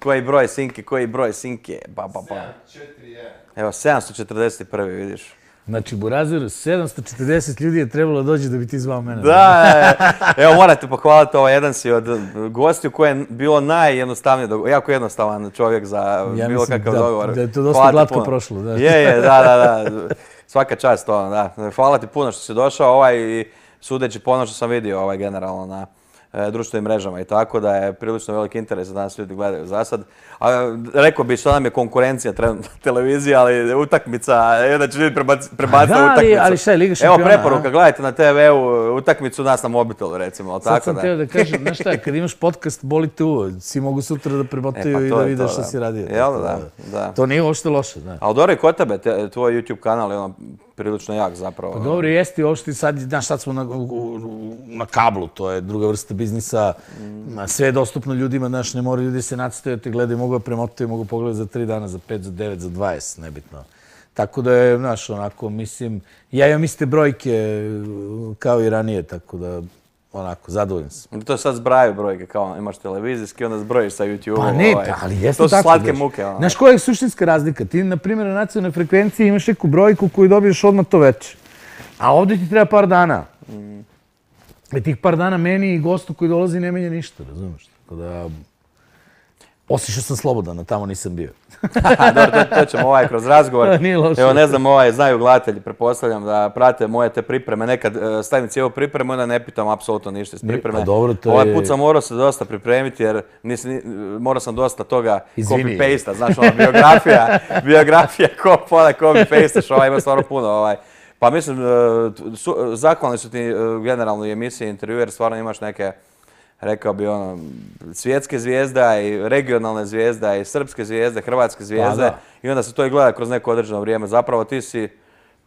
Koji broj sinke, koji broj sinke? Ba, ba, ba. 741. Evo, 741. vidiš. Znači, Burazir, 740 ljudi je trebalo dođe da bi ti zvao mene. Da, e, e, evo, morate pohvaliti ovo, jedan si od gostiju koje je bilo najjednostavnije, jako jednostavan čovjek za ja bilo kakav da, dogovor. Ja da je to dosta glatko prošlo. Da. Je, je, da, da, da. Svaka čast to, ono, da. Hvala ti puno što si došao. Ovaj, sudeći ponovno što sam vidio ovaj generalno na e, društvenim mrežama i tako da je prilično velik interes da nas ljudi gledaju za sad. A, rekao bih što nam je konkurencija trenutno televizija, ali utakmica, evo da će ljudi prebaciti prebaci pa utakmicu. Ali šta je Liga šampiona? Evo preporuka, a? gledajte na TV-u utakmicu nas na mobitelu recimo. Sad tako sam da. teo da kažem, znaš šta, kad imaš podcast, boli te uvod. Svi mogu sutra da prebataju e, pa i da vide šta si radio. Jel da, da. To nije ošte loše, znaš. Ali Dori, ko je tebe, tvoj YouTube kanal je ono prilično jak zapravo. Pa dobro, jeste i uopšte sad, znaš, sad smo na, na kablu, to je druga vrsta biznisa, mm. sve je dostupno ljudima, znaš, ne mora ljudi se nacitajati, gledaju, mogu je premotiti, mogu pogledati za tri dana, za pet, za devet, za dvajest, nebitno. Tako da je, znaš, onako, mislim, ja imam iste brojke e, kao i ranije, tako da onako, zadovoljim se. To sad zbrajaju brojke, kao imaš televizijski, onda zbrojiš sa YouTube-om. Pa ne, ovaj. Pa, ali jesu tako. To su tako, slatke daži. muke. Ono. Znaš koja je suštinska razlika? Ti, na primjer, na nacionalnoj frekvenciji imaš neku brojku koju dobiješ odmah to veče. A ovdje ti treba par dana. Mm. E tih par dana meni i gostu koji dolazi ne menja ništa, razumiješ? Tako da... Osim što sam slobodan, a tamo nisam bio. Dobro, to ćemo ovaj kroz razgovor. Nije loše. Evo, ne znam, ovaj, znaju glatelji, prepostavljam da prate moje te pripreme. Nekad e, stavim cijelo pripreme, onda ne pitam apsolutno ništa iz pripreme. Pa dobro, to ovaj je... ovaj put sam morao se dosta pripremiti, jer nis, morao sam dosta toga copy-paste-a, znaš, ona biografija, biografija, kop, pa copy-paste-aš, ovaj, ima stvarno puno, ovaj. Pa mislim, e, su, zahvalni su ti e, generalno i emisije, intervjuer, stvarno imaš neke rekao bi ono, svjetske zvijezda i regionalne zvijezda i srpske zvijezde, hrvatske zvijezde. Da, da. I onda se to i gleda kroz neko određeno vrijeme. Zapravo ti si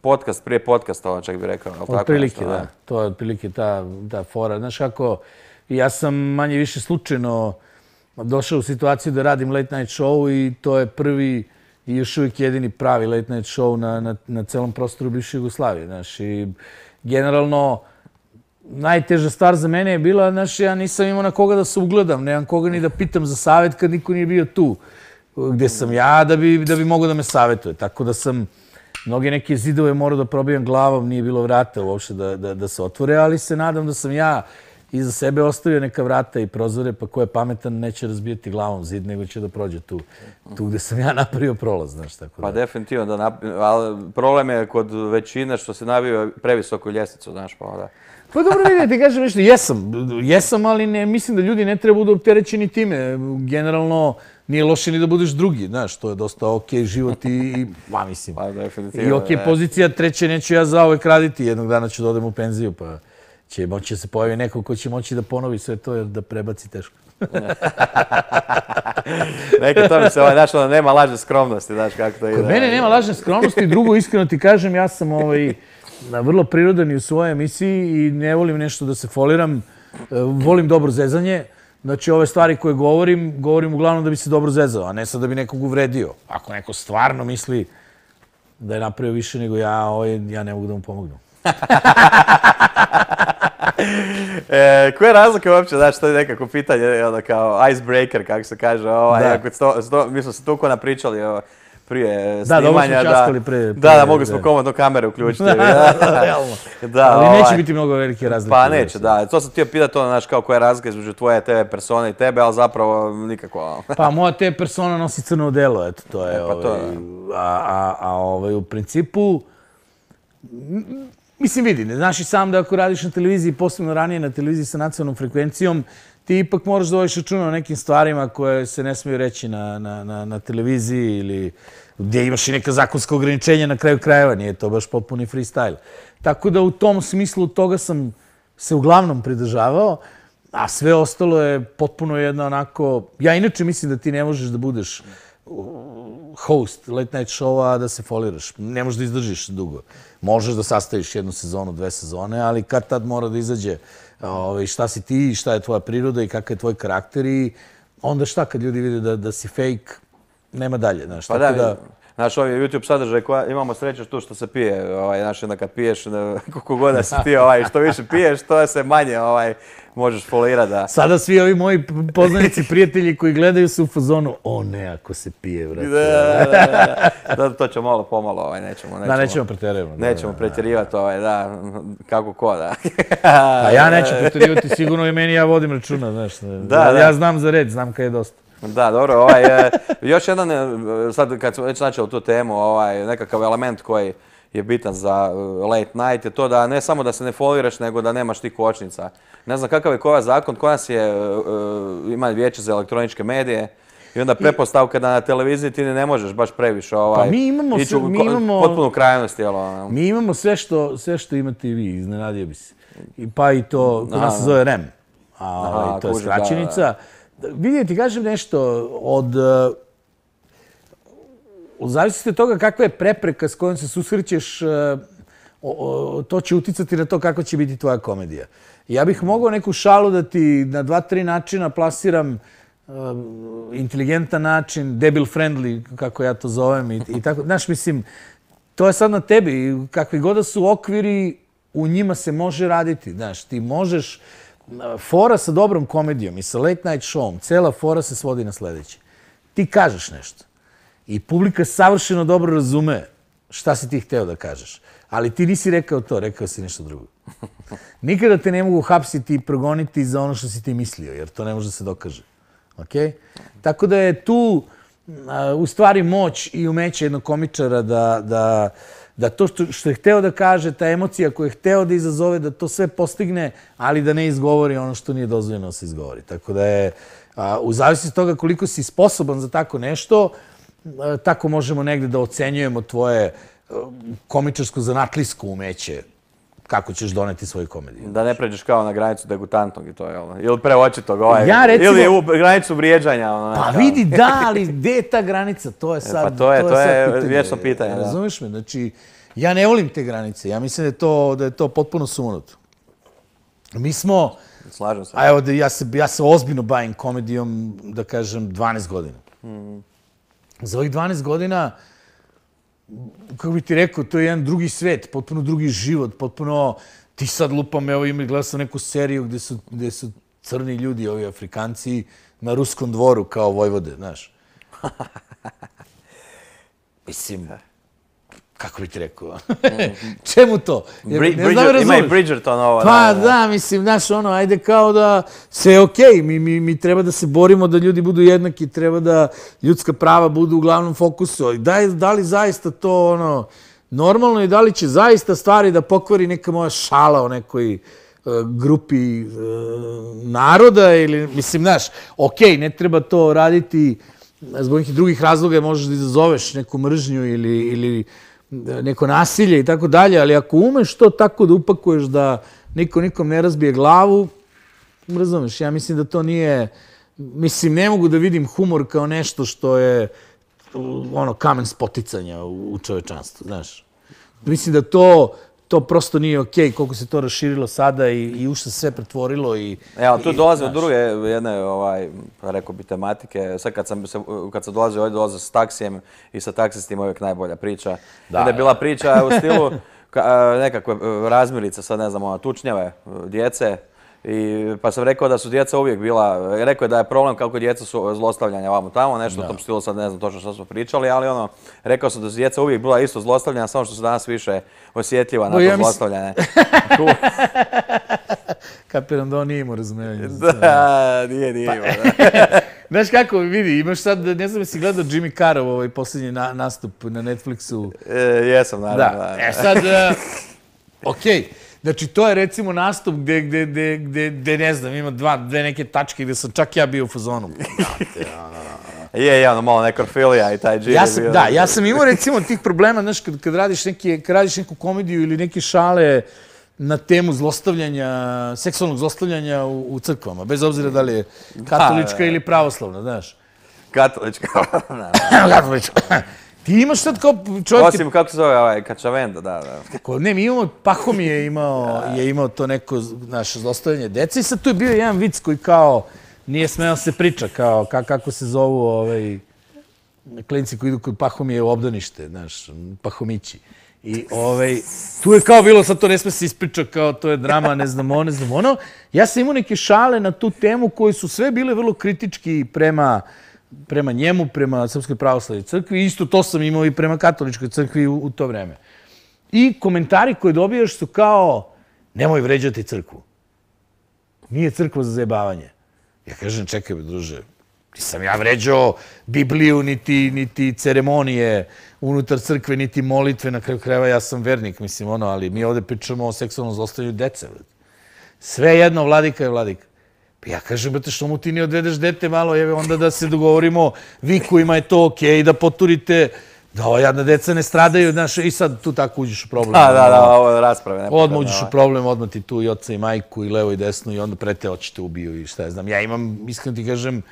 podcast, prije podcasta ono čak bi rekao. Od tako prilike, nešto, da. da. To je od prilike ta, ta fora. Znaš kako, ja sam manje više slučajno došao u situaciju da radim late night show i to je prvi i još uvijek jedini pravi late night show na, na, na celom prostoru bivše Jugoslavije. Znaš, i generalno, najteža stvar za mene je bila, znaš, ja nisam imao na koga da se ugledam, nemam koga ni da pitam za savjet kad niko nije bio tu gde sam ja da bi, da bi mogao da me savjetuje. Tako da sam mnoge neke zidove morao da probijam glavom, nije bilo vrata uopšte da, da, da se otvore, ali se nadam da sam ja iza sebe ostavio neka vrata i prozore, pa ko je pametan neće razbijati glavom zid, nego će da prođe tu, tu gde sam ja napravio prolaz, znaš tako pa da. Pa definitivno, da napi... ali problem je kod većine što se nabio previsoko ljestvicu, znaš pa da. Onda... Pa dobro, vidi, ti kažem nešto, jesam, jesam, ali ne, mislim da ljudi ne treba budu opterećeni time. Generalno, nije loše ni da budeš drugi, znaš, to je dosta okej život i, i ma, pa, mislim, pa, pa, definitivno. i ok, okay, pozicija, treće neću ja za uvek raditi, jednog dana ću da odem u penziju, pa će moći da se pojavi neko ko će moći da ponovi sve to, jer da prebaci teško. Neka to mi se ovaj, znaš, ono, nema lažne skromnosti, znaš kako to ide. Kod mene nema lažne skromnosti, drugo, iskreno ti kažem, ja sam ovaj, na vrlo prirodan i u svojoj emisiji i ne volim nešto da se foliram. E, volim dobro zezanje. Znači, ove stvari koje govorim, govorim uglavnom da bi se dobro zezao, a ne sad da bi nekog uvredio. Ako neko stvarno misli da je napravio više nego ja, oj, ovaj, ja ne mogu da mu pomognu. e, koja je razlika uopće, znači, to je nekako pitanje, ono, kao icebreaker, kako se kaže, ovaj, da. ako sto, sto, mi smo se toliko napričali, ovaj, prije snimanja. Da, dobro smo prije. Da, da, mogli smo komodno kamere uključiti. da, da, Ali neće ovaj. biti mnogo velike pa razlike. Pa neće, da. To sam ti joj pitat, ono, znaš, kao koja je razlika između tvoje TV persone i tebe, ali zapravo nikako... Ono. pa moja TV persona nosi crno delo, eto, to je... E, pa to ovaj, A, a, a ovaj, u principu... Mislim, vidi, ne znaš i sam da ako radiš na televiziji, posebno ranije na televiziji sa nacionalnom frekvencijom, ti ipak moraš da voliš računa o nekim stvarima koje se ne smiju reći na, na, na, na televiziji ili gdje imaš i neka zakonska ograničenja na kraju krajeva, nije to baš potpuni freestyle. Tako da u tom smislu toga sam se uglavnom pridržavao, a sve ostalo je potpuno jedno onako... Ja inače mislim da ti ne možeš da budeš uh, host late night show-a da se foliraš. Ne možeš da izdržiš dugo. Možeš da sastaviš jednu sezonu, dve sezone, ali kad tad mora da izađe Ovaj, šta si ti, šta je tvoja priroda i kakav je tvoj karakter i onda šta kad ljudi vide da, da si fake, nema dalje. Znaš, pa tako da, Znaš, ovaj YouTube sadržaj, koja, imamo sreće što što se pije. Ovaj, znaš, onda kad piješ, ne, koliko god da si ti, ovaj, što više piješ, to se manje ovaj, možeš polirati Da. Sada svi ovi moji poznanici, prijatelji koji gledaju su u fazonu, o ne, ako se pije, brate. Da, da, da, da. to će malo pomalo, ovaj, nećemo. nećemo da, nećemo pretjerivati. Nećemo pretjerivati, ovaj, da, kako ko, da. A ja neću pretjerivati, sigurno i meni ja vodim računa, znaš. Da, da, Ja znam za red, znam kad je dosta. Da, dobro, ovaj, e, još jedan, e, sad kad smo već načeli tu temu, ovaj, nekakav element koji je bitan za e, late night je to da ne samo da se ne foliraš, nego da nemaš ti kočnica. Ne znam kakav je kova zakon, kod nas je, ima vijeće za elektroničke medije, I onda prepostavka da na televiziji ti ne možeš baš previše pa ovaj, pa mi imamo sve, ću, mi imamo, potpuno krajnost. jelo ono. Mi imamo sve što, sve što imate vi, iznenadio bi se. I, pa i to, kod nas se zove REM, a, ovaj, to je skraćenica. Da, da vidjeti, kažem nešto, od, e, od zavisnosti toga kakva je prepreka s kojom se susrećeš, e, to će uticati na to kako će biti tvoja komedija. Ja bih mogao neku šalu da ti na dva, tri načina plasiram e, inteligentan način, debil friendly, kako ja to zovem. I, i tako. Znaš, mislim, to je sad na tebi. Kakvi god da su okviri, u njima se može raditi. Znaš, ti možeš fora sa dobrom komedijom i sa late night showom, cela fora se svodi na sledeće. Ti kažeš nešto i publika savršeno dobro razume šta si ti hteo da kažeš. Ali ti nisi rekao to, rekao si nešto drugo. Nikada te ne mogu hapsiti i progoniti za ono što si ti mislio, jer to ne može da se dokaže. Okay? Tako da je tu u stvari moć i umeće jednog komičara da, da da to što je hteo da kaže, ta emocija koju je hteo da izazove, da to sve postigne, ali da ne izgovori ono što nije dozvoljeno da se izgovori. Tako da je, u zavisnosti toga koliko si sposoban za tako nešto, tako možemo negde da ocenjujemo tvoje komičarsko zanatlijsko umeće, kako ćeš doneti svoju komediju. Da ne pređeš kao na granicu degutantnog i to je ono. Ili preoće tog ovaj. Ja recimo, ili u granicu vrijeđanja. Ono, pa vidi, da, ali gde je ta granica? To je e, sad e, pa to je, to je, to je vječno pitanje. Da. Razumiješ me? Znači, ja ne volim te granice. Ja mislim da je to, da je to potpuno sumanuto. Mi smo... Slažem se. A evo, da ja, se, ja se ozbiljno bavim komedijom, da kažem, 12 godina. Mm. Za ovih 12 godina kako bi ti rekao, to je jedan drugi svet, potpuno drugi život, potpuno ti sad lupam, evo ima gleda sam neku seriju gde su, gde su crni ljudi, ovi Afrikanci, na ruskom dvoru kao vojvode, znaš. Mislim, kako bi ti rekao, čemu to? Ne Ima i Bridgerton ovo. Pa da, mislim, znaš, ono, ajde kao da sve je okej, mi treba da se borimo da ljudi budu jednaki, treba da ljudska prava budu u glavnom fokusu. Da li zaista to, ono, normalno je, da li će zaista stvari da pokvari neka moja šala o nekoj e, grupi e, naroda ili, mislim, znaš, okej, ne treba to raditi e, zbog nekih drugih razloga, možeš da izazoveš neku mržnju ili, ili, ili, neko nasilje i tako dalje, ali ako umeš to tako da upakuješ da niko nikom ne razbije glavu, razumeš, ja mislim da to nije... Mislim, ne mogu da vidim humor kao nešto što je ono kamen spoticanja u čovečanstvu, znaš. Mislim da to to prosto nije okej koliko se to raširilo sada i, i u se sve pretvorilo. I, Evo, tu dolaze od druge jedne, ovaj, rekao bi, tematike. Sad kad sam, kad sam dolazio ovdje, dolazio s taksijem i sa taksistima uvijek najbolja priča. Da, Kada je bila priča u stilu nekakve e, razmirice, sad ne znam, ona, tučnjave e, djece, Pa sam rekao da su djeca uvijek bila, rekao je da je problem kako djeca su zlostavljanja vamo tamo, nešto u tom stilu sad ne znam točno što smo pričali, ali ono, rekao sam da su djeca uvijek bila isto zlostavljanja, samo što su danas više osjetljiva na to zlostavljanje. Kapiram da on nije imao razumijenje. Da, nije, nije pa, imao. Znaš kako, vidi, imaš sad, ne znam si gledao Jimmy Carrov ovaj posljednji nastup na Netflixu. E, jesam, naravno. Da, E sad, e, okej. Znači, to je recimo nastup gde, gde, gde, gde, gde ne znam, ima dva, dve neke tačke gde sam čak ja bio u fazonu. Ono, ono, ono. Je, je, ono malo nekorfilija i taj džir ja sam, Da, ja sam imao recimo tih problema, znaš, kad, kad, radiš neke, kad radiš neku komediju ili neke šale na temu zlostavljanja, seksualnog zlostavljanja u, crkvama, bez obzira da li je pa, katolička e. ili pravoslavna, znaš. Katolička. katolička. Ti imaš sad kao čovjek... Osim, kako se zove, ovaj, kačavenda, da, da. Kako, ne, mi imamo, Pahom je imao, je imao to neko naše zlostavljanje dece i sad tu je bio jedan vic koji kao nije smeo se priča, kao kako se zovu ovaj, Klinci koji idu kod Pahom je u obdanište, znaš, Pahomići. I ovaj, tu je kao bilo, sad to ne sme se ispriča, kao to je drama, ne znam ono, ne znam ono. Ja sam imao neke šale na tu temu koji su sve bile vrlo kritički prema prema njemu, prema Srpskoj pravoslavnoj crkvi. Isto to sam imao i prema katoličkoj crkvi u, to vreme. I komentari koje dobijaš su kao nemoj vređati crkvu. Nije crkva za zajebavanje. Ja kažem, čekaj me, druže, nisam ja vređao Bibliju, niti, niti ceremonije unutar crkve, niti molitve. Na kraju kreva ja sam vernik, mislim, ono, ali mi ovde pričamo o seksualnom zlostavljanju dece. Sve jedno, vladika je vladika. Ja kažem, brate, što mu ti ne odvedeš dete malo, jeve, onda da se dogovorimo vi kojima je to okej, da poturite da ova jadna deca ne stradaju, znaš, i sad tu tako uđeš u problem. Da, da, da, ovo je rasprave. Ne odmah uđeš u ovaj. problem, odmah ti tu i oca i majku i levo i desno i onda prete te oči te ubiju i šta ja znam. Ja imam, iskreno ti kažem,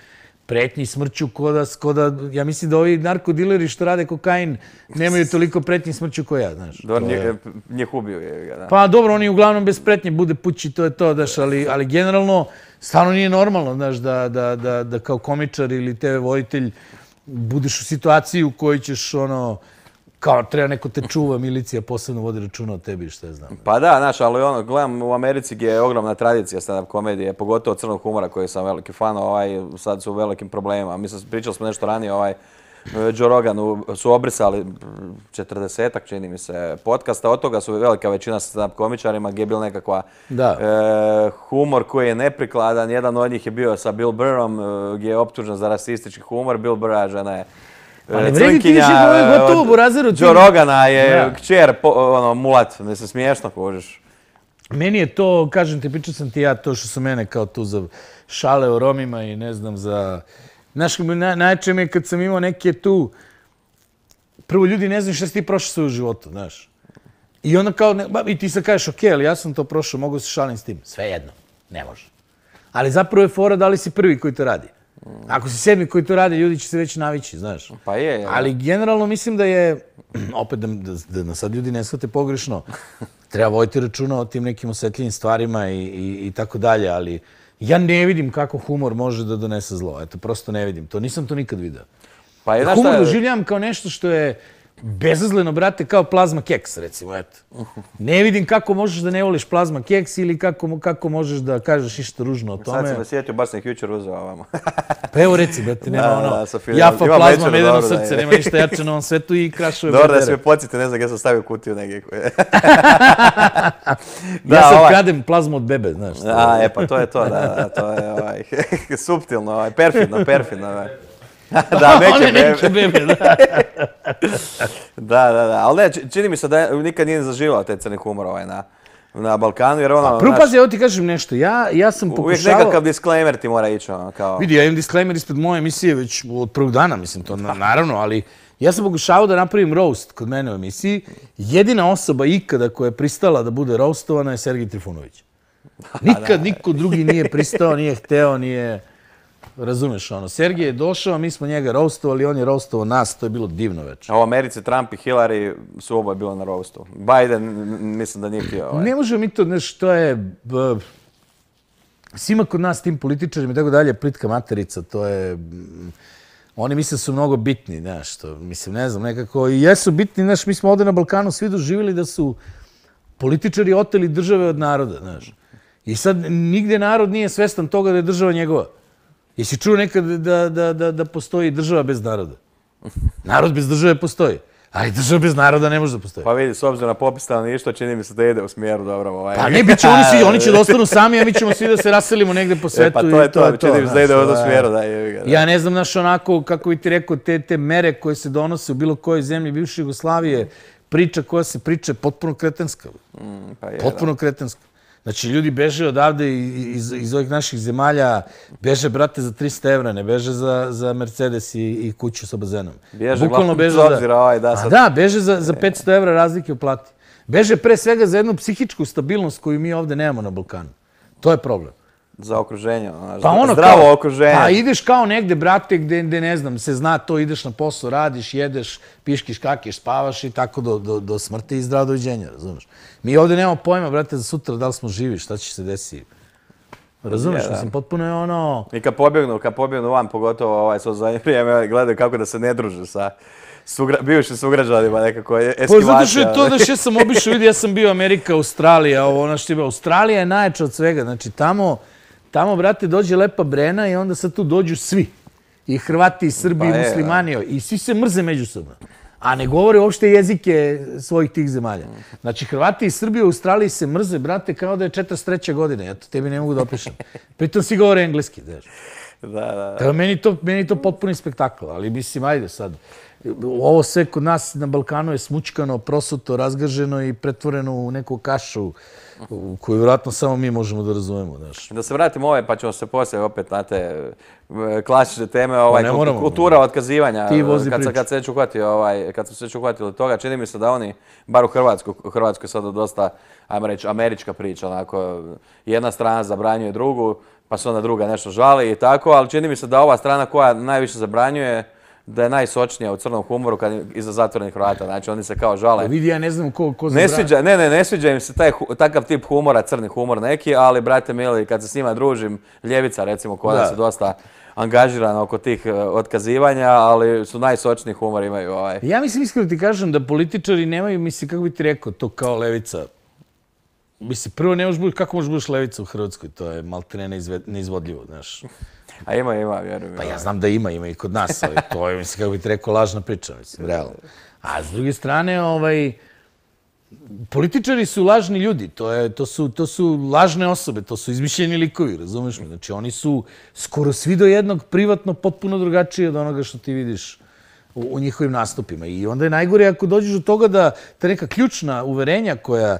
pretnji smrću koda, koda, ja mislim da ovi narkodileri što rade kokain nemaju toliko pretnji smrću ko ja, znaš. Da je... njih, njih ubio je. Da. Pa dobro, oni uglavnom bez pretnje bude pući, to je to, daš, ali, ali generalno, stvarno nije normalno, znaš, da, da, da, da kao komičar ili TV vojitelj budeš u situaciji u kojoj ćeš, ono, kao treba neko te čuva, milicija posebno vodi računa o tebi, što znam. Pa da, znaš, ali ono, gledam, u Americi gdje je ogromna tradicija stand-up komedije, pogotovo crnog humora koji sam veliki fan, ovaj, sad su u velikim problemima. Mislim, pričali smo nešto ranije, ovaj, uh, Eh, Joe Rogan su obrisali 40-ak, čini mi se, podcasta. Od toga su velika većina stand-up komičarima gdje je bil nekakva da. E, humor koji je neprikladan. Jedan od njih je bio sa Bill Burrom eh, gdje je optužen za rasistički humor. Bill Burr je žena pa je Crnkinja od Joe Rogana je da. kćer, po, ono, mulat, ne se smiješno kožiš. Meni je to, kažem ti, pričao sam ti ja to što su mene kao tu za šale o Romima i ne znam za... Znaš, najče mi je kad sam imao neke tu... Prvo, ljudi ne znaju šta si ti prošao u životu, znaš. I onda kao, ne, i ti sad kažeš, ok, ali ja sam to prošao, mogu se šalim s tim. Sve jedno, ne može. Ali zapravo je fora da li si prvi koji to radi. Ako si sedmi koji to radi, ljudi će se već navići, znaš. Pa je, je. Ali generalno mislim da je, opet da, da, da nas sad ljudi ne shvate pogrešno, treba vojiti računa o tim nekim osjetljivim stvarima i, i, i tako dalje, ali... Ja ne vidim kako humor može da donese zlo. Eto, prosto ne vidim to. Nisam to nikad vidio. Pa je, humor doživljavam kao nešto što je... Безазлено, брате, као плазма кекс, рецимо, ето. Не видим како можеш да не волиш плазма кекс или како, како можеш да кажеш ишто ружно о томе. Сад се сетио, баш сам јучер узео овама. Па ево реци, брате, нема да, оно. Да, Јафа плазма, медено срце, да. нема ништо јаче на овом свету и бедере. Добре, да се ме не знам, ке сам ставио кутију негде. да, Јас се крадем плазма од бебе, знаеш. А, е, па тоа е тоа, да, тоа е, суптилно, перфидно, перфидно, da, neke neke bebe. da. da, da, da. Ali ne, čini mi se da nikad nije zaživao taj crni humor ovaj na, na Balkanu. Jer ono, pa, prupazi, evo ti kažem nešto. Ja, ja sam pokušao... Uvijek nekakav disclaimer ti mora ići. Ono, kao... Vidi, ja imam disclaimer ispred moje emisije već od prvog dana, mislim to, naravno, ali... Ja sam pokušao da napravim roast kod mene u emisiji. Jedina osoba ikada koja je pristala da bude roastovana je Sergij Trifunović. Nikad niko drugi nije pristao, nije hteo, nije razumeš ono. Sergije je došao, mi smo njega roastovali, on je roastovao nas, to je bilo divno već. A u Americi Trump i Hillary su oboje bilo na roastu. Biden, mislim da nije pio. Ovaj. Ne možemo mi to nešto, je... svima kod nas, tim političarima i tako dalje, plitka materica, to je... Oni misle su mnogo bitni, nešto. Mislim, ne znam, nekako i jesu bitni, znaš, mi smo ovde na Balkanu svi doživjeli da su političari oteli države od naroda, znaš. I sad nigde narod nije svestan toga da je država njegova. Jesi čuo nekad da, da, da, da postoji država bez naroda? Narod bez države postoji. Ali država bez naroda ne može da postoji. Pa vidi, s obzirom na popis stana ništa, čini mi se da ide u smjeru dobro. Ovaj. Pa ne, bit oni svi, oni će da ostanu sami, a mi ćemo svi da se raselimo negde po svetu. E, pa to je to, to, to čini mi se da ide u ovom smjeru. Da, da. Ja ne znam, naš onako, kako bi ti rekao, te, te mere koje se donose u bilo kojoj zemlji bivše Jugoslavije, priča koja se priča je potpuno kretenska. Mm, pa je, potpuno kretenska. Znači, ljudi beže odavde iz, iz ovih naših zemalja, beže, brate, za 300 evra, ne beže za, za Mercedes i, kuću sa bazenom. Beže, Bukvalno beže za... Obzira, ovaj, da, sad... da, beže za, za 500 evra razlike u plati. Beže pre svega za jednu psihičku stabilnost koju mi ovde nemamo na Balkanu. To je problem za okruženje, ono, pa ono zdravo kao, okruženje. Pa ideš kao negde, brate, gde, gde ne znam, se zna to, ideš na posao, radiš, jedeš, piškiš, kakiš, spavaš i tako do, do, do smrti i zdravo dođenja, razumeš? Mi ovde nemamo pojma, brate, za sutra da li smo živi, šta će se desiti. Razumeš, mislim, potpuno je ono... I kad pobjegnu, kad pobjegnu van, pogotovo ovaj, svoj zadnje vrijeme, gledaju kako da se ne druže sa sugra, bivšim sugrađanima nekako eskivacija. Pa zato što je to da što ja sam obišao vidio, ja sam bio Amerika, Australija, ovo, ona što je Australija je najjača od svega, znači tamo tamo, brate, dođe lepa brena i onda sad tu dođu svi. I Hrvati, i Srbi, i pa muslimani. I svi se mrze međusobno. A ne govore uopšte jezike svojih tih zemalja. Znači, Hrvati i Srbi u Australiji se mrze, brate, kao da je 43. godine. Ja to tebi ne mogu da opišem. Pritom svi govore engleski. Da, da, da. meni, to, meni to potpuni spektakl. Ali mislim, ajde sad. Ovo sve kod nas na Balkanu je smučkano, prosuto, razgaženo i pretvoreno u neku kašu koju vratno samo mi možemo da razumemo. Znaš. Da se vratimo ove, pa ćemo se posle opet na te klasične teme, ovaj, pa kultura moramo. otkazivanja. Ti vozi kad, priču. Kad se već uhvatio, ovaj, kad se već uhvatio toga, čini mi se da oni, bar u Hrvatskoj, Hrvatskoj sada dosta, ajmo reći, američka priča, onako, jedna strana zabranjuje drugu, pa se onda druga nešto žali i tako, ali čini mi se da ova strana koja najviše zabranjuje, da je najsočnija u crnom humoru kad iza zatvorenih vrata. Znači, oni se kao žale. Pa vidi, ja ne znam ko, ko se ne sviđa, Ne, ne, ne sviđa im se taj, takav tip humora, crni humor neki, ali, brate mili, kad se s njima družim, Ljevica, recimo, koja se dosta angažirana oko tih uh, otkazivanja, ali su najsočni humor imaju ovaj. Ja mislim iskreno ti kažem da političari nemaju, mislim, kako bi ti rekao, to kao Levica. Mislim, prvo, ne možeš, kako možeš budiš Levica u Hrvatskoj, to je malo ne neizvodljivo, znaš. A ima, ima, vjerujem. Pa ja ono. znam da ima, ima i kod nas, ali to je, mislim, kako bih ti rekao, lažna priča, mislim, realno. A s druge strane, ovaj, političari su lažni ljudi, to, je, to, su, to su lažne osobe, to su izmišljeni likovi, razumeš me? Znači, oni su skoro svi do jednog privatno potpuno drugačiji od onoga što ti vidiš u, njihovim nastupima. I onda je najgore ako dođeš do toga da te neka ključna uverenja koja,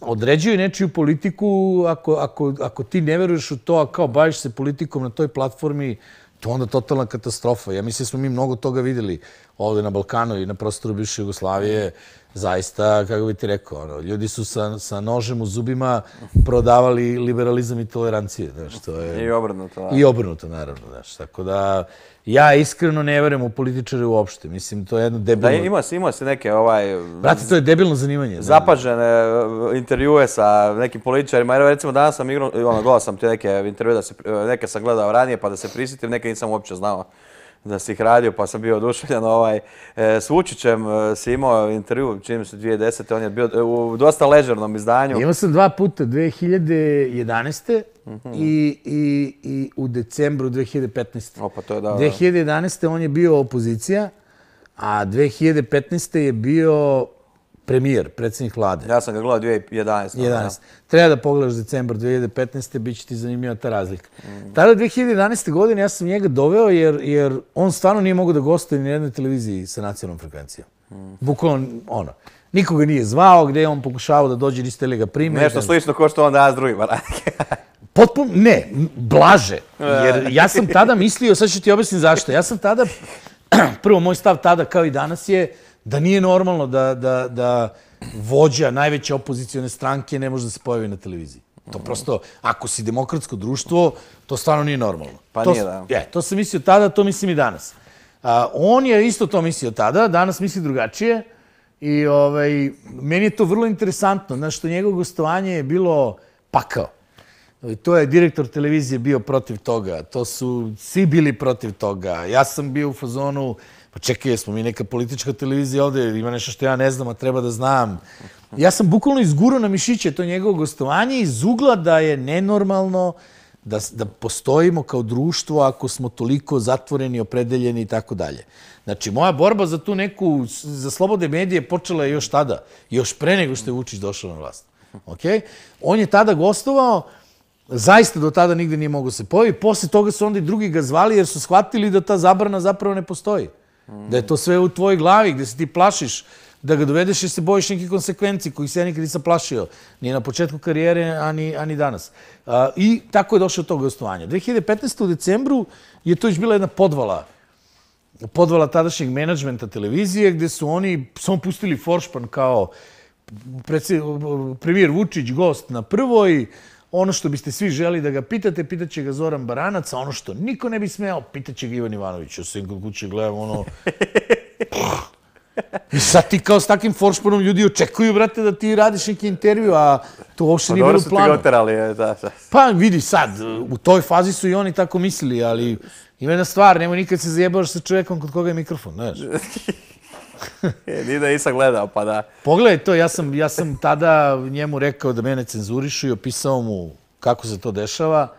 određuju nečiju politiku, ako, ako, ako ti ne veruješ u to, a kao baviš se politikom na toj platformi, to je onda totalna katastrofa. Ja mislim da smo mi mnogo toga videli ovdje na Balkanu i na prostoru Bivše Jugoslavije zaista, kako bi ti rekao, ono, ljudi su sa, sa nožem u zubima prodavali liberalizam i tolerancije. Znaš, to je... I obrnuto. Da. I obrnuto, naravno. Znaš. Tako da, ja iskreno ne verujem u političare uopšte. Mislim, to je jedno debilno... Da, ima se, ima se neke... Ovaj... Brate, to je debilno zanimanje. Zapažene eh, intervjue sa nekim političarima. Jer, recimo, danas sam igrao, ono, gledao sam te neke intervjue, da eh, neke sam gledao ranije pa da se prisitim, neke nisam uopće znao da si ih radio, pa sam bio odušljen. Ovaj, e, s Vučićem e, si imao intervju, čini mi se, 2010. On je bio e, u dosta ležernom izdanju. Imao sam dva puta, 2011. Mhm. i i, i u decembru 2015. pa to je da... 2011. on je bio opozicija, a 2015. je bio premijer, predsjednik vlade. Ja sam ga gledao 2011. 2011. Ono, Treba da pogledaš decembar 2015. Biće ti zanimljiva ta razlika. Tada 2011. godine ja sam njega doveo jer, jer on stvarno nije mogao da gostuje na jednoj televiziji sa nacionalnom frekvencijom. Mm. Bukvalno ono. Nikoga nije zvao gdje je on pokušavao da dođe iz telega primjer. Nešto slično ko što on da drugima Potpuno, ne, blaže. Jer ja sam tada mislio, sad ću ti objasniti zašto. Ja sam tada, prvo moj stav tada kao i danas je, da nije normalno da, da, da vođa najveće opozicijone stranke ne može da se pojavi na televiziji. To prosto, ako si demokratsko društvo, to stvarno nije normalno. Pa nije, da. Je, to sam mislio tada, to mislim i danas. on je isto to mislio tada, danas misli drugačije. I ovaj, meni je to vrlo interesantno, na što njegovo gostovanje je bilo pakao. To je direktor televizije bio protiv toga, to su svi bili protiv toga. Ja sam bio u fazonu, pa čekaj, smo mi neka politička televizija ovde, ima nešto što ja ne znam, a treba da znam. Ja sam bukvalno izguro na mišiće to njegovo gostovanje iz ugla da je nenormalno da, da postojimo kao društvo ako smo toliko zatvoreni, opredeljeni i tako dalje. Znači, moja borba za tu neku, za slobode medije počela je još tada, još pre nego što je Vučić došao na vlast. Okay? On je tada gostovao, zaista do tada nigde nije mogo se pojaviti, posle toga su onda i drugi ga zvali jer su shvatili da ta zabrana zapravo ne postoji. Mm. Da je to sve u tvojoj glavi, gde se ti plašiš da ga dovedeš i se bojiš neke konsekvenci koji se ja nikad nisam plašio. Ni na početku karijere, ani ni, danas. A, I tako je došlo do tog gostovanja. 2015. u decembru je to još bila jedna podvala. Podvala tadašnjeg menadžmenta televizije, gde su oni samo pustili Foršpan kao premijer Vučić, gost na prvoj. Ono što biste svi želi da ga pitate, pitaće ga Zoran Baranac, a ono što niko ne bi smeo, pitaće ga Ivan Ivanović. Ja sam kod kuće gledam ono... I sad ti kao s takim foršponom ljudi očekuju, brate, da ti radiš neki intervju, a to uopšte pa, nije bilo planu. Pa dobro su ti otrali, e, da, da. Pa vidi sad, u toj fazi su i oni tako mislili, ali ima jedna stvar, nemoj nikad se zajebaš sa čovjekom kod koga je mikrofon, ne znaš. E, nije da nisam gledao, pa da... Pogledaj to, ja sam, ja sam tada njemu rekao da mene cenzurišu i opisao mu kako se to dešava.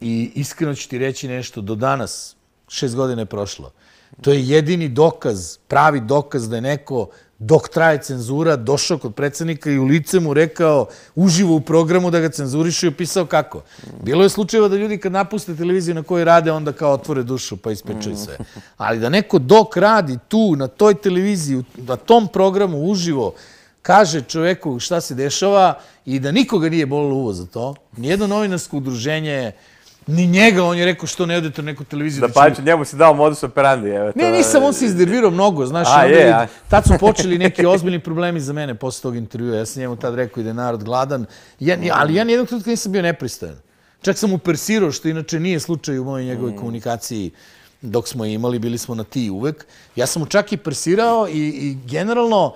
I iskreno ću ti reći nešto, do danas, šest godine je prošlo, to je jedini dokaz, pravi dokaz da je neko dok traje cenzura, došao kod predsednika i u lice mu rekao uživo u programu da ga cenzuriš i opisao kako. Bilo je slučajeva da ljudi kad napuste televiziju na kojoj rade, onda kao otvore dušu pa ispečaju sve. Ali da neko dok radi tu, na toj televiziji, na tom programu uživo, kaže čoveku šta se dešava i da nikoga nije bolilo uvo za to, nijedno novinarsko udruženje je Ni njega, on je rekao što ne odete na neku televiziju. Da pače, njemu si dao modus operandi. Evo, ne, nisam, on se izdervirao mnogo, znaš. A, je, a. Tad su počeli neki ozbiljni problemi za mene posle tog intervjua. Ja sam njemu tad rekao da je narod gladan. Ja, ali ja nijednog trenutka nisam bio nepristojan. Čak sam upersirao, što inače nije slučaj u mojoj njegovoj mm. komunikaciji dok smo je imali, bili smo na ti uvek. Ja sam mu čak i persirao i, i generalno,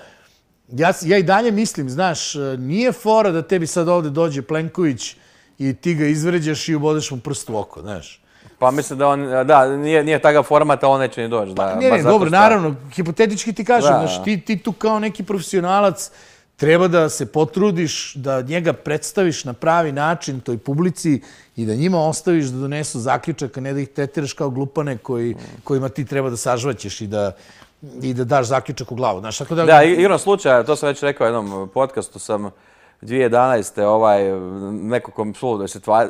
ja, ja i dalje mislim, znaš, e, nije fora da tebi sad ovde dođe Plenković, i ti ga izvređaš i ubodeš mu prst u oko, znaš. Pa mislim da on, da, nije, nije taga formata, a on neće ni doći. Pa, ne, dobro, naravno, hipotetički ti kažem, da. znaš, ti, ti tu kao neki profesionalac treba da se potrudiš da njega predstaviš na pravi način toj publici i da njima ostaviš da donesu zaključak, a ne da ih tretiraš kao glupane koji, kojima ti treba da sažvaćeš i da, i da daš zaključak u glavu. Znaš, tako da... da, igram slučaja, to sam već rekao u jednom podcastu, sam 2011. ovaj, neko kom slovo da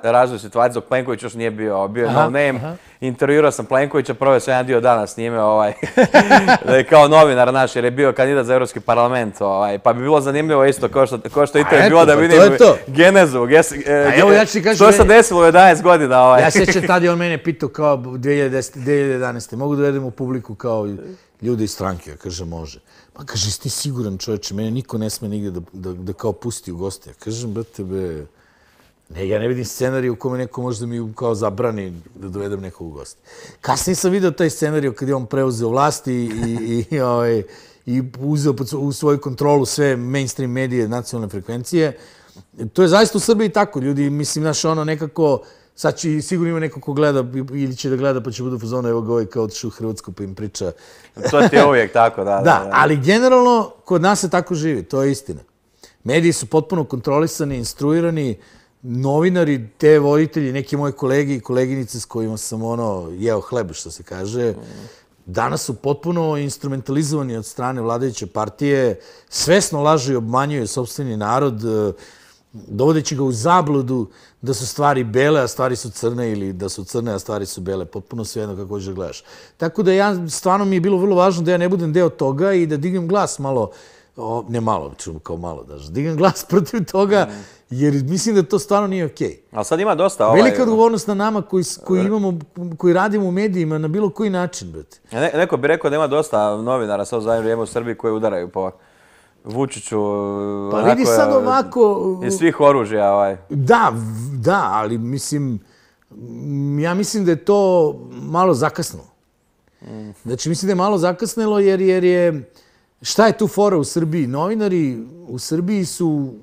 je razvoj situacija, dok Plenković još nije bio, bio je name. Intervjuirao sam Plenkovića, prve sam jedan dio dana snime, ovaj, da je kao novinar naš, jer je bio kandidat za Evropski parlament. Ovaj, pa bi bilo zanimljivo isto, kao što, kao što i to je bilo, da pa vidim genezu. Ges, e, evo, ja ti kažem, što se desilo u 11 godina? Ovaj. Ja sećam, tada je on mene pitao kao 2011. 2011. Mogu da vedem u publiku kao ljude iz stranke. Ja kažem, može. Pa kaže, jesi ti siguran čovječe, mene niko ne sme nigde da, da, da kao pusti u goste. Ja kažem, brate, be, ne, ja ne vidim scenarij u kome neko može da mi kao zabrani da dovedem nekog u goste. Kasnije sam vidio taj scenarij kad je on preuzeo vlasti i, i, i, ovaj, i uzeo pod, u svoju kontrolu sve mainstream medije, nacionalne frekvencije. To je zaista u Srbiji tako, ljudi, mislim, znaš, ono nekako... Sad će sigurno ima neko ko gleda ili će da gleda pa će budu u zonu, evo ga ovaj kao odšu u Hrvatsku pa im priča. To ti je uvijek tako, da, da. ali generalno kod nas se tako živi, to je istina. Mediji su potpuno kontrolisani, instruirani, novinari, te voditelji, neki moji kolegi i koleginice s kojima sam ono jeo hleb, što se kaže, danas su potpuno instrumentalizovani od strane vladajuće partije, svesno lažu i obmanjuju sobstveni narod, dovodeći ga u zabludu da su stvari bele, a stvari su crne ili da su crne, a stvari su bele. Potpuno sve jedno kako hoćeš gledaš. Tako da ja, stvarno mi je bilo vrlo važno da ja ne budem deo toga i da dignem glas malo, ne malo, ću kao malo daš, dignem glas protiv toga jer mislim da to stvarno nije okej. Okay. sad ima dosta ovaj... Velika odgovornost na nama koji, koji, imamo, koji radimo u medijima na bilo koji način. Ne, neko bi rekao da ima dosta novinara sa ozajem u Srbiji koji udaraju po... Pa... Vučiću... E, pa vidi sad ovako... Je svih oružja ovaj. Da, da, ali mislim... Ja mislim da je to malo zakasno. Znači, mislim da je malo zakasnelo jer, jer je... Šta je tu fora u Srbiji? Novinari u Srbiji su...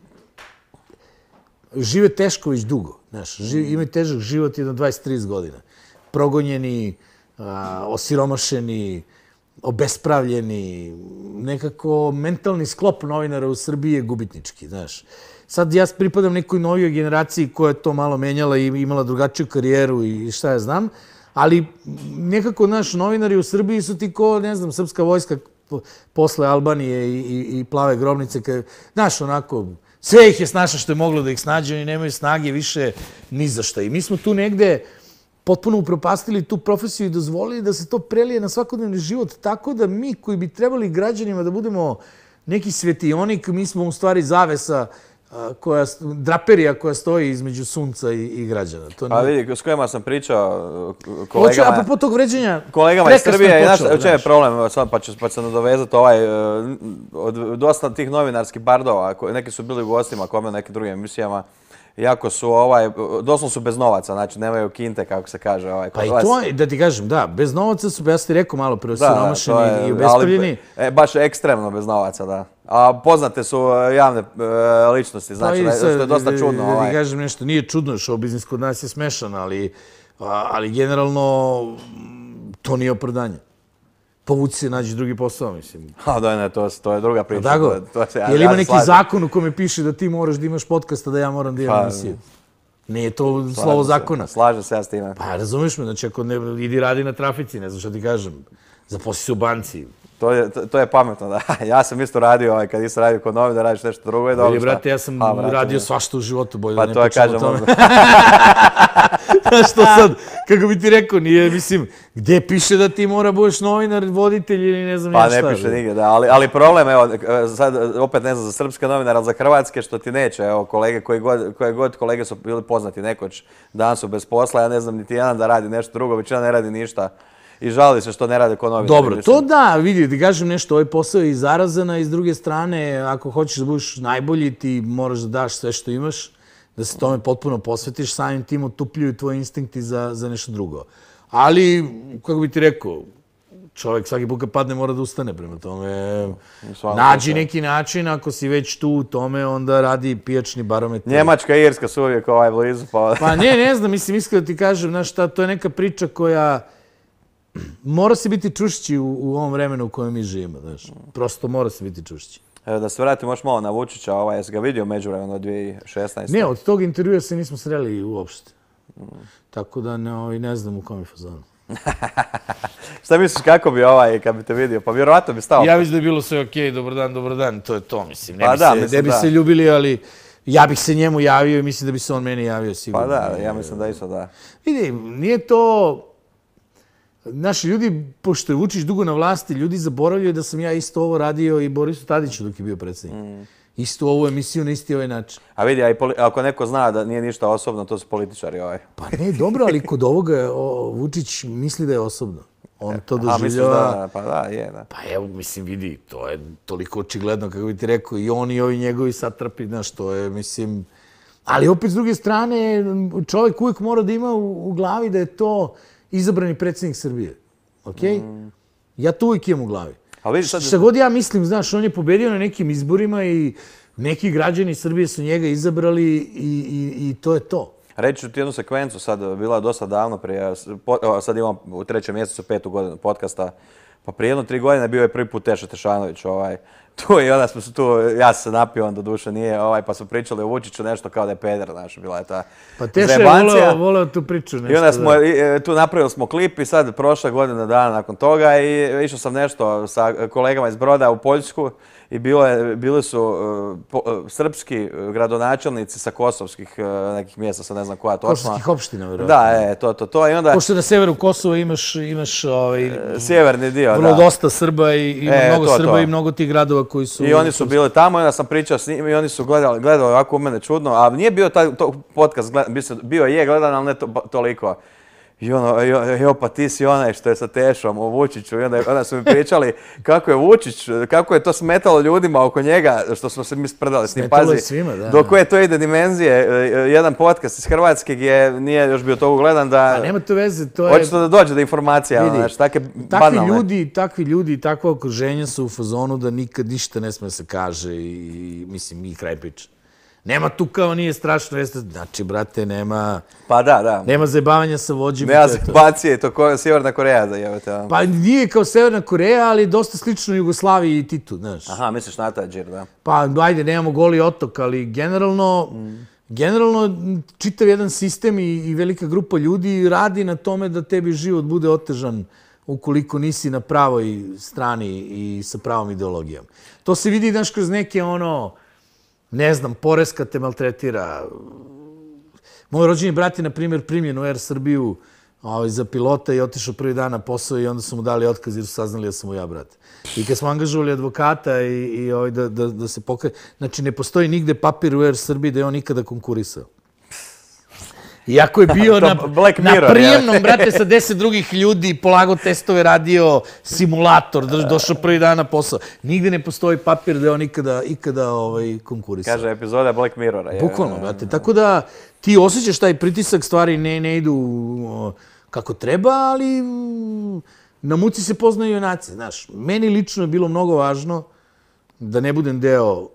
Žive teško već dugo. Znaš, mm. imaju težak život jedno 20-30 godina. Progonjeni, osiromašeni, obespravljeni, nekako mentalni sklop novinara u Srbiji je gubitnički, znaš. Sad ja pripadam nekoj novijoj generaciji koja je to malo menjala i imala drugačiju karijeru i šta ja znam, ali nekako naš novinari u Srbiji su ti ko, ne znam, srpska vojska posle Albanije i, i, i plave grobnice, kada, znaš, onako, sve ih je snaša što je moglo da ih snađe, oni nemaju snage više ni za šta. I mi smo tu negde, potpuno upropastili tu profesiju i dozvolili da se to prelije na svakodnevni život tako da mi koji bi trebali građanima da budemo neki svetionik, mi smo u stvari zavesa koja, draperija koja stoji između sunca i, građana. To nije... A vidi, s kojima sam pričao e, kolegama... Hoću, a po tog vređenja... Kolegama iz Srbije, znaš, u čemu je problem, sam, pa, ću, pa se nadovezati ovaj... E, od dosta tih novinarskih bardova, neki su bili u gostima, kome neke drugim emisijama, jako su ovaj, doslovno su bez novaca, znači nemaju kinte, kako se kaže. Ovaj, pa i to, je, da ti kažem, da, bez novaca su, ja ti rekao malo prvo, da, su je, i obeskoljeni. E, baš ekstremno bez novaca, da. A poznate su e, javne e, ličnosti, pa znači, pa sad, što je dosta čudno. Ovaj. Da ti ovaj. kažem nešto, nije čudno, što biznis kod nas je smešan, ali, ali generalno to nije opravdanje povuci se, nađi drugi posao, mislim. A da, ne, to, to je druga priča. Tako, to, se, ja, je li ima neki zakon u kome piše da ti moraš da imaš podcast, a da ja moram da imam pa, Ne je to slovo zakona. Slažem se ja s tim. Pa razumiješ me, znači ako ne, idi radi na trafici, ne znam što ti kažem. Zaposli se u banci, To je, to je pametno, da. Ja sam isto radio, ovaj, kad isam radio kod novi, da radiš nešto drugo je dobro. Ili, brate, ja sam A, pa, brate, radio svašta u životu, bolje pa da ne to počnemo tome. Ono. Znaš što sad, kako bi ti rekao, nije, mislim, gdje piše da ti mora budeš novinar, voditelj ili ne znam pa, ja šta. Pa ne piše nigdje, da, ali, ali problem, evo, e, sad opet ne znam za srpske novinar, ali za hrvatske, što ti neće, evo, kolege, koje god, kolege su bili poznati, nekoć danas su bez posla, ja ne znam, niti jedan da radi nešto drugo, većina ne radi ništa i žali se što ne rade ko novi. Dobro, to da, vidi, ti kažem nešto, ovaj posao je i zarazana i s druge strane, ako hoćeš da budiš najbolji, ti moraš da daš sve što imaš, da se tome potpuno posvetiš, samim tim otupljuju tvoje instinkti za, za nešto drugo. Ali, kako bi ti rekao, čovjek svaki put kad padne mora da ustane prema tome. Svala Nađi neki način, ako si već tu u tome, onda radi pijačni barometar. Njemačka i Irska su uvijek ovaj blizu. Pa, pa ne, ne znam, mislim, iskreno ti kažem, znaš šta, to je neka priča koja mora se biti čušći u, u ovom vremenu u kojem mi živimo, znaš. Prosto mora se biti čušći. Evo da se vratimo još malo na Vučića, ovaj, jesi ga vidio među vremenu 2016. Ne, od tog intervjua se nismo sreli uopšte. Mm. Tako da ne, ovaj, ne znam u kom je fazonu. Šta misliš, kako bi ovaj, kad bi te vidio? Pa vjerovatno bi stao. Ja mislim da je bilo sve okej, okay, dobro dan, dobro dan, to je to, mislim. Ne pa bi da, se, mislim, ne bi se ljubili, ali ja bih se njemu javio i mislim da bi se on meni javio sigurno. Pa da, ja mislim da isto da. Vidi, nije to... Naši ljudi, pošto je Vučić dugo na vlasti, ljudi zaboravljaju da sam ja isto ovo radio i Borisu Tadiću dok je bio predsednik. Mm. Isto ovu emisiju na isti ovaj način. A vidi, ako neko zna da nije ništa osobno, to su političari ovaj. Pa ne, dobro, ali kod ovoga Vučić misli da je osobno. On to doživljava. A, da, pa da, je, da. Pa evo, mislim, vidi, to je toliko očigledno, kako bi ti rekao, i on i ovi njegovi satrapi, znaš, to je, mislim... Ali opet, s druge strane, čovjek uvijek mora da ima u, glavi da je to izabrani predsjednik Srbije. Ok? Ja to uvijek imam u glavi. A vidiš sad... Šta god ja mislim, znaš, on je pobedio na nekim izborima i neki građani Srbije su njega izabrali i, i, i to je to. Reći ću ti jednu sekvencu, sad bila dosta davno, prije, sad imam u trećem mjesecu petu godinu podcasta, pa prije jedno tri godine bio je prvi put Teša Tešanović, ovaj, To i onda smo se tu, ja sam se napio onda duša nije, ovaj, pa smo pričali o Vučiću nešto kao da je peder, znaš, bila je ta Pa teša je voleo, tu priču nešto. I onda smo, e, tu napravili smo klip i sad prošla godina dana nakon toga i išao sam nešto sa kolegama iz Broda u Poljsku i bili su e, e, srpski e, gradonačelnici sa kosovskih nekih mjesta, sad ne znam koja točno. Kosovskih opština, vjerojatno. Da, je, to, to, to. I Pošto na severu Kosova imaš, imaš ovaj, sjeverni dio, vrlo da. dosta Srba i ima mnogo Srba i mnogo tih gradova koji su... I oni su bili tamo, onda sam pričao s njim i oni su gledali, gledali ovako u mene čudno, a nije bio taj to, podcast, bio je gledan, ali ne to, toliko. I ono, e, jo, pa ti si onaj što je sa Tešom o Vučiću. I onda, onda su mi pričali kako je Vučić, kako je to smetalo ljudima oko njega, što smo se mi sprdali s njim. Smetalo je svima, da. Do koje to ide dimenzije. E, e, jedan podcast iz Hrvatske je, nije još bio toga gledan da... A nema to veze, to je... Hoće Očito da dođe da informacija, vidi, znači, tako takvi Ljudi, takvi ljudi i takva okruženja su u fazonu da nikad ništa ne smije se kaže i, mislim, i kraj priča. Nema tu kao nije strašno, jeste, znači, brate, nema... Pa da, da. Nema zajebavanja sa vođima. Nema zajebacije, to je Severna Koreja zajebate. Ono. Pa nije kao Severna Koreja, ali dosta slično Jugoslaviji i Titu, znaš. Aha, misliš na ta džir, da. Pa, ajde, nemamo goli otok, ali generalno... Generalno, čitav jedan sistem i, i velika grupa ljudi radi na tome da tebi život bude otežan ukoliko nisi na pravoj strani i sa pravom ideologijom. To se vidi, znaš, kroz neke ono ne znam, poreska te maltretira. Moj rođeni brat je, na primjer, primljen u Air Srbiju ovaj, za pilota i otišao prvi dan na posao i onda su mu dali otkaz jer su saznali da sam u ja brat. I kad smo angažovali advokata i, i ovaj, da, da, da se pokaže... Znači, ne postoji nigde papir u Air Srbiji da je on ikada konkurisao. Iako je bio na, Black Mirror, na prijemnom, brate, sa deset drugih ljudi, polago testove radio, simulator, drž, došao prvi dan na posao. Nigde ne postoji papir da je on ikada, ikada ovaj, konkurisao. Kaže, epizoda Black Mirrora. Bukvalno, ono, brate. Tako da ti osjećaš taj pritisak, stvari ne, ne idu kako treba, ali na muci se poznaju junaci. Znaš, meni lično je bilo mnogo važno da ne budem deo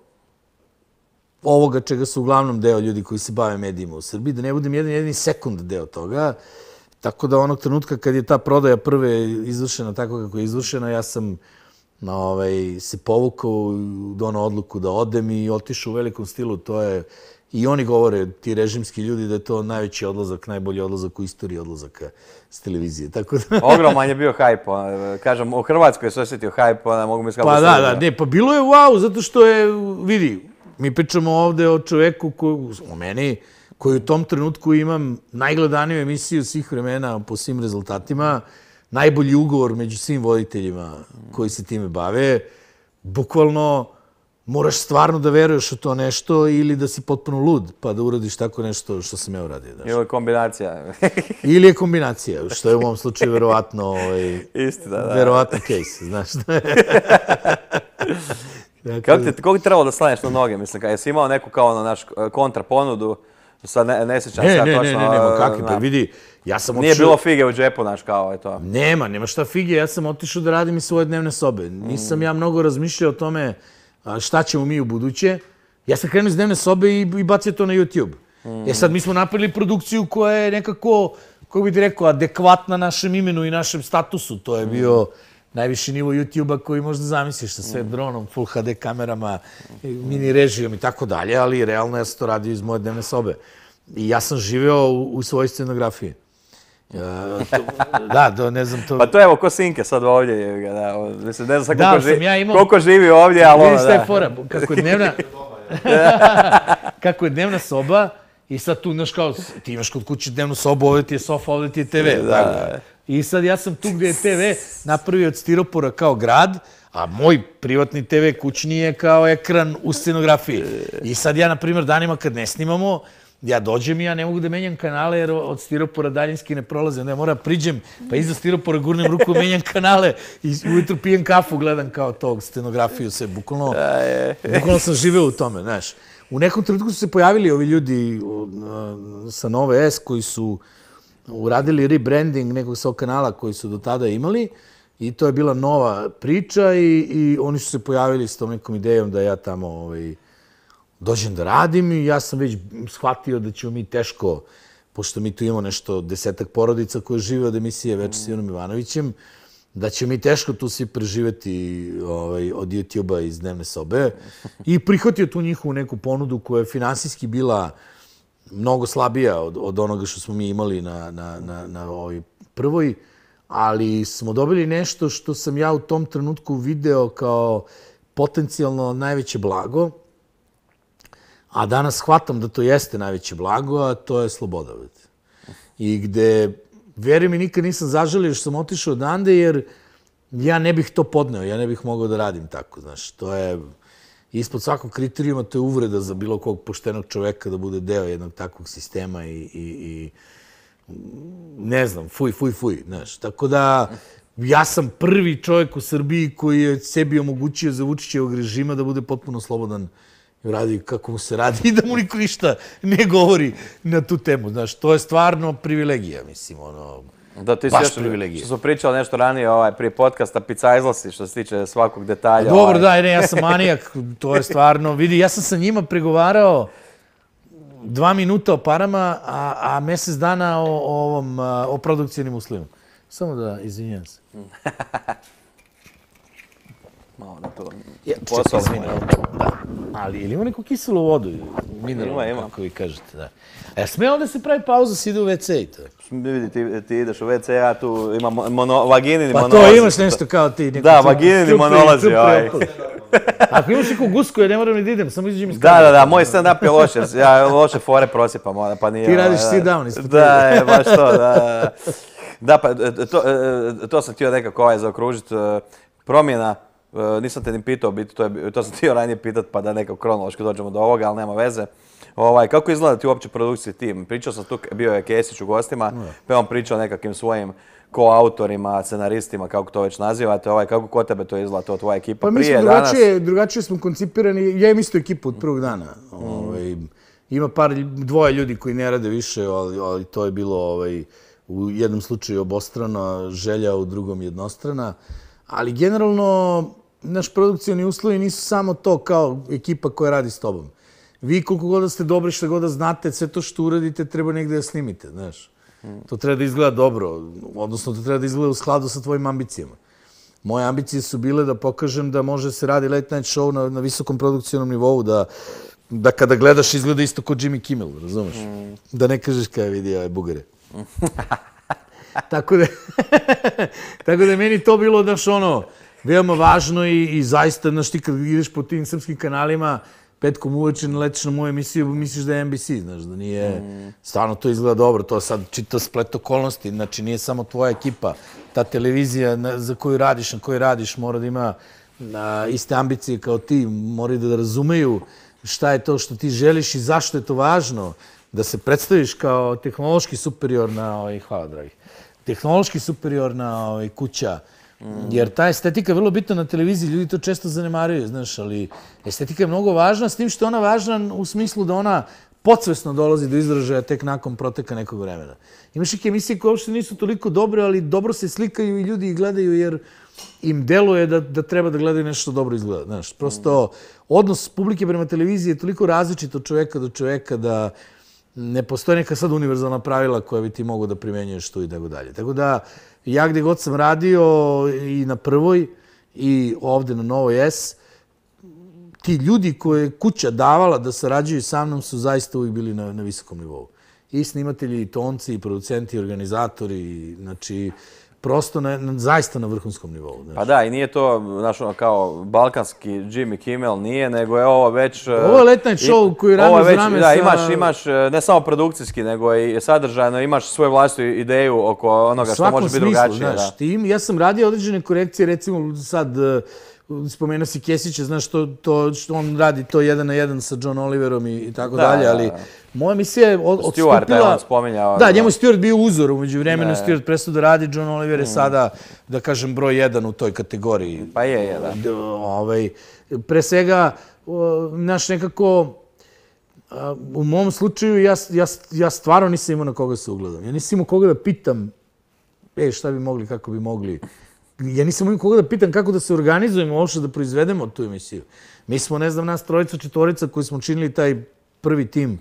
ovoga čega su uglavnom deo ljudi koji se bave medijima u Srbiji, da ne budem jedan jedini sekund deo toga. Tako da onog trenutka kad je ta prodaja prve izvršena tako kako je izvršena, ja sam na ovaj, se povukao, donao odluku da odem i otišao u velikom stilu. To je, I oni govore, ti režimski ljudi, da je to najveći odlazak, najbolji odlazak u istoriji odlazaka s televizije. Tako da... Ogroman je bio hajp. Kažem, u Hrvatskoj se osjetio hajp, mogu mi Pa da, da, ne, pa bilo je wow, zato što je, vidi, mi pričamo ovde o čoveku koji, o meni, koji u tom trenutku imam najgledaniju emisiju svih vremena po svim rezultatima, najbolji ugovor među svim voditeljima koji se time bave. Bukvalno, moraš stvarno da veruješ u to nešto ili da si potpuno lud pa da uradiš tako nešto što sam ja uradio. Ili je kombinacija. ili je kombinacija, što je u ovom slučaju verovatno... Ovaj, Isto, da, da. Verovatno case, znaš. Dakle- kako ti, kako ti trebalo da slaneš na noge? Mislim, kada jesi imao neku kao ono, naš e, kontraponudu, sad ne, ne sećam ne, se ja ne, točno... Ne, ne, ne, e, nema pa vidi, ja sam Nije bilo fige u džepu, naš, kao je to. Nema, nema šta fige, ja sam otišao da radim i svoje dnevne sobe. Nisam ja mnogo razmišljao o tome šta ćemo mi u buduće. Ja sam krenuo iz dnevne sobe i, i bacio to na YouTube. E sad, mi smo napravili produkciju koja je nekako, kako bih ti rekao, adekvatna našem imenu i našem statusu. To je bio najviši nivo YouTube-a koji možda zamisliš sa sve dronom, full HD kamerama, mini režijom i tako dalje, ali realno ja sam to radio iz moje dnevne sobe. I ja sam živeo u, u svojoj scenografiji. E, da, da, ne znam to. Pa to je evo ko Sinke sad ovdje je, da, mislim ne znam sad koliko, da, živi, ja imao... ovdje, al ovo. Vidiš ono, taj fora kako je dnevna kako je dnevna soba i sad tu naš kao ti imaš kod kuće dnevnu sobu, ovdje ti je sofa, ovdje ti je TV. da. I sad ja sam tu gdje je TV napravio od stiropora kao grad, a moj privatni TV kućni je kao ekran u scenografiji. I sad ja, na primjer, danima kad ne snimamo, ja dođem i ja ne mogu da menjam kanale jer od stiropora daljinski ne prolaze. Onda ja moram priđem, pa iza stiropora gurnem ruku, i menjam kanale i ujutru pijem kafu, gledam kao to, scenografiju se. Bukvalno, bukvalno sam živeo u tome, znaš. U nekom trenutku su se pojavili ovi ljudi sa Nove S koji su uradili rebranding nekog svog kanala koji su do tada imali i to je bila nova priča i, i oni su se pojavili s tom nekom idejom da ja tamo ovaj, dođem da radim i ja sam već shvatio da ćemo mi teško, pošto mi tu imamo nešto desetak porodica koje žive od emisije Večer s Ivanom Ivanovićem, da će mi teško tu svi preživeti ovaj, od YouTube-a iz dnevne sobe. I prihvatio tu njihovu neku ponudu koja je finansijski bila mnogo slabija od, od onoga što smo mi imali na, na, na, na ovoj prvoj, ali smo dobili nešto što sam ja u tom trenutku video kao potencijalno najveće blago, a danas shvatam da to jeste najveće blago, a to je sloboda. I gde, veri mi, nikad nisam zažalio što sam otišao odande, jer ja ne bih to podneo, ja ne bih mogao da radim tako, znaš, to je ispod svakog kriterijuma to je uvreda za bilo kog poštenog čoveka da bude deo jednog takvog sistema i, i, i ne znam, fuj, fuj, fuj, znaš. Tako da, ja sam prvi čovjek u Srbiji koji je sebi omogućio za ovog režima da bude potpuno slobodan radi kako mu se radi i da mu niko ništa ne govori na tu temu. Znaš, to je stvarno privilegija, mislim, ono, Da, ti baš privilegije. Što smo pričali nešto ranije, ovaj, prije podkasta pizza izlasi što se tiče svakog detalja. Dobro, ovaj. da, ne, ja sam manijak, to je stvarno. Vidi, ja sam sa njima pregovarao dva minuta o parama, a, a mjesec dana o, o ovom, o produkcijnim uslovima. Samo da, izvinjam se. Mauro, posao mineralno. não Ali ili ima neku kiselu vodu? Mineralno, ima, ima. kako vi kažete. Da. E, sme não se pravi pauza, não ide u WC i to? Vidi, ti, ti ideš u WC, ja tu imam mono, vaginini pa monolazi. Pa to imaš nešto kao ti. Neko da, vaginini monolazi. Ovaj. Ako imaš neku gusku, ja ne moram ni da idem, samo izađem iz Da, da, da, moj stand-up je loše, ja loše fore prosipam, pa nije... Ti radiš sit-down ispod. Da, je, baš to, da. Da, pa to, to sam htio nekako ovaj zaokružiti. Promjena E, nisam te ni pitao, to, je, to sam ti ranije pitat pa da nekako kronološki dođemo do ovoga, ali nema veze. Ovaj, kako izgleda ti uopće produkcija tim? Pričao sam tu, bio je Kesić u gostima, ne. pa on pričao nekakim svojim co-autorima, scenaristima, kako to već nazivate, ovaj, kako kod tebe to izgleda, to tvoja ekipa pa, prije, mislim, drugačije, danas? Drugačije smo koncipirani, ja imam isto ekipu od prvog dana. Mm. Ovaj, ima par, dvoje ljudi koji ne rade više, ali, ali to je bilo ovaj, u jednom slučaju obostrana želja, u drugom jednostrana. Ali generalno, naš produkcijni uslovi nisu samo to kao ekipa koja radi s tobom. Vi koliko god da ste dobri, što god da znate, sve to što uradite treba negdje da snimite, znaš. To treba da izgleda dobro, odnosno to treba da izgleda u skladu sa tvojim ambicijama. Moje ambicije su bile da pokažem da može se radi late night show na, visokom produkcijnom nivou, da, da kada gledaš izgleda isto kao Jimmy Kimmel, razumeš? Mm. Da ne kažeš kada je vidio ovaj bugare. tako da, tako da meni to bilo daš ono, veoma važno i, zaista, znaš, ti kad ideš po tim srpskim kanalima, petkom uveče naletiš na moju emisiju, misliš da je NBC, znaš, da nije... Mm. Stvarno to izgleda dobro, to sad čita splet okolnosti, znači nije samo tvoja ekipa, ta televizija na, za koju radiš, na kojoj radiš, mora da ima iste ambicije kao ti, mora da, da razumeju šta je to što ti želiš i zašto je to važno da se predstaviš kao tehnološki superior na... Ovaj, hvala, dragi. Tehnološki superior na ovaj, kuća. Mm. Jer ta estetika je vrlo bitna na televiziji, ljudi to često zanemaruju, znaš, ali estetika je mnogo važna, s tim što je ona važna u smislu da ona podsvesno dolazi do izražaja tek nakon proteka nekog vremena. Imaš i emisije koje uopšte nisu toliko dobre, ali dobro se slikaju i ljudi ih gledaju jer im deluje da, da treba da gledaju nešto dobro izgleda. Znaš, prosto mm. odnos publike prema televiziji je toliko različit od čoveka do čoveka da ne postoje neka sad univerzalna pravila koja bi ti mogo da primenjuješ tu i tako dalje. Tako da, ja gdje god sam radio i na prvoj i ovde na Novoj S, ti ljudi koje je kuća davala da sarađuju sa mnom su zaista uvijek bili na, visokom nivou. I snimatelji, i tonci, i producenti, i organizatori, znači, prosto na, na, zaista na vrhunskom nivou. Znači. Pa da, i nije to znači, ono, kao balkanski Jimmy Kimmel, nije, nego je ovo već... Ovo je letnaj show koji rame ovo već, rame da, sa... imaš, imaš e, ne samo produkcijski, nego i sadržajno, imaš svoju vlastnu ideju oko onoga što može biti drugačije. U svakom smislu, znaš, da. tim, ja sam radio određene korekcije, recimo sad... Uh, spomenuo si Kesića, znaš to, to, što on radi to jedan na jedan sa John Oliverom i, i tako da, dalje, ali da. moja misija je od, Stewart, odstupila... Stuart, da je on spomenjao. Da, njemu je Stuart bio uzor, umeđu vremenu Stuart prestao da radi, John Oliver je mm. sada, da kažem, broj jedan u toj kategoriji. Pa je, je, da. D, ovaj, pre svega, naš nekako, u mom slučaju, ja, ja, ja stvarno nisam imao na koga se ugledam. Ja nisam imao koga da pitam, e, šta bi mogli, kako bi mogli ja nisam imao koga da pitan kako da se organizujemo ovo što da proizvedemo tu emisiju. Mi smo, ne znam, nas trojica, četvorica koji smo činili taj prvi tim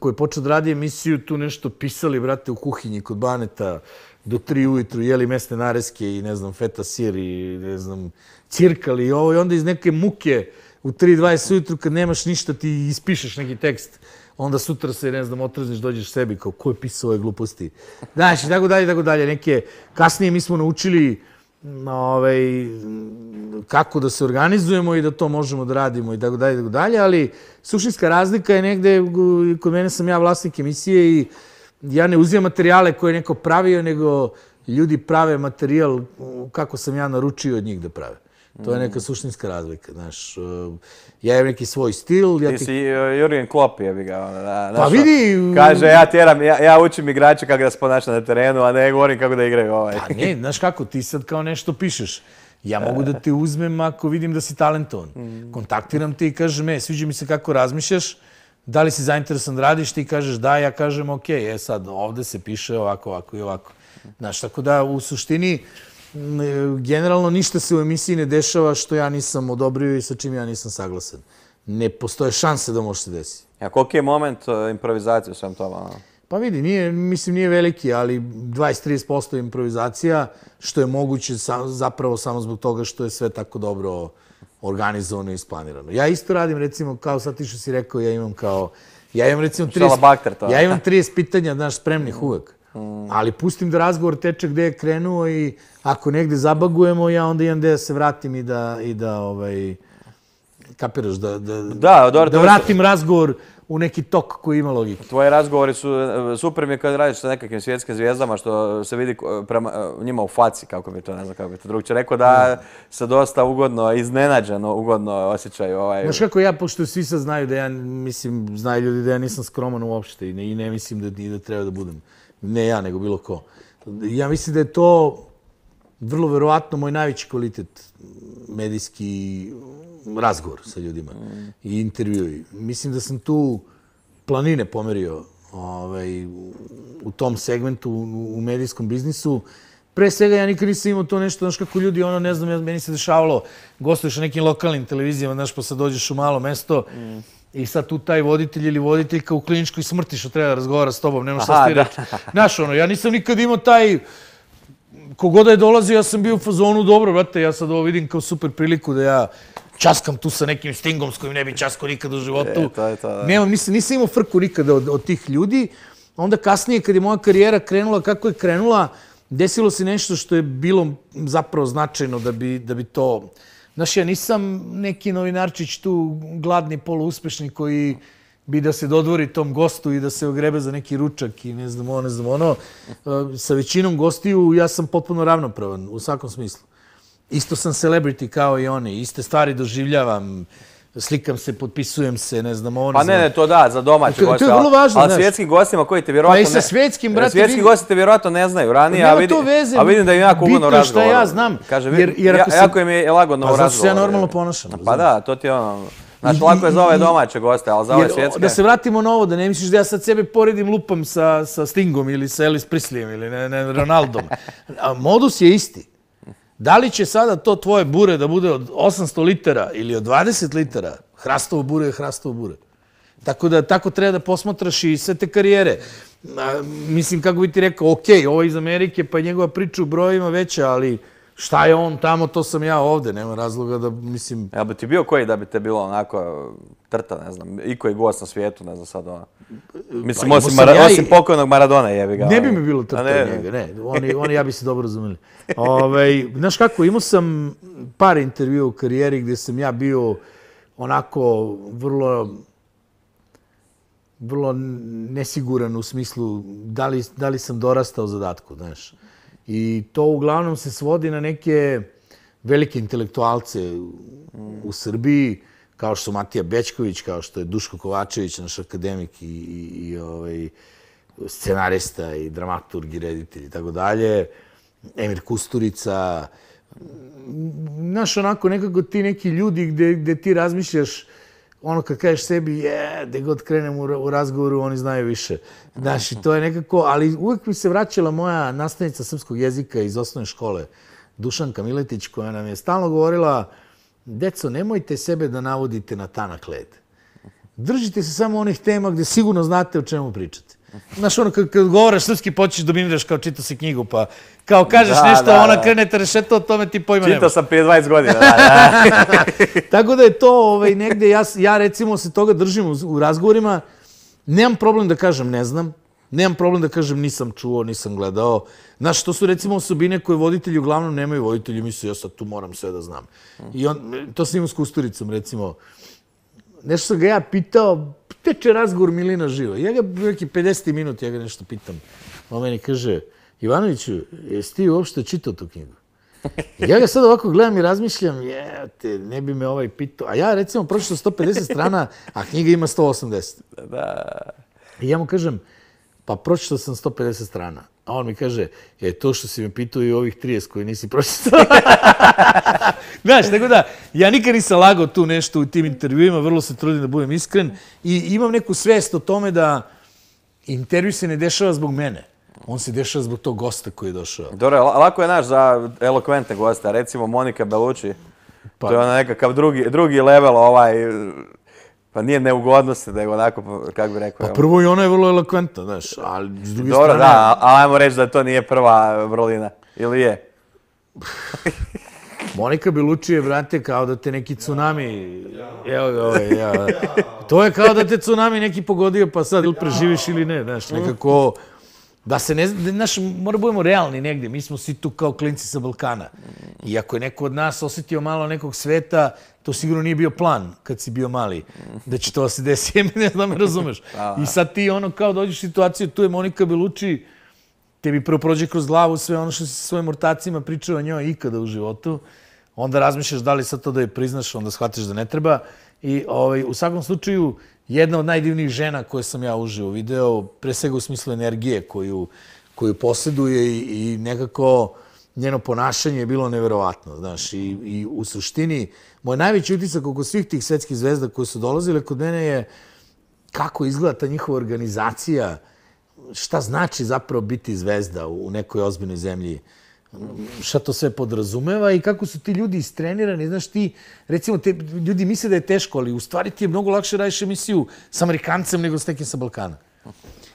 koji je počeo da radi emisiju, tu nešto pisali, brate, u kuhinji kod Baneta do tri ujutru, jeli mesne nareske i, ne znam, feta sir i, ne znam, cirkali i ovo. I onda iz neke muke u 3.20 ujutru kad nemaš ništa ti ispišeš neki tekst. Onda sutra se, ne znam, otrzniš, dođeš sebi kao ko je pisao ove gluposti. Znači, tako dalje, tako dalje. Neke, kasnije mi smo naučili uh, na ovaj, kako da se organizujemo i da to možemo da radimo i tako dalje i tako dalje, ali suštinska razlika je negde, kod mene sam ja vlasnik emisije i ja ne uzimam materijale koje je neko pravio, nego ljudi prave materijal kako sam ja naručio od njih da prave. To je mm. neka suštinska razlika, znaš. Uh, ja imam neki svoj stil. Ja ti si uh, Jurgen Klopp, je bi ga. Ono, pa vidi... Ono, kaže, ja tjeram, ja, ja učim igrača kako da se ponašam na terenu, a ne govorim kako da igraju ovaj. Pa ne, znaš kako, ti sad kao nešto pišeš. Ja e. mogu da te uzmem ako vidim da si talentovan. Mm. Kontaktiram te i kažem, e, sviđa mi se kako razmišljaš, da li si zainteresan da radiš, ti kažeš da, ja kažem, okej, e sad, ovde se piše ovako, ovako i ovako. Znaš, tako da u suštini, generalno ništa se u emisiji ne dešava što ja nisam odobrio i sa čim ja nisam saglasan. Ne postoje šanse da može se desi. A koliki je moment e, improvizacije u svem tome? Ono? Pa vidi, nije, mislim nije veliki, ali 20-30% improvizacija, što je moguće zapravo samo zbog toga što je sve tako dobro organizovano i isplanirano. Ja isto radim, recimo, kao sad ti što si rekao, ja imam kao... Ja imam recimo 30, ja imam 30 pitanja, znaš, spremnih uvek. Mm. Ali pustim da razgovor teče gde je krenuo i ako negde zabagujemo, ja onda imam gde da se vratim i da, i da ovaj, kapiraš, da, da, da, vratim razgovor u neki tok koji ima logike. Tvoje razgovori su e, super mi je kad radiš sa nekakvim svjetskim zvijezdama što se vidi e, prema e, njima u faci, kako bi to ne znam kako bi to drugo će rekao, da se dosta ugodno, iznenađeno ugodno osjećaju. Ovaj... Znaš kako ja, pošto svi sad znaju da ja, mislim, znaju ljudi da ja nisam skroman uopšte i ne, i ne mislim da, da treba da budem ne ja, nego bilo ko. Ja mislim da je to vrlo verovatno moj najveći kvalitet medijski razgovor sa ljudima i intervjuj. Mislim da sam tu planine pomerio ovaj, u tom segmentu u medijskom biznisu. Pre svega ja nikad nisam imao to nešto, znaš kako ljudi, ono, ne znam, meni se dešavalo, gostuješ na nekim lokalnim televizijama, znaš, pa sad dođeš u malo mesto, I sad tu taj voditelj ili voditeljka u kliničkoj smrti što treba razgovarati s tobom, nema što ti reći. Znaš, ono, ja nisam nikad imao taj... Kogoda je dolazio, ja sam bio u fazonu, dobro, brate, ja sad ovo vidim kao super priliku da ja časkam tu sa nekim stingom s kojim ne bi časko nikad u životu. E, nema, nisam, nisam imao frku nikada od, od tih ljudi. Onda kasnije, kad je moja karijera krenula, kako je krenula, desilo se nešto što je bilo zapravo značajno da bi, da bi to... Znaš, ja nisam neki novinarčić tu gladni, poluuspešni koji bi da se dodvori tom gostu i da se ogrebe za neki ručak i ne znam ono, ne znam ono. Eh, sa većinom gostiju ja sam potpuno ravnopravan u svakom smislu. Isto sam celebrity kao i oni, iste stvari doživljavam slikam se, potpisujem se, ne znam, ono Pa ne, ne, to da, za domaće goste. To je vrlo važno, znaš. Ali svjetskim gostima koji te vjerojatno ne... Pa i sa svjetskim, e, brate, vidim. Svjetski gosti te vjerojatno ne znaju ranije, pa a vidim, a vidim da im jako ugodno razgovor. Bitno što ja znam. Kaže, jer, jer ako jako im je lagodno pa u razgovoru. Pa znaš, ja normalno ponašam. Pa da, to ti je ono... Znači, lako je za ove domaće goste, ali za ove svjetske... Da se vratimo na ovo, da ne misliš da ja sad sebe poredim lupom sa, sa Stingom ili sa Elis Prislijem ili ne, ne, Ronaldom. Modus je isti. Da li će sada to tvoje bure da bude od 800 litara ili od 20 litara? Hrastovo bure je hrastovo bure. Tako da tako treba da posmatraš i sve te karijere. Mislim, kako bi ti rekao, ok, ovo je iz Amerike, pa je njegova priča u brojima veća, ali šta je on tamo, to sam ja ovde, nema razloga da mislim... Ja bi ti bio koji da bi te bilo onako e, trta, ne znam, i koji gost na svijetu, ne znam sad ona. Mislim, pa, osim, Mara, ja osim pokojnog Maradona jebi ga. Ne bi ono. mi bilo trta ne, njega, ne. Oni, oni ja bi se dobro razumeli. Ove, ovaj, znaš kako, imao sam par intervjua u karijeri gdje sam ja bio onako vrlo vrlo nesiguran u smislu da li, da li sam dorastao zadatku, znaš. Mm. I to uglavnom se svodi na neke velike intelektualce u Srbiji, kao što je Matija Bečković, kao što je Duško Kovačević, naš akademik i, i, i ovaj, scenarista i dramaturg i reditelj i tako dalje, Emir Kusturica. Znaš, onako, nekako ti neki ljudi gde, gde ti razmišljaš, ono kad kažeš sebi, je, da god krenem u razgovoru, oni znaju više. Znaš, to je nekako, ali uvijek mi se vraćala moja nastavnica srpskog jezika iz osnovne škole, Dušanka Miletić, koja nam je stalno govorila, deco, nemojte sebe da navodite na tanak led. Držite se samo onih tema gdje sigurno znate o čemu pričate. Znaš, ono, kad, kad govoreš srpski, počneš dominiraš kao čitao si knjigu, pa kao kažeš nešto, ona da. krene te rešeto, o tome ti pojma čitao Čitao sam prije 20 godina, Tako da je to ovaj, negde, ja, ja recimo se toga držim u, razgovorima, nemam problem da kažem ne znam, nemam problem da kažem nisam čuo, nisam gledao. Znaš, to su recimo osobine koje voditelji uglavnom nemaju voditelji, misle, ja sad tu moram sve da znam. I on, to sam imao s Kusturicom, recimo. Nešto sam ga ja pitao, teče razgovor Milina živo. Ja ga neki 50. minut, ja ga nešto pitam. On meni kaže, Ivanoviću, jesi ti uopšte čitao tu knjigu? Ja ga sad ovako gledam i razmišljam, je, te, ne bi me ovaj pitao. A ja recimo prošlo 150 strana, a knjiga ima 180. Da. I ja mu kažem, pa pročitao sam 150 strana. A on mi kaže, je to što si me pitao i ovih 30 koji nisi pročitao. Znaš, tako da, ja nikad nisam lagao tu nešto u tim intervjuima, vrlo se trudim da budem iskren i imam neku svest o tome da intervju se ne dešava zbog mene. On se dešava zbog tog gosta koji je došao. Dobro, lako je naš za elokventne goste, recimo Monika Belući. Pa. To je ona nekakav drugi, drugi level ovaj... Pa nije neugodno se da je onako, kako bi rekao... Pa prvo i ona je vrlo elokventa, znaš, ali s druge Dobro, strane... Dobro, da, ali ajmo reći da to nije prva vrlina. Ili je? Monika Bilučić je, brate, kao da te neki tsunami... Ja. Evo ga, ovaj, ja. To je kao da te tsunami neki pogodio, pa sad ili preživiš ili ne, znaš, nekako... Da se ne znaš, znaš mora budemo realni negde. mi smo svi tu kao klinci sa Balkana. I ako je neko od nas osjetio malo nekog sveta, to sigurno nije bio plan kad si bio mali, da će to se desiti, ne znam, razumeš. I sad ti ono kao dođeš u situaciju, tu je Monika Bilučić, tebi prvo prođe kroz glavu sve ono što si sa svojim ortacima pričao o njoj ikada u životu, onda razmišljaš da li sad to da je priznaš, onda shvatiš da ne treba. I ovaj, u svakom slučaju, jedna od najdivnijih žena koje sam ja uživo video, pre svega u smislu energije koju, koju posjeduje i, i nekako njeno ponašanje je bilo neverovatno. Znaš, i, I u suštini, moj najveći utisak oko svih tih svetskih zvezda koje su dolazile kod mene je kako izgleda ta njihova organizacija, šta znači zapravo biti zvezda u nekoj ozbiljnoj zemlji? Šta to sve podrazumeva i kako su ti ljudi istrenirani? Znaš, ti, recimo, te ljudi misle da je teško, ali u stvari ti je mnogo lakše radiš emisiju s Amerikancem nego s nekim sa Balkana.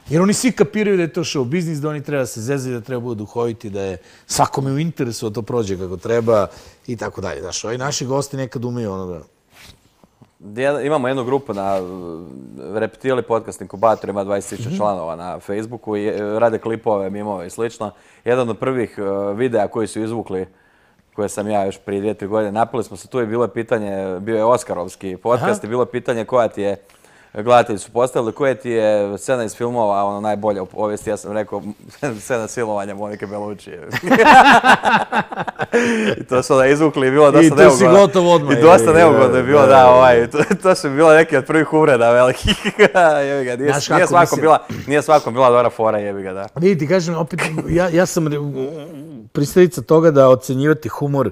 Jer oni svi kapiraju da je to show biznis, da oni treba se zezati, da treba budu duhoviti, da je svakome u interesu da to prođe kako treba i tako dalje. Znaš, ovi naši gosti nekad umeju ono da imamo jednu grupu na Reptili podcast inkubator, ima 20.000 mhm. članova na Facebooku i e, rade klipove, mimove i slično. Jedan od prvih e, videa koji su izvukli koje sam ja još prije dvije, tri godine napili smo se tu i bilo je pitanje, bio je Oskarovski podcast Aha. i bilo je pitanje koja ti je gledatelji su postavili. Koje ti je scena iz filmova, ono najbolje u povijesti? Ja sam rekao scena silovanja Monike Belovići. I to su onda izvukli i bilo dosta neugodno. I to neugodno. si gotovo odmah. I dosta neugodno je bilo, da, da ovaj, to, to su bilo neke od prvih uvreda velikih. jebiga, nije, Znaš, nije, svakom bila, nije svakom bila dobra fora, jebiga, da. Vidite, kažem, opet, ja, ja sam pristavica toga da ocenjivati humor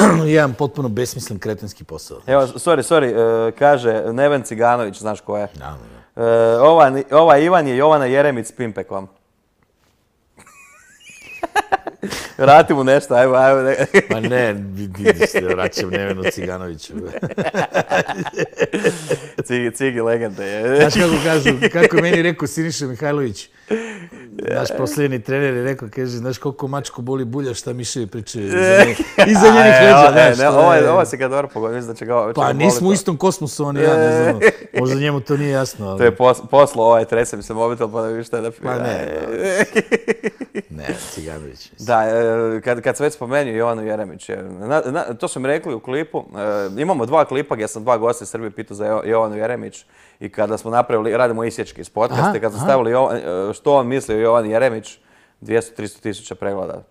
jedan potpuno besmislen kretenski posao. Evo, sorry, sorry, e, kaže Neven Ciganović, znaš ko je. Da, da. E, ova, ova Ivan je Jovana Jeremic Pimpek vam. Vrati mu nešto, ajmo, ajmo. Ne. Ma ne, vidiš se, vraćam Nevenu Ciganoviću. cigi, cigi legenda je. Znaš kako kažu, kako meni rekao Siniša Mihajlović, Naš posljedni trener je rekao, kaže, znaš koliko mačku boli bulja, šta mi še pričaju iza njenih e, leđa. ovo, ovaj- ovaj se kad dobro pogodi, mislim da će ga ovo... Ovaj- pa nismo u istom kosmosu, on ja, ne e. znam, možda njemu to nije jasno. Ali... To je poslo, ovaj, trese mi se mobitel, pa da bi šta da Pa ne, ne, ne, Ciganović. Da, e, kad, kad se već spomenio Jovanu Jeremić, to su mi rekli u klipu, imamo dva klipa gdje sam dva gosta iz Srbije pitao za Jovanu Jeremić i kada smo napravili, radimo isječki iz podcasta, kada smo stavili što on misli o Jovani Jeremić, 200-300 tisuća pregleda.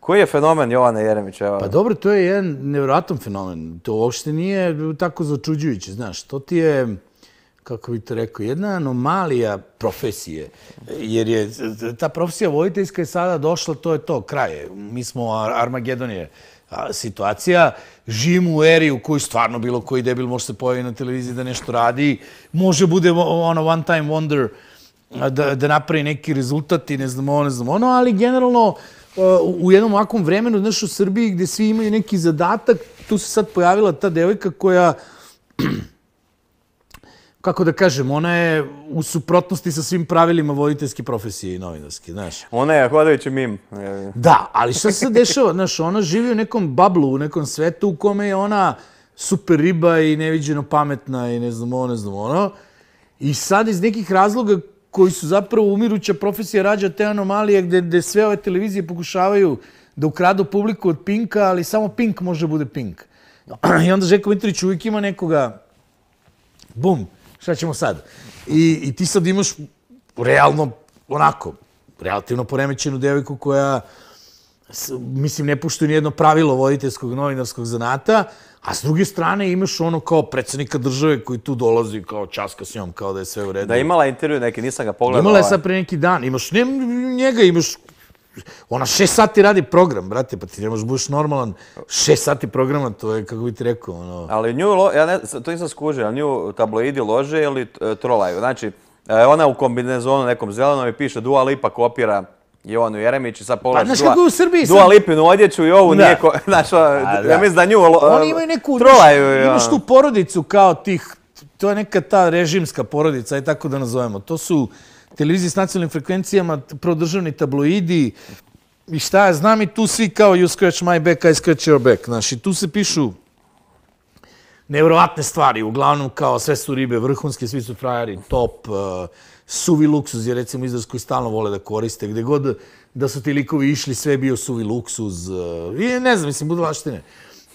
Koji je fenomen Jovana Jeremića? Pa dobro, to je jedan nevjerojatan fenomen. To uopšte nije tako začuđujuće. Znaš, to ti je, kako bi to rekao, jedna anomalija profesije. Jer je ta profesija vojiteljska je sada došla, to je to, kraje. Mi smo Armagedon je situacija. Živimo u eri u kojoj stvarno bilo koji debil može se pojaviti na televiziji da nešto radi. Može bude ono one time wonder da, da napravi neki rezultat i ne znamo ono, ne znamo ono, ali generalno u jednom ovakvom vremenu, znaš, u Srbiji gde svi imaju neki zadatak, tu se sad pojavila ta devojka koja, kako da kažem, ona je u suprotnosti sa svim pravilima voditeljske profesije i novinarske, znaš. Ona je da mim. Da, ali šta se dešava, znaš, ona živi u nekom bablu, u nekom svetu u kome je ona super riba i neviđeno pametna i ne znamo ono, ne znamo ono. I sad iz nekih razloga koji su zapravo umiruća profesija rađa te anomalije gdje sve ove televizije pokušavaju da ukradu publiku od Pinka, ali samo Pink može bude Pink. I onda Žeko Mitrović uvijek ima nekoga, bum, šta ćemo sad? I, i ti sad imaš realno, onako, relativno poremećenu devojku koja, mislim, ne puštuje nijedno pravilo voditeljskog novinarskog zanata, A s druge strane imaš ono kao predsjednika države koji tu dolazi kao časka s njom, kao da je sve u redu. Da imala intervju neki, nisam ga pogledala. Imala je sad pre neki dan. Imaš njega, imaš... Ona šest sati radi program, brate, pa ti ne možeš budeš normalan. Šest sati programa, to je kako bi ti rekao. Ono... Ali nju, ja ne, to nisam skužio, nju tabloidi lože ili e, trolaju. Znači, e, ona u kombinezonu nekom zelenom i piše Dua Lipa kopira Jovanu Jeremiću, sad pogledaš pa, u Srbiji sam... Dua Lipinu odjeću i ovu neko... znaš, pa, ja mislim da nju Oni imaju neku, trolaju. Imaš, tu porodicu kao tih, to je neka ta režimska porodica, aj tako da nazovemo. To su televizije s nacionalnim frekvencijama, prodržavni tabloidi, I šta ja znam i tu svi kao you scratch my back, I scratch your back. Znaš, i tu se pišu nevrovatne stvari. Uglavnom kao sve su ribe vrhunske, svi su frajari, top. Eh, suvi luksuz je recimo izraz koji stalno vole da koriste. Gde god da su ti likovi išli, sve je bio suvi luksuz. Eh, ne znam, mislim, budu vaštine.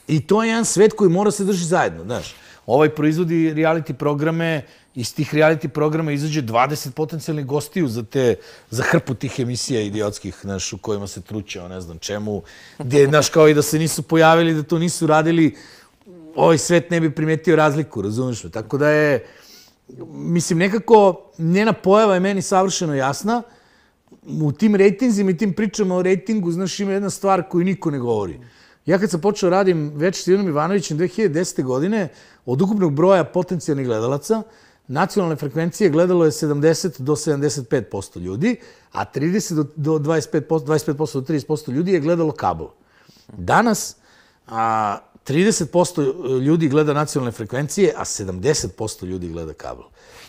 I to je jedan svet koji mora se drži zajedno, znaš. Ovaj proizvodi reality programe, iz tih reality programa izađe 20 potencijalnih gostiju za, te, za hrpu tih emisija idiotskih, znaš, u kojima se truće o ne znam čemu. Gdje, znaš, kao i da se nisu pojavili, da to nisu radili, ovaj svet ne bi primetio razliku, razumiješ me. Tako da je mislim, nekako njena pojava je meni savršeno jasna. U tim rejtinzima i tim pričama o rejtingu, znaš, ima jedna stvar koju niko ne govori. Ja kad sam počeo radim već s Ivanom Ivanovićem 2010. godine, od ukupnog broja potencijalnih gledalaca, nacionalne frekvencije gledalo je 70 do 75% ljudi, a 30 do 25%, 25 do 30% ljudi je gledalo kabel. Danas, a, 30% e, ljudi gleda nacionalne frekvencije, a 70% ljudi gleda kabel.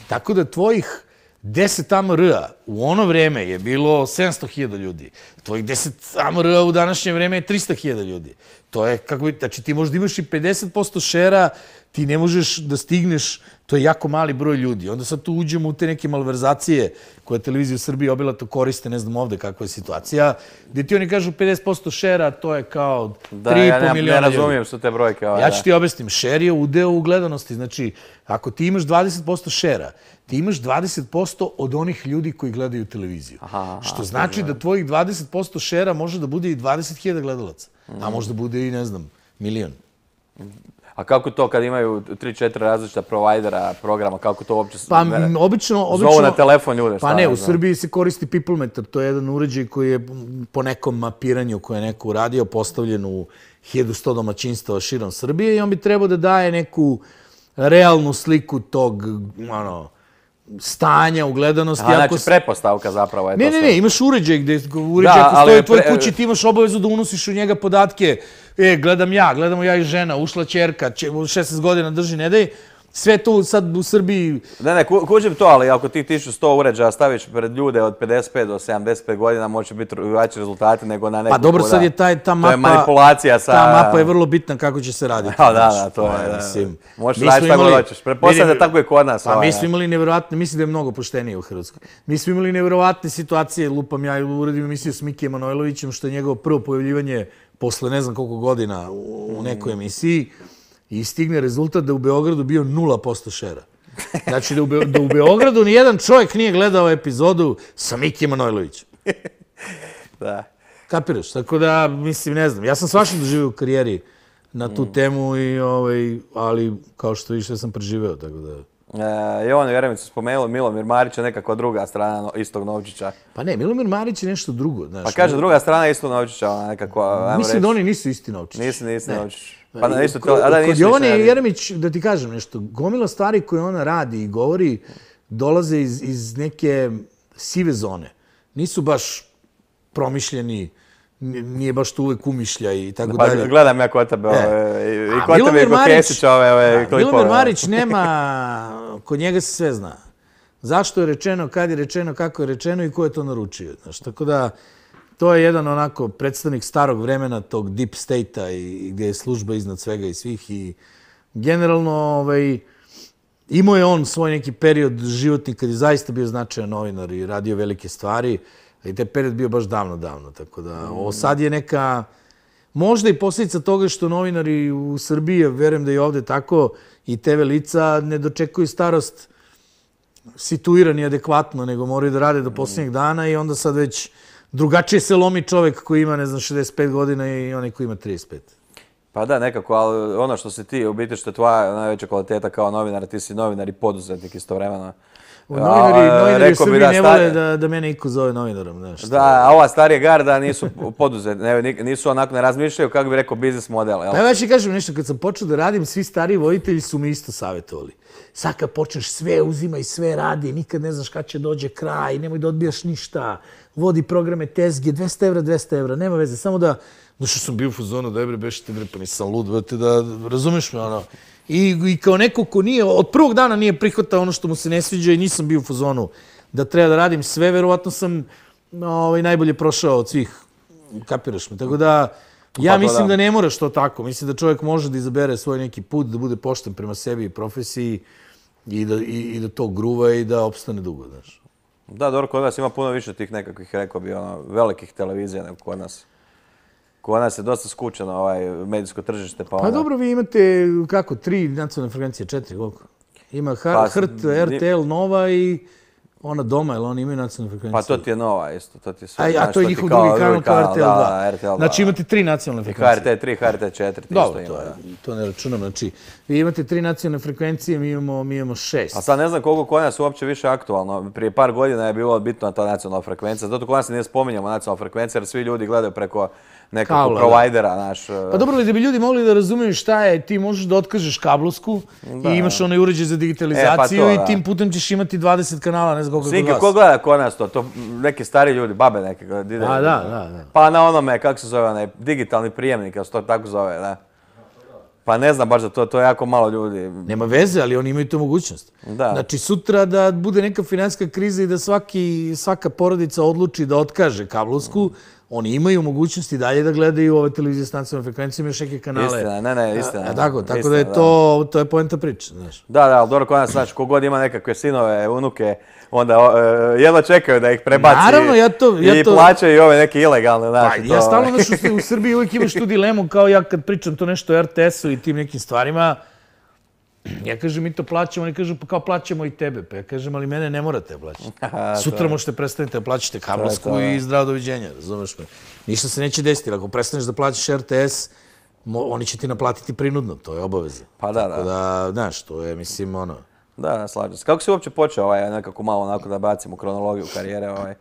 Tako da tvojih 10 AMR-a u ono vreme je bilo 700.000 ljudi. To je 10 AMR u današnje vreme je 300.000 ljudi. To je kako bi, znači ti možda imaš i 50% šera, ti ne možeš da stigneš, to je jako mali broj ljudi. Onda sad tu uđemo u te neke malverzacije koje televizija u Srbiji obilato koriste, ne znam ovde kakva je situacija, gdje ti oni kažu 50% šera, to je kao 3,5 miliona ljudi. Da, ja ne razumijem što te brojke. Ovaj, ja ću ti objasnim, šer je u deo ugledanosti. Znači, ako ti imaš 20% šera, ti imaš 20% od onih ljudi koji gledaju televiziju. što znači da tvojih 20% šera može da bude i 20.000 gledalaca. A mm. može da bude i, ne znam, milion. A kako to kad imaju 3-4 različita provajdera programa, kako to uopće... Pa, ne, obično, obično... Zovu na telefon ljude, Pa ne, u Srbiji se koristi PeopleMeter. To je jedan uređaj koji je po nekom mapiranju koje je neko uradio postavljen u 1100 domaćinstva širom Srbije i on bi trebao da daje neku realnu sliku tog, ono, stanja, ugledanosti. A znači, prepostavka zapravo je to sve. Ne, ne, ne, imaš uređaj gdje uređaj da, ako stoje u tvoj kući, ti imaš obavezu da unosiš u njega podatke. E, gledam ja, gledamo ja i žena, ušla čerka, 16 godina drži, ne daj. Sve to sad u Srbiji... Ne, ne, kuđim to, ali ako ti 1100 uređaja staviš pred ljude od 55 do 75 godina, moće biti vaći rezultati nego na nekog... Pa dobro, sad je ta mapa... To je manipulacija sa... Ta mapa je vrlo bitna kako će se raditi. Da, da, znači. to je, pa, da. Možeš raditi tako da hoćeš. Preposledajte, tako je kod nas. Pa mi ovaj. smo imali nevjerovatne... Mislim da je mnogo poštenije u Hrvatskoj. Mi smo imali nevjerovatne situacije, lupam ja i uredim emisiju s Miki Emanojlovićem, što je njegovo prvo pojavljivanje posle ne znam koliko godina u nekoj emisiji i stigne rezultat da u Beogradu bio 0% šera. Znači da u, Be da u Beogradu nijedan čovjek nije gledao epizodu sa Miki Manojlovićem. da. Kapiraš? Tako da, mislim, ne znam. Ja sam svašno doživio u karijeri na tu mm. temu, i ovaj, ali kao što više sam preživeo, tako da... E, Jovan Jeremic je spomenuo Milomir Marić nekako druga strana istog Novčića. Pa ne, Milomir Marić je nešto drugo. Znaš, pa kaže, druga strana istog Novčića, nekako... Mislim da oni nisu isti Novčići. Nisu, nisu Novčići. Pa na pa isto to, a da nisu Kod Jeremić, da ti kažem nešto, gomila stvari koje ona radi i govori dolaze iz, iz neke sive zone. Nisu baš promišljeni, nije baš tu uvek umišlja i tako pa, dalje. Gledam ja kod tebe, e. i kod tebe je kod Kesić ove, ove klipove. Bilomir Marić nema, kod njega se sve zna. Zašto je rečeno, kad je rečeno, kako je rečeno i ko je to naručio. Znaš, tako da to je jedan onako predstavnik starog vremena tog deep state-a i gdje je služba iznad svega i svih i generalno ovaj, imao je on svoj neki period životni kad je zaista bio značajan novinar i radio velike stvari i taj period bio baš davno, davno. Tako da, ovo sad je neka možda i posljedica toga što novinari u Srbiji, verujem da je ovdje tako i TV lica ne dočekuju starost situirani adekvatno, nego moraju da rade do posljednjeg dana i onda sad već drugačije se lomi čovjek koji ima, ne znam, 65 godina i onaj koji ima 35. Pa da, nekako, ali ono što si ti, u biti što je tvoja najveća kvaliteta kao novinar, ti si novinar i poduzetnik istovremeno. Novinari, e, novinari u Srbiji ne vole da, da mene iko zove novinarom. Nešto. Da, a ova starija garda nisu poduzet, ne, nisu onako ne razmišljaju, kako bi rekao, biznis model. Jel? Pa ja već kažem nešto, kad sam počeo da radim, svi stari voditelji su mi isto savjetovali. Sad kad počneš, sve uzimaj, sve radi, nikad ne znaš kada će dođe kraj, nemoj da odbijaš ništa vodi programe Tezge, 200 evra, 200 evra, nema veze, samo da... Da što sam bio u da je bre, beš ti bre, pa nisam lud, vete, da razumeš me, ono... I, I kao neko ko nije, od prvog dana nije prihvatao ono što mu se ne sviđa i nisam bio u fuzonu da treba da radim sve, verovatno sam ovaj, najbolje prošao od svih, kapiraš me. Tako da, ja mislim da. ne moraš to tako, mislim da čovjek može da izabere svoj neki put, da bude pošten prema sebi i profesiji i da, i, da to gruva i da opstane dugo, znaš. Da, dobro, kod vas ima puno više tih nekakvih, rekao bi, ono, velikih televizija nego kod nas. Kod nas je dosta skučeno ovaj medijsko tržište. Pa, pa ona... dobro, vi imate, kako, tri nacionalne frekvencije, četiri, koliko? Ima Hrt, pa, RTL, Nova i ona doma, jel oni imaju nacionalnu frekvenciju? Pa to ti je nova isto, to ti je sve. A, to je njihov drugi kanal, kanal RTL2. Znači imate tri nacionalne frekvencije. I HRT3, HRT4, ti Dobro, isto ima. To, to ne računam, znači vi imate tri nacionalne frekvencije, mi imamo, mi imamo šest. A sad ne znam koliko kod nas uopće više aktualno. Prije par godina je bilo bitno ta nacionalna frekvencija. Zato kod nas ne spominjamo nacionalna frekvencija, jer svi ljudi gledaju preko nekog providera naš. E, pa dobro, li da bi ljudi mogli da razumiju šta je, ti možeš da otkažeš kablosku i imaš onaj uređaj za digitalizaciju e, pa i tim putem ćeš imati 20 kanala, ne znam koga Svinke, ko gleda ko nas to, neke stari ljudi, babe neke. Da, da, da, da. Pa na onome, kako se zove, onaj, digitalni prijemnik, kako se to tako zove, da. Pa ne znam baš da to, to je jako malo ljudi. Nema veze, ali oni imaju tu mogućnost. Da. Znači sutra da bude neka finanska kriza i da svaki, svaka porodica odluči da otkaže kablovsku, oni imaju mogućnosti dalje da gledaju ove televizije s nacionalnom frekvencijom i još neke kanale. Istina, ne, ne, istina. A, tako, tako istina, da je to, da. to je poenta priče, znaš. Da, da, ali dobro, kod nas, znaš, kogod ima nekakve sinove, unuke, onda uh, jedva čekaju da ih prebaci Naravno, ja to, ja to... i plaćaju ove neke ilegalne, znaš. Pa, ja ovaj. stalno, znaš, u Srbiji uvijek imaš tu dilemu, kao ja kad pričam to nešto o RTS-u i tim nekim stvarima, Ja kažem, mi to plaćamo, oni kažu, pa kao plaćamo i tebe. Pa ja kažem, ali mene ne morate plaćati. Sutra možete prestanete da plaćate kablasku i zdravo doviđenja, razumeš me. Ništa se neće desiti, ako prestaneš da plaćaš RTS, oni će ti naplatiti prinudno, to je obaveza. Pa da, Tako da. znaš, to je, mislim, ono... Da, slažem se. Kako si uopće počeo ovaj, nekako malo onako da bacim u kronologiju karijere? Ovaj?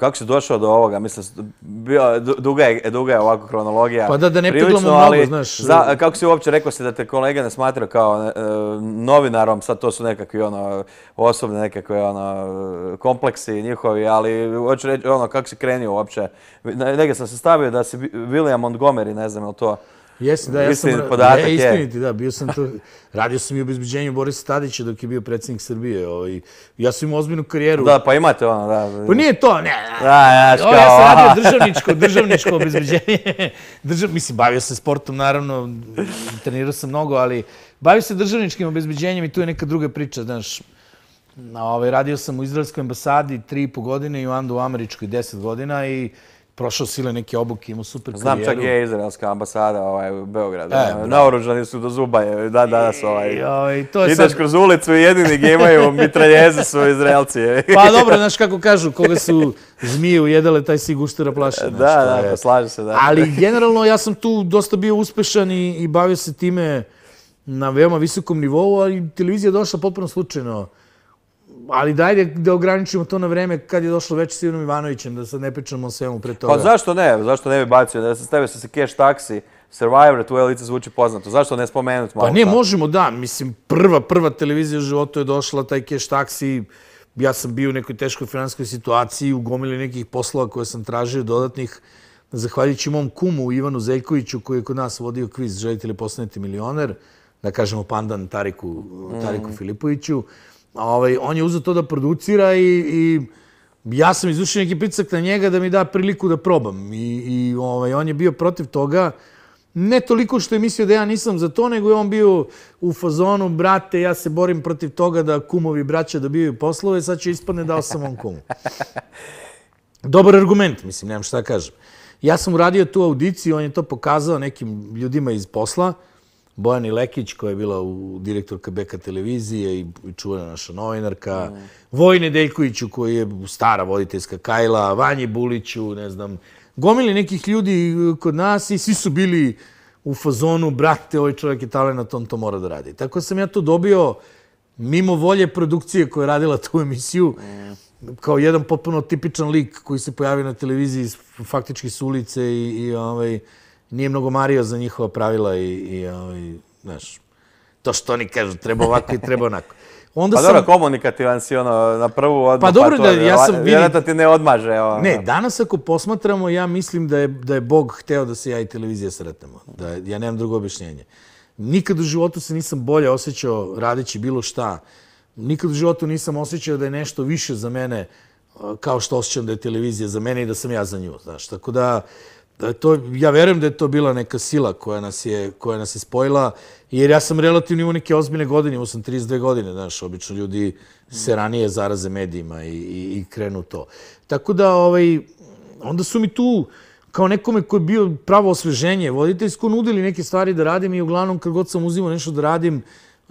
Kako se došao do ovoga? Mislim, bio, duga, je, duga je ovako kronologija. Pa da, da ne priglamo mnogo, znaš. Za, kako si uopće rekao se da te kolega ne smatra kao uh, novinarom, sad to su nekakvi ono, osobne nekakve ono, kompleksi njihovi, ali hoću reći ono, kako si krenio uopće. Negdje sam se stavio da si William Montgomery, ne znam je to. Jesi, da, ja sam... Podatak ne, istiniti, da, bio sam to... Radio sam i u obezbiđenju Borisa Tadića dok je bio predsjednik Srbije. Ovaj, ja sam imao ozbiljnu karijeru. Da, pa imate ono, da. Pa nije to, ne. Da, ja, ško, ja sam radio ono. državničko, državničko obezbiđenje. Držav, mislim, bavio se sportom, naravno, trenirao sam mnogo, ali bavio se državničkim obezbiđenjem i tu je neka druga priča, znaš. Ovaj, radio sam u Izraelskoj ambasadi tri i po godine i u Andu u Američkoj deset godina i prošao sile neke obuke, imao super karijeru. Znam čak je izraelska ambasada ovaj, u Beogradu. E, ono, Naoružani su do zuba. Da, da, da ovaj. Joj, to je Ideš kroz ulicu i jedini gdje imaju mitraljeze su izraelci. pa dobro, znaš kako kažu, koga su zmije ujedale, taj si guštera plaša. Da, da, pa slažem se. Da. Ali generalno ja sam tu dosta bio uspešan i, bavio se time na veoma visokom nivou, ali televizija je došla potpuno slučajno ali dajde da ograničimo to na vreme kad je došlo već s Ivanom Ivanovićem, da sad ne pričamo o svemu pre toga. Pa zašto ne? Zašto ne bi bacio? Da se stavio sa se cash taksi, Survivor, tvoje lice zvuči poznato. Zašto ne spomenuti pa malo? Pa ne, možemo da. Mislim, prva, prva televizija u životu je došla, taj cash taksi, ja sam bio u nekoj teškoj finanskoj situaciji, u gomili nekih poslova koje sam tražio dodatnih, zahvaljujući mom kumu Ivanu Zeljkoviću koji je kod nas vodio kviz Želite li postanete milioner, da kažemo pandan Tariku, Tariku mm. Filipoviću ovaj, on je uzao to da producira i, i ja sam izvršio neki pricak na njega da mi da priliku da probam. I, i ovaj, on je bio protiv toga. Ne toliko što je mislio da ja nisam za to, nego je on bio u fazonu, brate, ja se borim protiv toga da kumovi braća dobijaju poslove, sad će ispadne dao sam on kumu. Dobar argument, mislim, nemam šta da kažem. Ja sam uradio tu audiciju, on je to pokazao nekim ljudima iz posla. Bojani Lekić koja je bila u direktorka Beka televizije i čuvana naša novinarka, Vojne Deljkoviću koji je stara voditeljska Kajla, Vanje Buliću, ne znam, gomili nekih ljudi kod nas i svi su bili u fazonu, brate, ovaj čovjek je talent, on to mora da radi. Tako sam ja to dobio mimo volje produkcije koja je radila tu emisiju, e. kao jedan potpuno tipičan lik koji se pojavio na televiziji faktički s ulice i, i ovaj, nije mnogo mario za njihova pravila i, i ovaj, znaš, to što oni kažu, treba ovako i treba onako. Onda pa sam... dobro, komunikativan si ono, na prvu odmah, pa, pa dobro, to, da, ja sam vidim... to ti ne odmaže. Ovo. Ne, danas ako posmatramo, ja mislim da je, da je Bog hteo da se ja i televizija sretnemo. Da, ja nemam drugo objašnjenje. Nikad u životu se nisam bolje osjećao radići bilo šta. Nikad u životu nisam osjećao da je nešto više za mene kao što osjećam da je televizija za mene i da sam ja za nju. Znaš. Tako da, uh, E, ja verujem da je to bila neka sila koja nas je spojila, jer ja sam relativno imao neke ozbiljne godine, imao sam 32 godine, znaš, obično ljudi se ranije zaraze medijima i krenu to. Tako da, ovaj, onda su mi tu, kao nekome koji je bio pravo osveženje, voditeljsko nudili neke stvari da radim i uglavnom kad god sam uzimao nešto da radim,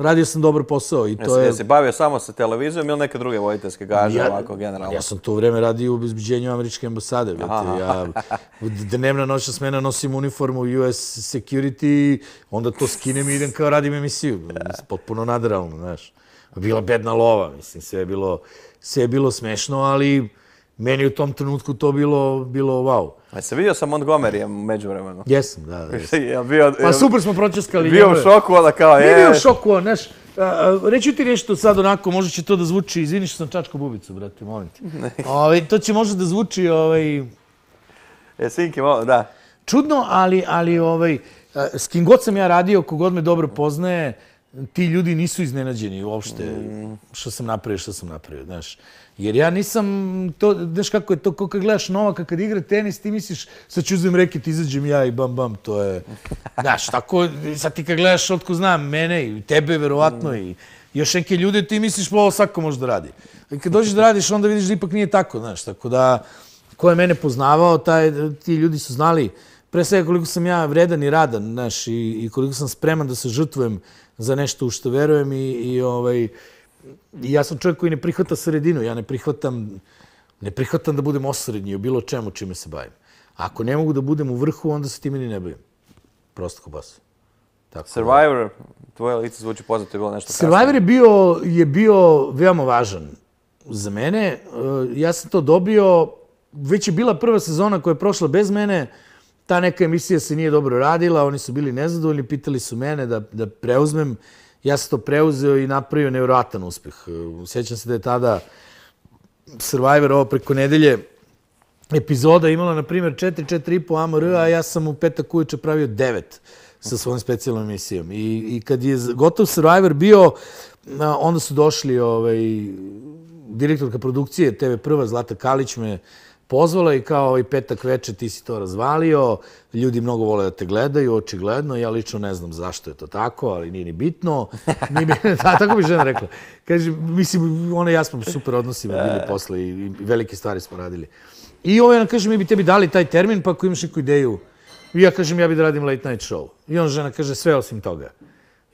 radio sam dobar posao. I to ja, je... Jesi bavio samo sa televizijom ili neke druge vojiteljske gaže ja, ovako generalno? Ja sam to vreme radio u obizbeđenju američke ambasade. Vete, ja dnevna noća smena nosim uniformu US Security, onda to skinem i idem kao radim emisiju. Potpuno nadralno, znaš. Bila bedna lova, mislim, sve je bilo, sve je bilo smešno, ali... Meni u tom trenutku to bilo, bilo wow. A se vidio sa Montgomery među vremenu? Jesam, da. Jesam. ja bio, pa super smo pročeskali. Bio u šoku, onda kao je. Nije bio u e. šoku, neš. Reću ti nešto sad onako, možda će to da zvuči, izvini što sam čačko bubicu, brate, molim ti. Ove, ovaj, to će možda da zvuči, ovaj... E, sinke, malo, da. Čudno, ali, ali ovaj, s kim god sam ja radio, kogod me dobro poznaje, uh, ti ljudi nisu iznenađeni uopšte što sam napravio, što sam napravio, znaš. Jer ja nisam, to, znaš kako je to, kako gledaš Novaka kad igra tenis, ti misliš, sad ću uzem reket, izađem ja i bam, bam, to je, znaš, tako, sad ti kad gledaš, otko znam, mene i tebe, verovatno, i još neke ljude, ti misliš, pa ovo svako može da radi. I kad dođeš da radiš, onda vidiš da ipak nije tako, znaš, tako da, ko je mene poznavao, taj, ti ljudi su znali, pre svega koliko sam ja vredan i radan, znaš, i, i koliko sam spreman da se žrtvujem, za nešto u što verujem i, i ovaj, ja sam čovjek koji ne prihvata sredinu, ja ne prihvatam, ne prihvatam da budem osrednji u bilo čemu čime se bavim. ako ne mogu da budem u vrhu, onda se tim ni ne bavim. Prosto ko basu. Tako. Survivor, tvoje lice zvuči poznato, je bilo nešto kasno. Survivor je bio, je bio veoma važan za mene. E, ja sam to dobio, već je bila prva sezona koja je prošla bez mene. Uh, ta neka emisija se nije dobro radila, oni su bili nezadovoljni, pitali su mene da, da preuzmem. Ja sam to preuzeo i napravio nevjerojatan uspeh. Sjećam se da je tada Survivor ovo preko nedelje epizoda imala, na primjer, 4-4,5 AMR, a ja sam u petak uveče pravio 9 sa svojom specijalnom emisijom. I, I kad je gotov Survivor bio, onda su došli ovaj, direktorka produkcije TV Prva, Zlata Kalić me uh, pozvala i kao i petak veče ti si to razvalio, ljudi mnogo vole da te gledaju, očigledno, ja lično ne znam zašto je to tako, ali nije ni bitno. Nije mi, da, tako bi žena rekla. Kaže, mislim, ona i ja smo super odnosima e. bili posle i, velike stvari smo radili. I ovaj ona ovaj, kaže, mi bi tebi dali taj termin, pa ako imaš neku ideju, ja kažem, ja bi da radim late night show. I on žena kaže, sve osim toga.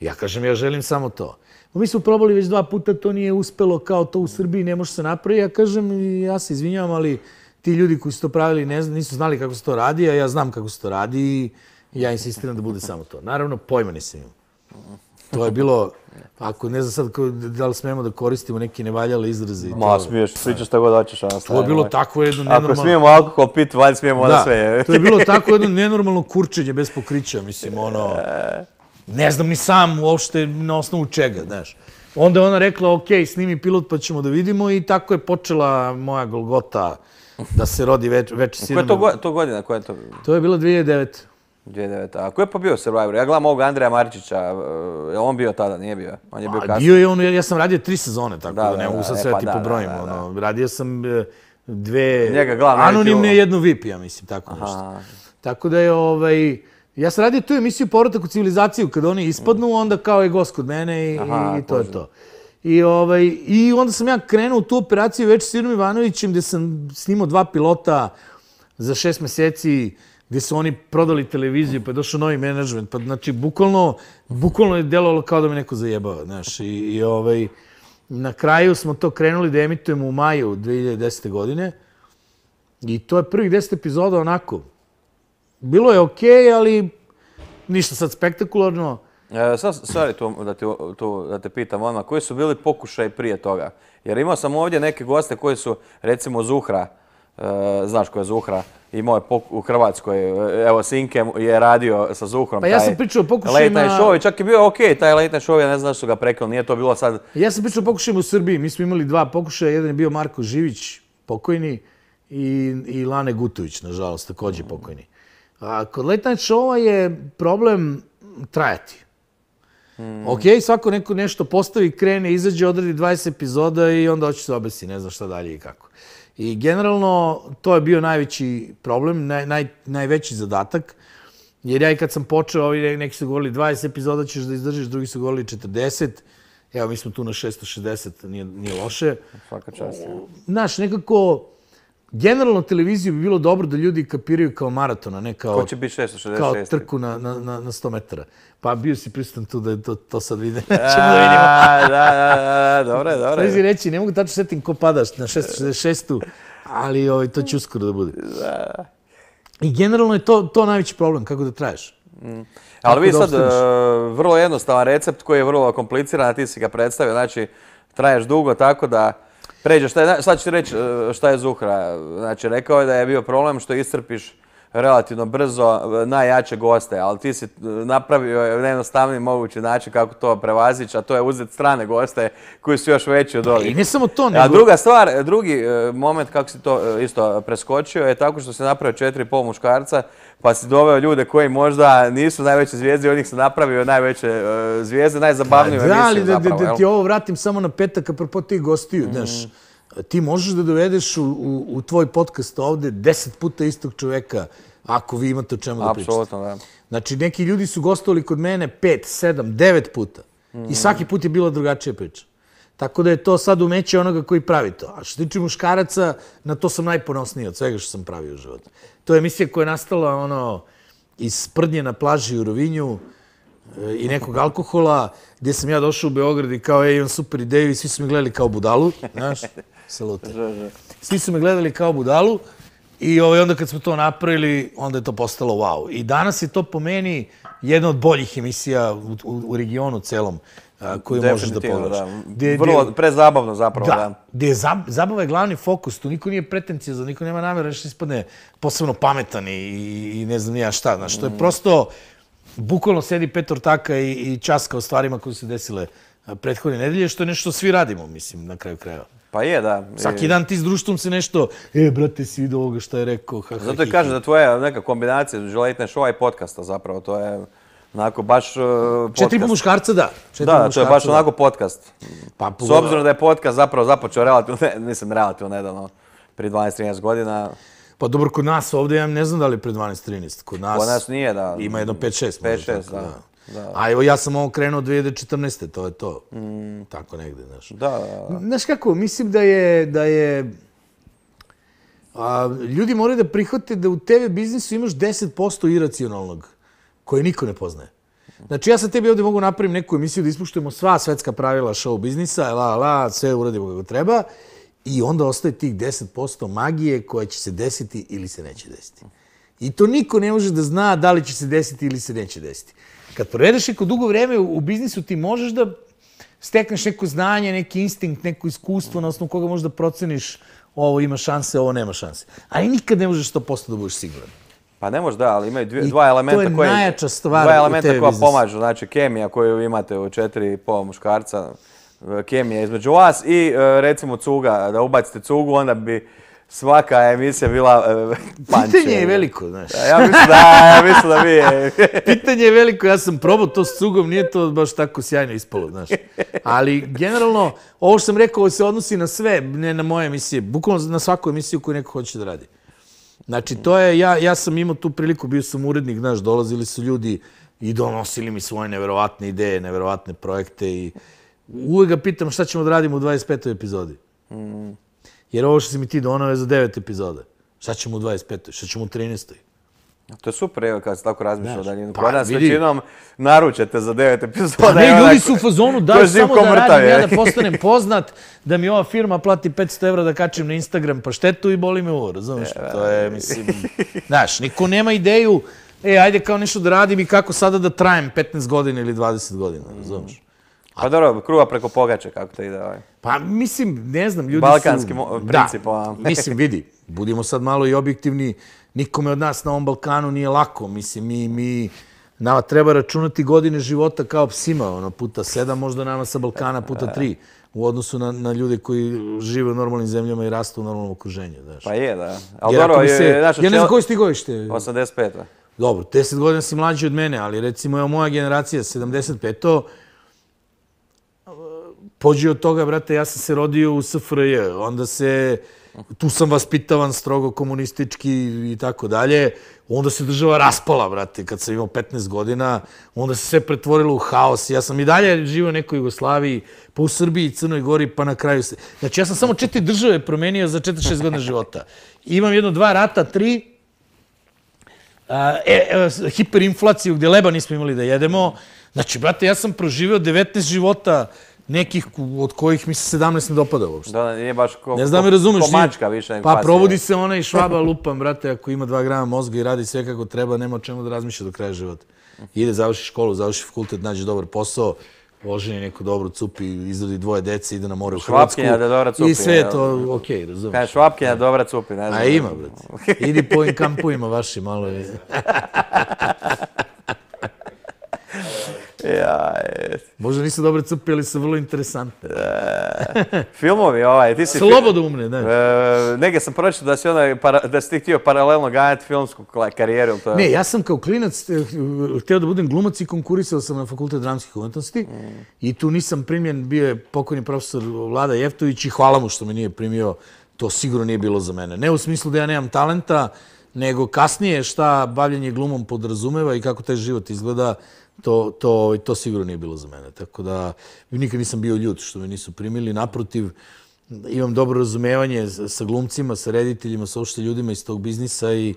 Ja kažem, ja želim samo to. Pa mi smo probali već dva puta, to nije uspelo kao to u Srbiji, ne može se napraviti. Ja kažem, ja se izvinjavam, ali ti ljudi koji su to pravili ne zna, nisu znali kako se to radi, a ja znam kako se to radi i ja insistiram da bude samo to. Naravno, pojma nisam imao. To je bilo, ako ne znam sad ko, da li smemo da koristimo neke nevaljale izraze. Ma, to, smiješ, pričaš šta god hoćeš. To je bilo tako jedno nenormalno... Ako smijemo alkohol pit, valj smijemo da, sve. to je bilo tako jedno nenormalno kurčenje bez pokrića, mislim, ono... Ne znam ni sam uopšte na osnovu čega, znaš. Onda je ona rekla, ok, snimi pilot pa ćemo da vidimo i tako je počela moja Golgota. Uh, da se rodi već, već sinom. Koja to to godina? Koja to... to je bilo 2009. 2009. A ko je pa bio Survivor? Ja gledam ovog Andreja Marčića, e, on bio tada, nije bio? On je bio kasno. Bio je on, ja sam radio tri sezone, tako da, ne mogu sad e, sve pa ti pobrojim. Ono, radio sam e, dve Njega, glavno, anonimne jednu VIP, ja mislim, tako nešto. Tako da je ovaj... Ja sam radio tu emisiju Porotak u civilizaciju, kada oni ispadnu, onda kao je gost kod mene i, to to. Je to. I, ovaj, I onda sam ja krenuo tu operaciju već s Sirom Ivanovićem gdje sam snimao dva pilota za šest mjeseci gdje su oni prodali televiziju pa došo novi menadžment. Pa znači, bukvalno, bukvalno je delovalo kao da me neko zajebao Znaš, i, i ovaj, na kraju smo to krenuli da emitujemo u maju 2010. godine. I to je prvih 10 epizoda onako. Bilo je okej, okay, ali ništa sad spektakularno. E, Sada to, to da te pitam odmah, koji su bili pokušaj prije toga? Jer imao sam ovdje neke goste koji su, recimo Zuhra, e, znaš ko je Zuhra, imao je u Hrvatskoj, e, evo Sinke je radio sa Zuhrom. Pa ja sam pričao o pokušajima... Late show, čak je bio ok, taj late night show, ja ne znam što ga prekrali, nije to bilo sad... Ja sam pričao o pokušajima u Srbiji, mi smo imali dva pokušaja, jedan je bio Marko Živić, pokojni, i, Lane Gutović, nažalost, također pokojni. A kod late night showa je problem trajati. Mm. Ok, svako neko nešto postavi, krene, izađe, odradi 20 epizoda i onda hoće se obesi, ne znam šta dalje i kako. I generalno, to je bio najveći problem, naj, najveći zadatak. Jer ja i kad sam počeo, ovi neki su govorili 20 epizoda ćeš da izdržiš, drugi su govorili 40. Evo, mi smo tu na 660, nije, nije loše. Svaka čast. Znaš, nekako... Generalno televiziju bi bilo dobro da ljudi kapiraju kao maraton, a ne kao, Ko će biti 666. kao trku na, na, na, 100 metara. Pa bio si prisutan tu da to, to sad vide. A, da, da, da, da, dobro je, dobro je. Sve reći, ne mogu tačno setim ko padaš na 666-u, ali ovaj, to će uskoro da bude. Da. I generalno je to, to najveći problem, kako da traješ. Mm. Ali vi sad, uh, vrlo jednostavan recept koji je vrlo kompliciran, a ti si ga predstavio, znači, traješ dugo tako da... Pređo, šta sad ću ti reći e, šta je Zuhra? Znači, rekao je da je bio problem što iscrpiš relativno brzo e, najjače goste, ali ti si e, napravio jednostavni mogući način kako to prevazić, a to je uzeti strane goste koji su još veći od pa ovih. I ne samo to nego... A druga stvar, drugi moment kako si to isto preskočio je tako što si napravio četiri pol muškarca pa si doveo ljude koji možda nisu najveće zvijezde i od njih se napravio najveće e, zvijezde, najzabavniju pa, emisiju zapravo. Da, ali da ti ovo vratim samo na petak, apropo ti gostiju, mm. znaš. Ti možeš da dovedeš u tvoj podcast ovde deset puta istog čoveka, ako vi imate o čemu da pričate. Apsolutno, da. Znači, neki ljudi su gostovali kod mene pet, sedam, devet puta. I mm. svaki put je bila drugačija priča. Tako da je to sad umeće onoga koji pravi to. A što tiče muškaraca, na to sam najponosniji od svega što sam pravio u životu. To je emisija koja je nastala ono, iz sprdnje na plaži u Rovinju e, i nekog alkohola, gdje sam ja došao u Beograd i kao, ej, imam super ideju i svi su me gledali kao budalu, znaš, salute. Svi su me gledali kao budalu i ovaj, onda kad smo to napravili, onda je to postalo wow. I danas je to po meni jedna od boljih emisija u, regionu celom koju možeš da pogledaš. Vrlo prezabavno zapravo. Da, gdje je zabava je glavni fokus, tu niko nije pretencija za, niko nema namjera, što ispadne posebno pametan i, i ne znam nija šta. Znaš, to je mm. prosto, bukvalno sedi pet ortaka i, i časka o stvarima koje su se desile prethodne nedelje, što je nešto svi radimo, mislim, na kraju kraja. Pa je, da. Svaki e. dan ti s društvom se nešto, e, brate, si vidio ovoga što je rekao. Ha, ha, Zato je kažem da tvoja neka kombinacija, želite nešto ovaj podcasta zapravo, to je onako baš e, podcast. Četiri muškarca, da. Četiri da, to je baš onako podcast. Pa, S obzirom da je podcast zapravo započeo relativno, ne, nisam relativno nedavno, pri 12-13 godina. Pa dobro, kod nas ovdje, ja ne znam da li je pre 12-13. Kod nas, kod nas nije, da. Ima jedno 5-6. možda, 5-6 da. A evo, ja sam ovo krenuo 2014. To je to. Mm. Tako negdje, znaš. Da, da, da. Znaš kako, mislim da je... Da je ljudi moraju da prihvate da u TV biznisu imaš 10% iracionalnog koje niko ne poznaje. Znači, ja sa tebi ovdje mogu napravim neku emisiju da ispuštujemo sva svetska pravila show biznisa, la, la, sve uradimo kako treba, i onda ostaje tih 10% magije koja će se desiti ili se neće desiti. I to niko ne može da zna da li će se desiti ili se neće desiti. Kad provedeš neko dugo vreme u biznisu, ti možeš da stekneš neko znanje, neki instinkt, neko iskustvo na osnovu koga možeš da proceniš ovo ima šanse, ovo nema šanse. Ali nikad ne možeš 100% da budeš siguran. Pa ne može da, ali imaju dvije, dva elementa koji... I to je najjača stvar dva elementa koja biznes. pomažu, znači kemija koju imate u četiri i pol muškarca, kemija između vas i e, recimo cuga, da ubacite cugu, onda bi svaka emisija bila e, panče. Pitanje je veliko, znaš. Ja mislim da, ja mislim da mi je. Pitanje je veliko, ja sam probao to s cugom, nije to baš tako sjajno ispalo, znaš. Ali generalno, ovo što sam rekao se odnosi na sve, ne na moje emisije, bukvalno na svaku emisiju koju neko hoće da radi. Znači, to je, ja, ja sam imao tu priliku, bio sam urednik, znaš, dolazili su ljudi i donosili mi svoje neverovatne ideje, neverovatne projekte i uvek ga pitam šta ćemo da radimo u 25. epizodi. Mm. Jer ovo što si mi ti donove za 9 epizode. Šta ćemo u 25. šta ćemo u 13. To je super, evo, kada si tako razmišljao da njim. Kada s većinom naručete za devet epizoda. Pa ne, ljudi su u fazonu, daj samo da radim ja da postanem poznat, da mi ova firma plati 500 evra da kačem na Instagram, pa štetu i boli me ovo, razumiješ? To je, mislim, znaš, niko nema ideju, e, ajde kao nešto da radim i kako sada da trajem 15 godina ili 20 godina, mm. razumiješ? Pa dobro, kruva preko pogače, kako to ide ovaj. Pa mislim, ne znam, ljudi su... Balkanski princip, ovaj. Da, mislim, vidi, budimo sad malo i objektivni, nikome od nas na ovom Balkanu nije lako. Mislim, mi, mi, nama treba računati godine života kao psima, ono, puta sedam, možda nama sa Balkana puta tri u odnosu na, na ljude koji žive u normalnim zemljama i rastu u normalnom okruženju. Znaš. Pa je, da. Al, Jer, dobro, se, je, znači, ja ne znam koji ste godište. 85-a. Dobro, 10 godina si mlađi od mene, ali recimo evo, moja generacija, 75-o, pođe od toga, brate, ja sam se rodio u SFRJ, onda se... Uh, tu sam vaspitavan strogo komunistički i tako dalje. Onda se država raspala, brate, kad sam imao 15 godina. Onda se sve pretvorilo u haos. Ja sam i dalje živo u nekoj Jugoslaviji, pa u Srbiji, Crnoj Gori, pa na kraju se... Znači, ja sam samo četiri države promenio za 46 godina života. Imam jedno, dva rata, tri, e, e, hiperinflaciju gdje leba nismo imali da jedemo. Znači, brate, ja sam proživio 19 života nekih od kojih mi se 17 ne dopada uopšte. Da, nije baš ko, ne znam, ko, razumeš, ko mačka više. Pa provodi se onaj švaba lupan, brate, ako ima 2 grama mozga i radi sve kako treba, nema o čemu da razmišlja do kraja života. Ide, završi školu, završi fakultet, nađe dobar posao, oženje neko dobro cupi, izrodi dvoje dece, ide na more u Hrvatsku. Švapkinja da dobra cupi. I sve je to okej, okay, razumiješ. Kaj, Švapkinja da dobra cupi, ne A ima, brate. Idi po ovim kampujima vašim, malo je. Ja, Možda nisu dobro crpi, ali su vrlo interesantne. Filmovi ovaj. Ti si Slobodu umne, ne. E, Nega sam pročito da si, onaj, da si ti htio paralelno gajati filmsku karijeru. To je... Ne, ono? ja sam kao klinac eh, htio da budem glumac i konkurisao sam na fakultet dramskih umetnosti. I tu nisam primljen, bio je pokojni profesor Vlada Jeftović i hvala mu što me nije primio. To sigurno nije bilo za mene. Ne u smislu da ja nemam talenta, nego kasnije šta bavljanje glumom podrazumeva i kako taj život izgleda, To, to, to sigurno nije bilo za mene. Tako da nikad nisam bio ljut što me nisu primili. Naprotiv, imam dobro razumevanje sa glumcima, sa rediteljima, sa ošte ljudima iz tog biznisa i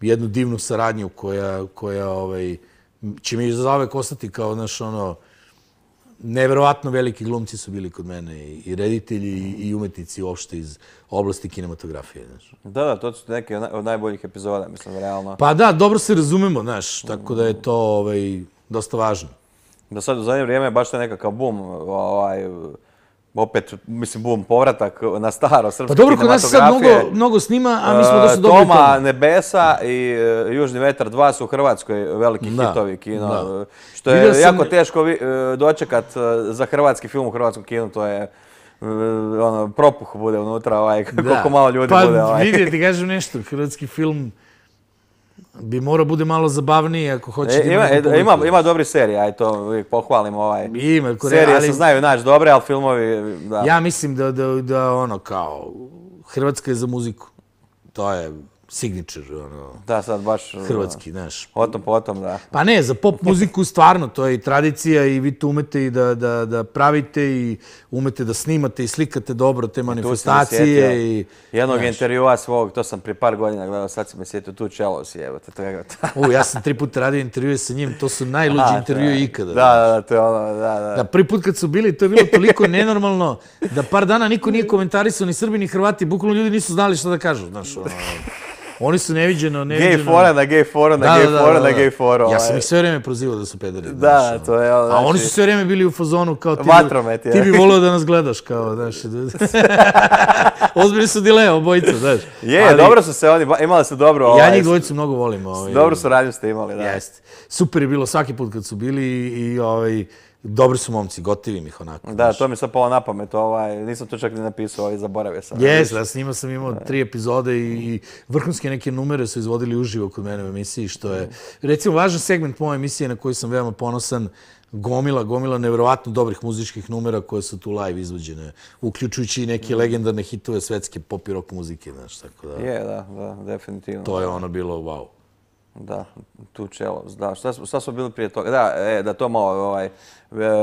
jednu divnu saradnju koja, koja ovaj, će mi za ovek ostati kao naš ono, Neverovatno veliki glumci su bili kod mene i reditelji i umetnici uopšte iz oblasti kinematografije. Znaš. Da, da, to su neke od najboljih epizoda, mislim, realno. Pa da, dobro se razumemo, znaš, tako da je to ovaj, dosta važno. Da sad u zadnje vrijeme je baš nekakav bum, ovaj, opet, mislim, bum povratak na staro srpske Pa dobro, kod nas sad mnogo, mnogo snima, a mi smo e, dosta dobri Toma, tom. Nebesa i e, Južni vetar 2 su u Hrvatskoj veliki da, hitovi kino. Da. E, što je sam... jako teško dočekat za hrvatski film u hrvatskom kinu, to je ono, propuh bude unutra, ovaj, koliko malo ljudi pa, bude. Pa ovaj. vidi, ti kažem nešto, hrvatski film bi morao bude malo zabavniji ako hoće... E, e, ima ima dobre serije aj to uvijek pohvalimo ovaj. Ima, serija se znaju naš dobre, al filmovi... da. Ja mislim da ono kao... Hrvatska je za muziku. To je signature, ono... Da, sad baš... Ono, hrvatski, znaš. Potom, potom, da. Pa ne, za pop muziku stvarno, to je i tradicija i vi to umete i da, da, da pravite i umete da snimate i slikate dobro te manifestacije i... jednog intervjua svog, to sam prije par godina gledao, sad si me sjetio, tu čelo si te to je U, ja sam tri puta radio intervjue sa njim, to su najluđi da, intervjue ikada. Da, da, da, to je ono, da, da. Da, prvi put kad su bili, to je bilo toliko nenormalno da par dana niko nije komentarisao ni Srbi ni Hrvati, bukvalno ljudi nisu znali šta da kažu, znaš, ono, Oni su neviđeno, neviđeno... Gej fora na gej fora na gej fora na gej fora. Ja sam ovaj. ih sve vrijeme prozivao da su pederi. Da, ono. to je... A oni znači- su sve vrijeme bili u fazonu kao ti... Vatromet, ja. Ti bi volio da nas gledaš kao, znaš... Ozbiljni su dileo, obojica, znaš. Je, dobro su se oni, imali su dobro... Ovaj, ja njih dvojicu mnogo volim. Ovaj, dobro su radnju ste imali, da. Jeste. Super je bilo svaki put kad su bili i, ovaj, dobri su momci, gotivi mi ih onako. Da, to mi se palo na pamet, ovaj, nisam to čak ni napisao, ovaj, zaboravio sam. Yes, da, s sam imao tri epizode i, vrhunske neke numere su izvodili uživo kod mene u emisiji, što je, recimo, važan segment moje emisije na koji sam veoma ponosan, gomila, gomila nevjerovatno dobrih muzičkih numera koje su tu live izvođene, uključujući i neke mhm. legendarne hitove svetske pop i rock muzike, znaš, tako da. Je, da, da, definitivno. To je ono bilo, wow. Da, tu čelost. Da, šta, šta smo bili prije toga? Da, e, da to malo, ovaj, e,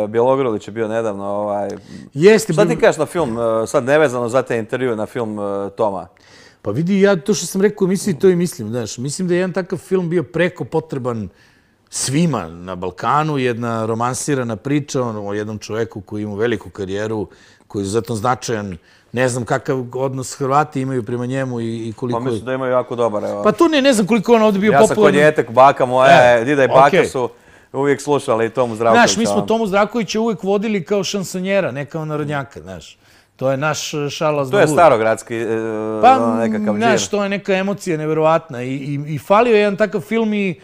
Bjelogrlić je bio nedavno. Ovaj, Jeste, šta ti bi... kažeš na film, e, sad nevezano za te intervju na film e, Toma? Pa vidi, ja to što sam rekao, mislim to i mislim. Znaš, mislim da je jedan takav film bio preko potreban svima na Balkanu, jedna romansirana priča ono, o jednom čoveku koji ima veliku karijeru, koji je zato značajan uh, Ne znam kakav odnos Hrvati imaju prema njemu i koliko... Pa mislim da imaju jako dobar. Pa tu ne ne znam koliko on ovdje bio popularno. Ja sam konjetek, baka moja, e, e, dida i baka su uvijek slušali i Tomu Zdravkovića. Znaš, mi smo ono. Tomu Zdravkovića uvijek vodili kao šansonjera, ne kao narodnjaka, znaš. To je naš e, šala zbogu. To je starogradski pa, ono, nekakav džir. Znaš, to je neka emocija nevjerovatna. I falio je jedan takav film i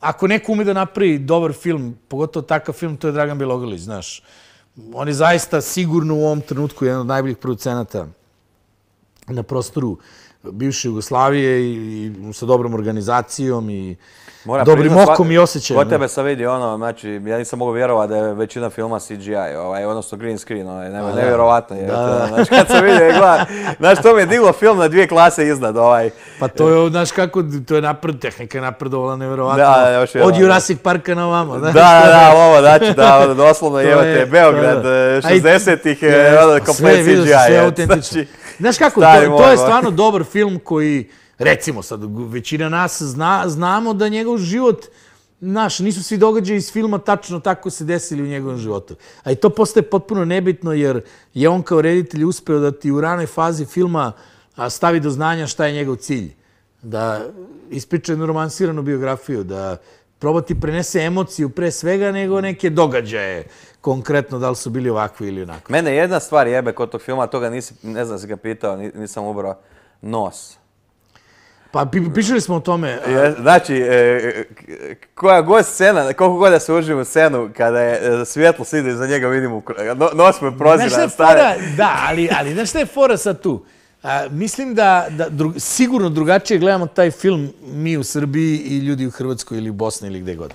ako neko ume da napravi dobar film, pogotovo takav film, to je Dragan Bilogalić, Znaš. On je zaista sigurno u ovom trenutku jedan od najboljih producenata na prostoru bivše Jugoslavije i, sa dobrom organizacijom i Mora dobrim okom i osjećajem. Kod tebe sam vidio ono, znači, ja nisam mogu vjerovati da je većina filma CGI, ovaj, odnosno green screen, ovaj, ne, nevjerovatno je. Da, znači, kad sam vidio, gledaj, znači, to mi je diglo film na dvije klase iznad. Ovaj. Pa to je, znaš kako, to je napred, tehnika je napredovala nevjerovatno. Od ono- Jurassic Parka na ovamo. Znači. Da, da, ovo, znači, da, doslovno, je, evo te, Beograd, 60-ih, eh, ono, komplet CGI. Sve je, vidio se, sve autentično. Znači, kako, to je stvarno dobar film koji recimo sad, većina nas zna, znamo da njegov život, naš, nisu svi događaji iz filma tačno tako se desili u njegovom životu. A i to postaje potpuno nebitno jer je on kao reditelj uspeo da ti u ranoj fazi filma stavi do znanja šta je njegov cilj. Da ispriča jednu romansiranu biografiju, da proba ti prenese emociju pre svega nego neke događaje konkretno da li su bili ovakvi ili onakvi. Mene jedna stvar jebe kod tog filma, toga nisi, ne znam si ga pitao, nisam ubrao nos. Pa pišali smo o tome. Znači, e, koja god scena, koliko god da se uživ u scenu, kada je e, svjetlo sidi za njega, vidimo, nosimo je prozira. Da, ali znaš šta je fora sad tu? Mislim da sigurno drugačije gledamo taj film mi u Srbiji i ljudi u Hrvatskoj ili u Bosni ili gde god.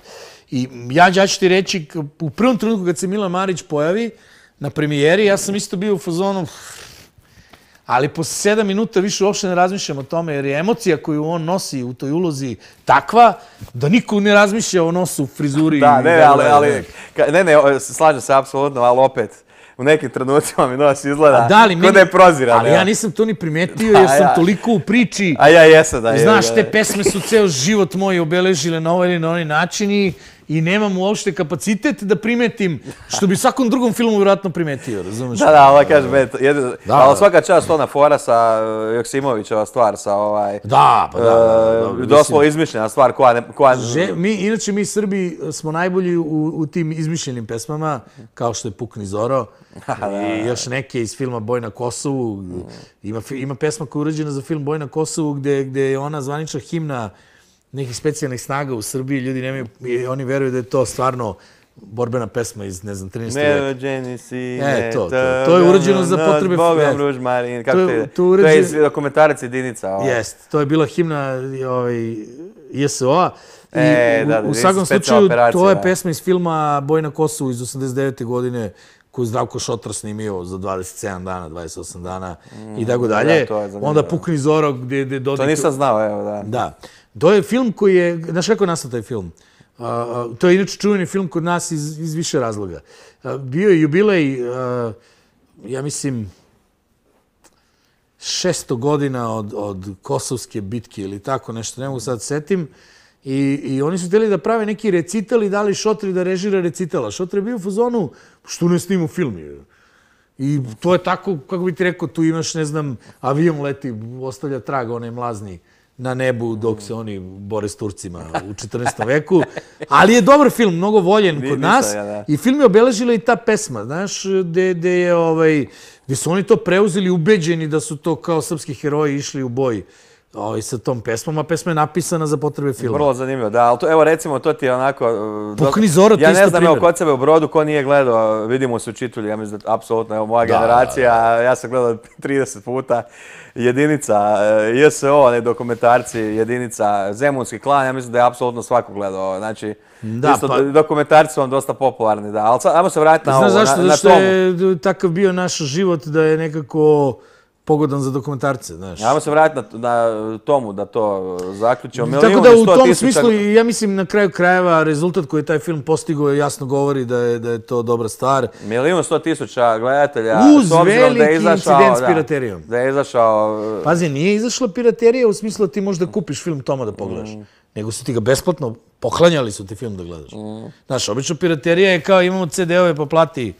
I ja ću ti reći, u prvom trenutku kad se Milan Marić pojavi na premijeri, ja sam isto bio u fazonu, ali po sedam minuta više uopšte ne razmišljam o tome, jer je emocija koju on nosi u toj ulozi takva da niko ne razmišlja o nosu, frizuri. Da, ne, ne, ali, ali, ne, ne, slažem se apsolutno, ali opet, u nekim trenutima mi nos izgleda da kod da je prozira. Ali ja nisam to ni primetio jer sam toliko u priči. A ja jesam, da. je. Znaš, te pesme su ceo život moj obeležile na ovaj ili na onaj način i i nemam uopšte kapacitet da primetim što bi svakom drugom filmu vjerojatno primetio, razumeš? Da, da, ova kaže, me, ali svaka čast ona fora sa eh, Joksimovićeva stvar, sa ovaj... Da, pa da, da, eh, da, izmišljena stvar koja... Ne, koja... mi, inače, mi Srbi eh, smo najbolji u, u tim izmišljenim pesmama, kao što je Pukni Zoro, i još neke iz filma Boj na Kosovu. Ima, ima pesma koja je urađena za film Boj na Kosovu gde je ona zvanična himna nekih specijalnih snaga u Srbiji, ljudi nemaju, oni veruju da je to stvarno borbena pesma iz, ne znam, 13. veka. Nerođeni si, ne, e, to, to, je urođeno za potrebe... Bogom ruž Marin, kako to, to, je iz dokumentarac jedinica. Ovaj. Jest, to je bila himna ovaj, ISO-a. I e, da, u, u svakom slučaju, to je pesma iz filma Boj na Kosovu iz 89. godine koju je Zdravko Šotra snimio za 27 dana, 28 dana mm, i tako dalje. Onda Pukni Zorog gdje, gdje Dodik... To nisam znao, evo, da. Da. To je film koji je... Znaš kako je nastao taj film? To je inače čuveni film kod nas iz, iz više razloga. Bio je jubilej, ja mislim, 600 godina od, od Kosovske bitke ili tako nešto, ne mogu sad setim. I, I oni su htjeli da prave neki recital i dali Šotri da režira recitala. Šotri je bio u fuzonu, pa što ne snimu film. I to je tako, kako bi ti rekao, tu imaš, ne znam, avion leti, ostavlja traga onaj mlazni na nebu dok se oni bore s Turcima u 14. veku. Ali je dobar film, mnogo voljen kod nas. I film je obeležila i ta pesma, znaš, gde, gde, ovaj, gde su oni to preuzeli ubeđeni da su to kao srpski heroji išli u boji. I sa tom pesmom, a pesma je napisana za potrebe filma. Vrlo zanimljivo, da. Ali to, evo recimo, to ti je onako... E, Pukni zoro, ja ti isto primjer. Ja ne znam, kod sebe u brodu, ko nije gledao, vidimo se u čitulji, ja mislim da je apsolutno evo, moja generacija, ja sam gledao 30 puta, jedinica, e, JSO, ne dokumentarci, jedinica, Zemunski klan, ja mislim da je apsolutno svako gledao. Znači, Da, pa... dokumentarci su vam dosta popularni, da. Ali sad, ajmo se vratiti na ovo, zašto? na, na zašto Zašto je takav bio naš život da je nekako pogodan za dokumentarce, znaš. Ja vam se vratiti na, na tomu da to uh, zaključio. Milijun Tako da u tom tisuća... smislu, ja mislim na kraju krajeva rezultat koji taj film postigao jasno govori da je, da je to dobra stvar. Milijun sto tisuća gledatelja. Uz veliki da izašao, incident s piraterijom. Da, da je izašao... Uh, Pazi, nije izašla piraterija u smislu da ti možda kupiš film Toma da pogledaš. Mm. Nego su ti ga besplatno poklanjali su ti film da gledaš. Mm. Znaš, obično piraterija je kao imamo CD-ove pa plati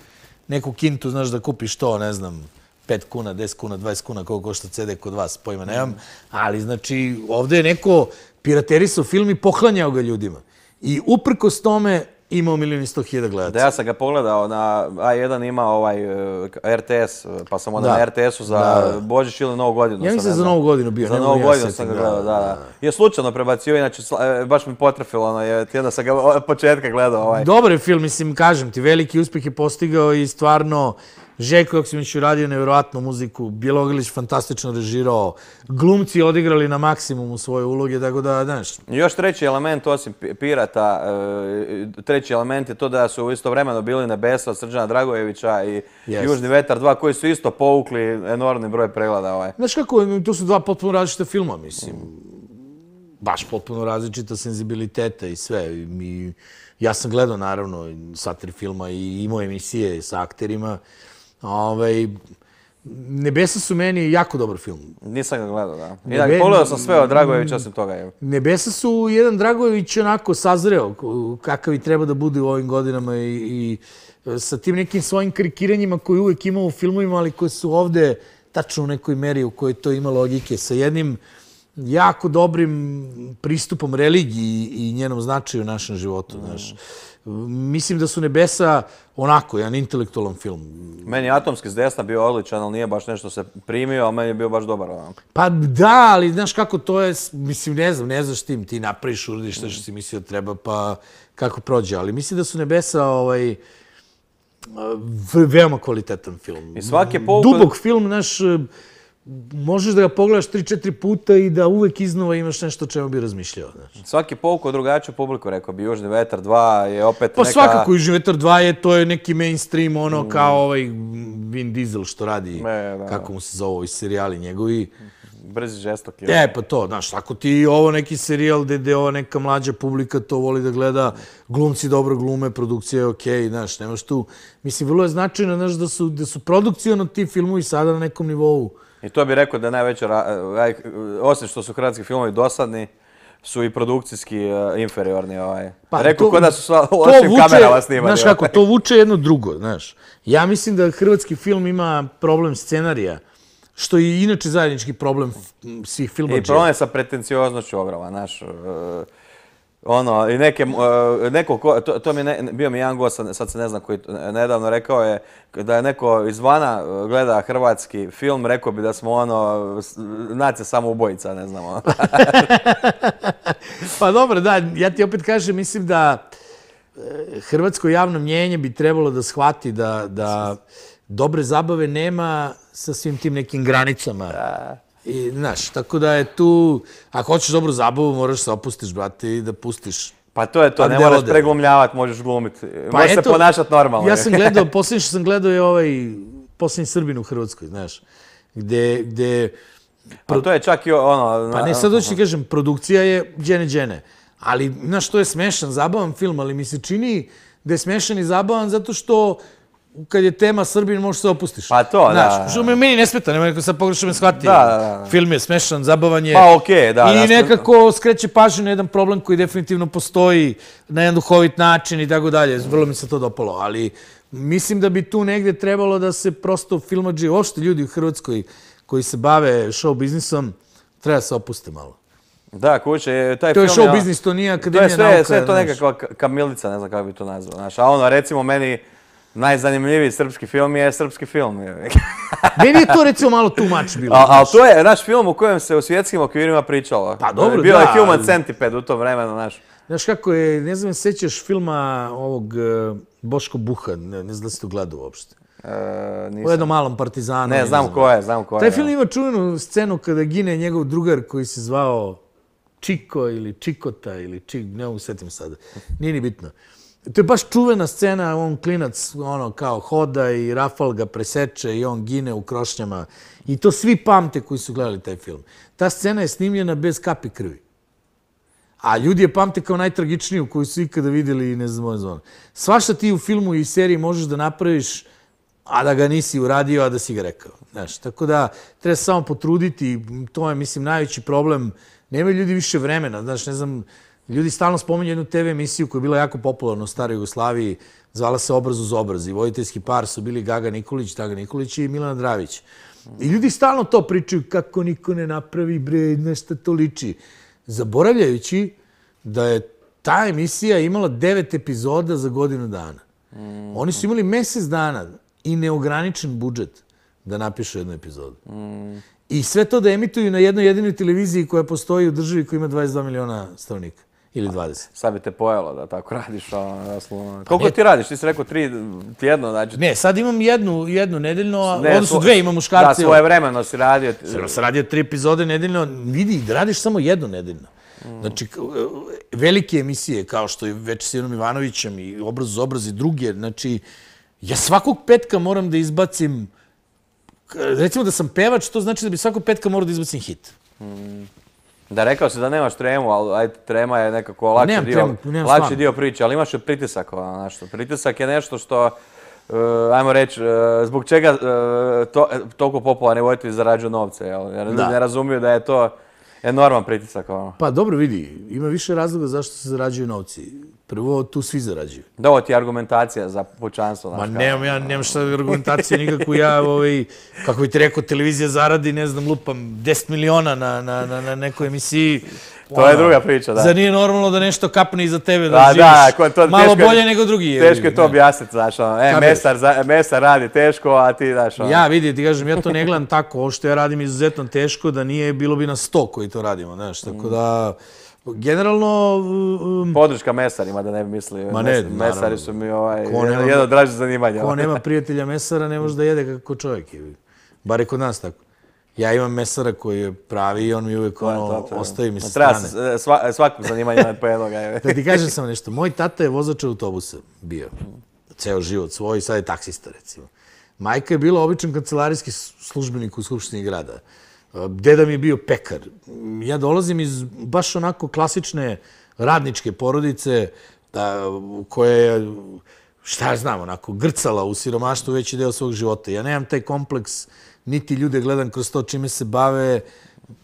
neku kintu, znaš, da kupiš to, ne znam, 5 kuna, 10 kuna, 20 kuna, koliko košta CD kod vas, pojma nemam. Ali znači, ovde je neko piraterisao film i poklanjao ga ljudima. I uprkos tome imao milijun i sto hiljada gledaca. Da, ja sam ga pogledao na A1 ima ovaj eh, RTS, eh, pa sam onda na RTS-u za Božić ili Novu godinu. Ja mislim za Novu godinu bio. Za Novu godinu sam ga gledao, da, da. Je slučajno prebacio, inače eh, baš mi potrafilo ono, je, tjedna sam ga od početka gledao. Ovaj. Dobar je film, mislim, kažem ti, veliki uspjeh je postigao i stvarno Željko Joksimić radio nevjerojatnu muziku, Bilogilić fantastično režirao, glumci odigrali na maksimum u svoje uloge, tako da, znaš... Još treći element, osim pirata, e, treći element je to da su isto vremeno bili Nebesa, Srđana Dragojevića i Južni vetar 2, koji su isto povukli enormni broj pregleda. Ovaj. Znaš kako, tu su dva potpuno različita filma, mislim. Baš potpuno različita senzibiliteta i sve. Ja sam gledao, naravno, sva tri filma i imao emisije sa akterima. Ovaj, Nebesa su meni jako dobar film. Nisam ga gledao, da. Nebe... I da, pogledao sam sve o mm. Dragojević osim toga. Je. Nebesa su jedan Dragojević onako sazreo kakav i treba da bude u ovim godinama i, i e, sa tim nekim svojim karikiranjima koji uvijek imao u filmovima, ali koje su ovde tačno u nekoj meri u kojoj to ima logike. Sa jednim jako dobrim pristupom religiji i njenom značaju u našem životu. Mm. Znaš. Mislim da su Nebesa onako, jedan intelektualan film. Meni je Atomski zdesna bio odličan, ali nije baš nešto se primio, a meni je bio baš dobar. Onak. Pa da, ali znaš kako to je, mislim, ne znam, ne znaš tim, ti napraviš urodiš mm. što si mislio treba, pa kako prođe. Ali mislim da su Nebesa ovaj, veoma kvalitetan film. I svake pouka... Dubog film, znaš, možeš da ga pogledaš 3-4 puta i da uvek iznova imaš nešto o čemu bi razmišljao. Znači. Svaki polko drugačiju publiku, rekao bi, Južni vetar 2 je opet pa neka... Pa svakako, Južni vetar 2 je, to je neki mainstream, ono mm. kao ovaj Vin Diesel što radi, kako mu se zove ovoj serijali njegovi. Brzi žestok je. E, ono. pa to, znaš, ako ti ovo neki serijal gde, gde ova neka mlađa publika to voli da gleda, glumci dobro glume, produkcija je okej, okay, znaš, nemaš tu... Mislim, vrlo je značajno, znaš, da su, da su produkcijono ti filmu i sada na nekom nivou. I to bi rekao da je najveća, osim što su hrvatski filmovi dosadni, su i produkcijski e, inferiorni. Ovaj. Pa, rekao kod da su sva ošim kamerama snimali. Znaš ovaj. kako, to vuče jedno drugo. Znaš. Ja mislim da hrvatski film ima problem scenarija, što je inače zajednički problem svih filmađa. I problem je sa pretencioznošću ogroma. Znaš, e, Ono, i neke, e, neko to, to mi je, bio mi jedan gost, sad se ne znam koji, nedavno rekao je da je neko izvana e, gleda hrvatski film, rekao bi da smo ono, nacija samo ubojica, ne znam. Ono. pa dobro, da, ja ti opet kažem, mislim da e, hrvatsko javno mnjenje bi trebalo da shvati da, da dobre zabave nema sa svim tim nekim granicama. Da. I, znaš, tako da je tu, ako hoćeš dobru zabavu, moraš se opustiš, brate, i da pustiš. Pa to je to, ne moraš preglumljavati, možeš glumiti. Pa možeš eto, se ponašati normalno. Ja sam gledao, posljednji što sam gledao je ovaj, posljednji Srbin u Hrvatskoj, znaš, gde, gde... Pro... A to je čak i ono... Pa ne, ono, sad doći ono. kažem, produkcija je džene džene. Ali, znaš, to je smešan, zabavan film, ali mi se čini da je smešan i zabavan zato što kad je tema Srbin, možeš se opustiš. Pa to, da. Što mi meni ne smeta, nemoj neko sad pogrešno me shvatio. Da, da, da. Film je smešan, zabavan je. Pa okej, da. I nekako skreće pažnju na jedan problem koji definitivno postoji na jedan duhovit način i tako dalje. Vrlo mi se to dopalo, ali mislim da bi tu negde trebalo da se prosto filmađe, ošte ljudi u Hrvatskoj koji se bave show biznisom, treba se opuste malo. Da, kuće, e, taj film... To je show ono- biznis, to nije akademija nauka. To je sve, sve to nekakva kamilica, ne znam kako bi to nazvao. Znaš, a ono, recimo, meni najzanimljiviji srpski film je srpski film. Meni je to recimo malo too much bilo. A, ali to je naš film u kojem se u svjetskim okvirima pričalo. Pa dobro, Bilo da. je film Centiped u to vreme na naš. Znaš kako je, ne znam, sećaš filma ovog e, Boško Buha, ne, ne znam da si to gledao uopšte. E, o jednom malom partizanu. Ne, znam ko je, znam ko je. Taj film ima čuvenu scenu kada gine njegov drugar koji se zvao Čiko ili Čikota ili Čik, ne mogu sjetim sada. Nije ni bitno. To je baš čuvena scena, on klinac ono, kao hoda i Rafal ga preseče i on gine u krošnjama. I to svi pamte koji su gledali taj film. Ta scena je snimljena bez kapi krvi. A ljudi je pamte kao najtragičniju koju su ikada vidjeli i ne znam moje zvone. Sva šta ti u filmu i seriji možeš da napraviš, a da ga nisi uradio, a da si ga rekao. Znaš, tako da treba samo potruditi. To je, mislim, najveći problem. Nemaju ljudi više vremena. Znaš, ne znam, Ljudi stalno spominju jednu TV emisiju koja je bila jako popularna u Staroj Jugoslaviji. Zvala se Obraz uz obraz i vojiteljski par su bili Gaga Nikolić, Daga Nikolić i Milana Dravić. I ljudi stalno to pričaju kako niko ne napravi, bre, nešto to liči. Zaboravljajući da je ta emisija imala devet epizoda za godinu dana. Oni su imali mjesec dana i neograničen budžet da napišu jednu epizodu. I sve to da emituju na jednoj jedinoj televiziji koja postoji u državi koja ima 22 miliona stavnika ili 20. Sad bi te pojelo da tako radiš. A, Oslovno. Pa Koliko ne, ti radiš? Ti si rekao tri tjedno. Znači... Ne, sad imam jednu, jednu nedeljno, a ne, odnosno dve imam muškarci. Da, svoje vremeno si radio. Svrlo sam radio tri epizode nedeljno. Vidi, radiš samo jednu nedeljno. Mm. Znači, e, velike emisije kao što je već s Jednom Ivanovićem i obraz uz obraz i druge, znači, ja svakog petka moram da izbacim, recimo da sam pevač, to znači da bi svakog petka morao da izbacim hit. Mm. Da, rekao si da nemaš tremu, ali ajde, trema je nekako lakši, nemam dio, tremu, nemam lakši dio priče, ali imaš pritisak. Nešto. Ono, pritisak je nešto što, uh, ajmo reći, uh, e, zbog čega uh, to, toliko popularni vojtovi zarađuju novce. Jel? Ne, da. ne razumiju da je to... Enorman pritisak. Ono. Pa dobro, vidi, ima više razloga zašto se zarađuju novci. Prvo, tu svi zarađuju. Da, ovo ti je argumentacija za počanstvo. Ma nemam, ja nemam šta argumentacija nikakvu. Ja, ovaj, kako bi ti rekao, televizija zaradi, ne znam, lupam, 10 miliona na, na, na, na nekoj emisiji. To je ono, druga priča, da. Zar nije normalno da nešto kapne iza tebe da živiš malo bolje nego drugi? Teško je to objasniti, znaš, ono, e, mesar radi teško, a ti, znaš, ono. Ja, vidi, ti kažem, ja to ne gledam tako, ovo što ja radim izuzetno teško, da nije bilo bi na sto koji to radimo, znaš, tako mm. da... Generalno... Um, Podrška mesarima, da ne bi mislio. Ma ne, naravno. Mesari su mi jedno draže zanimanje. Ko ovaj. nema prijatelja mesara, ne može da jede kako čovjek je. Bar je kod nas tako ja imam mesara koji je pravi i on mi uvijek ono, ostavi mi sa strane. Treba sva, svakog zanimanja na jednoga. da ti kažem samo nešto, moj tata je vozač autobusa bio, ceo život svoj, sad je taksista recimo. Majka je bila običan kancelarijski službenik u Skupštini grada. E, deda mi je bio pekar. Ja dolazim iz baš onako klasične radničke porodice da, koja je, šta ja znam, onako, grcala u siromaštu veći deo svog života. Ja nemam taj kompleks niti ljude gledam kroz to čime se bave,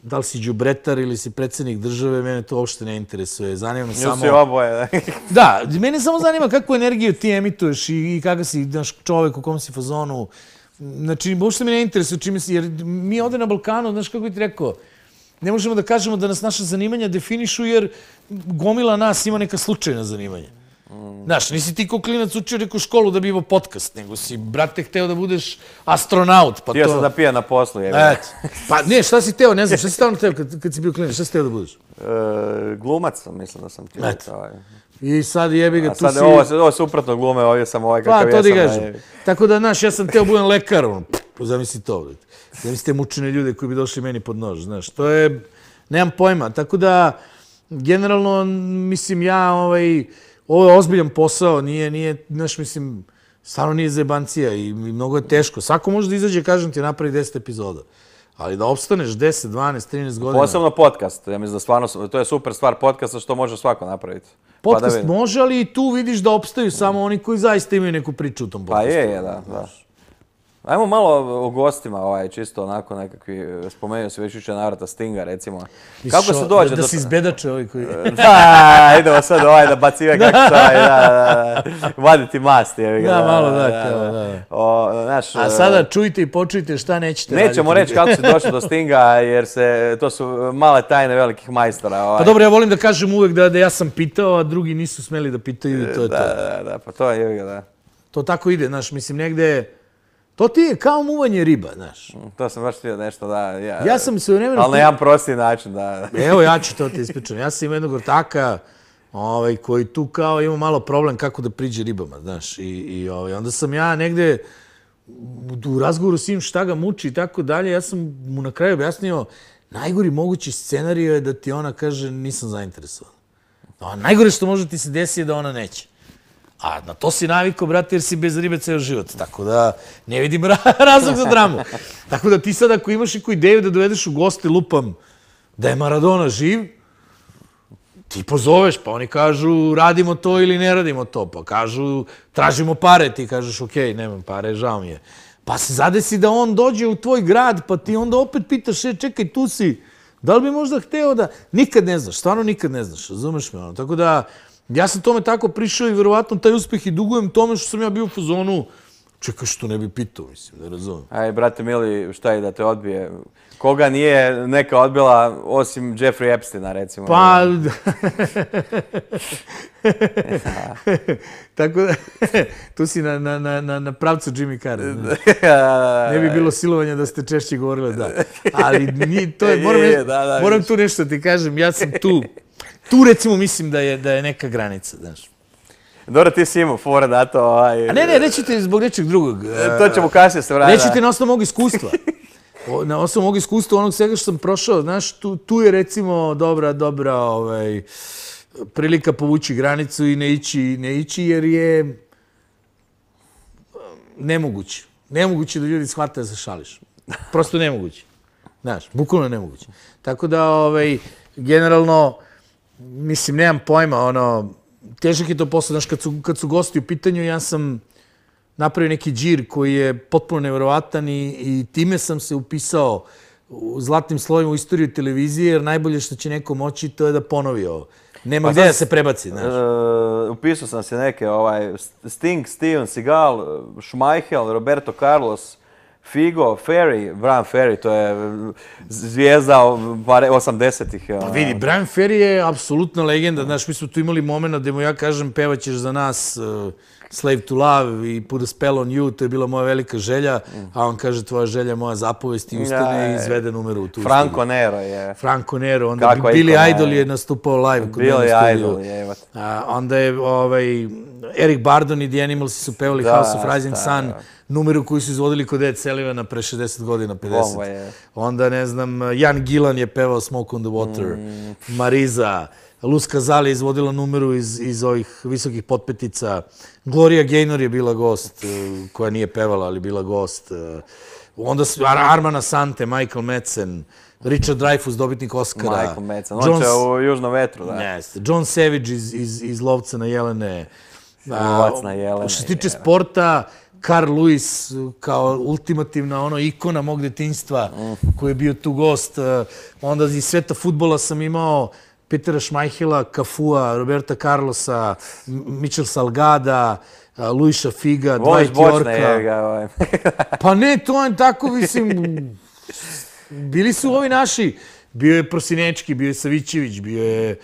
da li si džubretar ili si predsednik države, mene to uopšte ne interesuje. Zanima me samo... Njusi samo... oboje. da, mene samo zanima kakvu energiju ti emituješ i, i kakav si naš čovek u kom si fazonu. Znači, uopšte me ne interesuje čime si, jer mi ovde na Balkanu, znaš kako bi ti rekao, ne možemo da kažemo da nas naše zanimanja definišu jer gomila nas ima neka slučajna zanimanja. Znaš, nisi ti ko klinac učio neku školu da bi imao podcast, nego si, brate, hteo da budeš astronaut. Pa Tio to... sam da pija na poslu, je. pa ne, šta si teo, ne znam, šta si stavno teo kad, kad si bio klinac, šta si teo da budeš? E, glumac sam, mislim da sam ti I sad jebi ga, A, tu sad, si... Ovo, ovo je suprotno glume, ovo je sam ovaj pa, kakav pa, to ja sam. Tako da, znaš, ja sam teo budem lekar, on, zamisli to. Zamisli te mučene ljude koji bi došli meni pod nož, znaš, to je... Nemam pojma, tako da... Generalno, mislim, ja ovaj, ovo je ozbiljan posao, nije, nije, znaš, mislim, stvarno nije zebancija i, i mnogo je teško. Svako može da izađe, kažem ti, napravi 10 epizoda. Ali da opstaneš 10, 12, 13 godina... Posebno podcast, ja mislim da stvarno, to je super stvar podcasta što može svako napraviti. Pa podcast može, ali i tu vidiš da opstaju samo oni koji zaista imaju neku priču u tom pa podcastu. Pa je, da, da. Ajmo malo o gostima, ovaj, čisto onako nekakvi, e, spomenuo se već uče navrata Stinga, recimo. kako se dođe? Da, da do... si izbedač ovi koji... E, da, idemo sad ovaj da bacive kako se ovaj, da, da, da. Vadi ti masti. Ovaj, da, da, malo da, da, da. O, naš, A e, sada čujte i počujte šta nećete nećemo raditi. Nećemo reći kako se došlo do Stinga, jer se, to su male tajne velikih majstora. Ovaj. Pa dobro, ja volim da kažem uvek da, da ja sam pitao, a drugi nisu smeli da pitaju i to je to. Da, da, da, pa to je, da. To tako ide, znaš, mislim, negde To ti je kao muvanje riba, znaš. To sam baš htio nešto da... Ja, ja sam se u vremenu... Ali jedan prosti način da... Evo, ja ću to ti ispričati. Ja sam imao jednog ortaka ovaj, koji tu kao ima malo problem kako da priđe ribama, znaš. I, i ovaj, onda sam ja negde u razgovoru s njim šta ga muči i tako dalje, ja sam mu na kraju objasnio najgori mogući scenarijo je da ti ona kaže nisam zainteresovan. A najgore što može ti se desi je da ona neće. A na to si naviko, brate, jer si bez ribe ceo život. Tako da ne vidim razlog za dramu. Tako da ti sad ako imaš neku ideju da dovedeš u goste lupam da je Maradona živ, ti pozoveš, pa oni kažu radimo to ili ne radimo to. Pa kažu tražimo pare, ti kažeš ok, nemam pare, žao mi je. Pa se zadesi da on dođe u tvoj grad, pa ti onda opet pitaš, e, čekaj, tu si, da li bi možda hteo da... Nikad ne znaš, stvarno nikad ne znaš, razumeš me ono. Tako da, Ja sam tome tako prišao i verovatno taj uspeh i dugujem tome što sam ja bio u fazonu čekaj što ne bi pitao, mislim, ne razumem. Aj, brate mili, šta je da te odbije? Koga nije neka odbila osim Jeffrey Epsteina, recimo? Pa... tako da, tu si na, na, na, na pravcu Jimmy Carter. Ne? bi bilo silovanja da ste češće govorili da. Ali ni, to je, moram, moram tu nešto ti kažem, ja sam tu Tu recimo mislim da je, da je neka granica, znaš. Dobro, ti si imao fora da to... Ovaj... A ne, ne, reći ti zbog nečeg drugog. E, to ćemo e, kasnije se vrata. Reći ti na osnovu mog iskustva. na osnovu mog iskustva onog svega što sam prošao, znaš, tu, tu je recimo dobra, dobra ovaj, prilika povući granicu i ne ići, ne ići jer je um, nemoguće. Nemoguće da ljudi shvate da se šališ. Prosto nemoguće. Znaš, bukvalno nemoguće. Tako da, ovaj, generalno, mislim, nemam pojma, ono, težak je to posao. Znaš, kad su, kad su gosti u pitanju, ja sam napravio neki džir koji je potpuno nevjerovatan i, i time sam se upisao u zlatnim slovima u istoriju televizije, jer najbolje što će neko moći to je da ponovi ovo. Nema pa gdje da se prebaci, znaš. Uh, upisao sam se neke, ovaj, Sting, Steven Seagal, Schmeichel, Roberto Carlos, uh, Figo, Ferry, Bran Ferry, to je eh, zvijezda 80-ih. Eh. Pa vidi, Bran Ferry je apsolutna legenda. Znaš, mi smo tu imali moment gdje mu ja kažem pevaćeš za nas eh, Slave to Love i Put a Spell on You, to je bila moja velika želja, a on kaže tvoja želja moja zapovest i ustane i e, izvede numeru u tu Franco Nero je. Franco Nero, onda Kako Billy Idol je nastupao live. kod Billy Idol je. A, onda je ovaj, Eric Bardon i The Animals su pevali House of Rising Sun, numeru koju su izvodili kod Ed Sullivana pre 60 godina, 50. Onda, ne znam, Jan Gillan je pevao Smoke on the Water, mm. Mariza, Luz Kazali je izvodila numeru iz, iz ovih visokih potpetica, Gloria Gaynor je bila gost, eh, koja nije pevala, ali bila gost. Eh. Onda su Armana Sante, Michael Madsen, Richard Dreyfuss, dobitnik Oscara. Michael Madsen, on će u Južnom vetru, da. Yes. John Savage iz, iz Lovca na Jelene. Vacna Jelena. Što se tiče sporta, Carl Lewis kao ultimativna ono ikona mog detinjstva mm. koji je bio tu gost. Eh, onda iz sveta futbola sam imao Petera Šmajhila, Kafua, Roberta Carlosa, Mitchell Salgada, eh, Luisa Figa, Dwight Yorka. Ovaj. pa ne, to je tako, mislim, bili su ovi naši. Bio je Prosinečki, bio je Savićević, bio je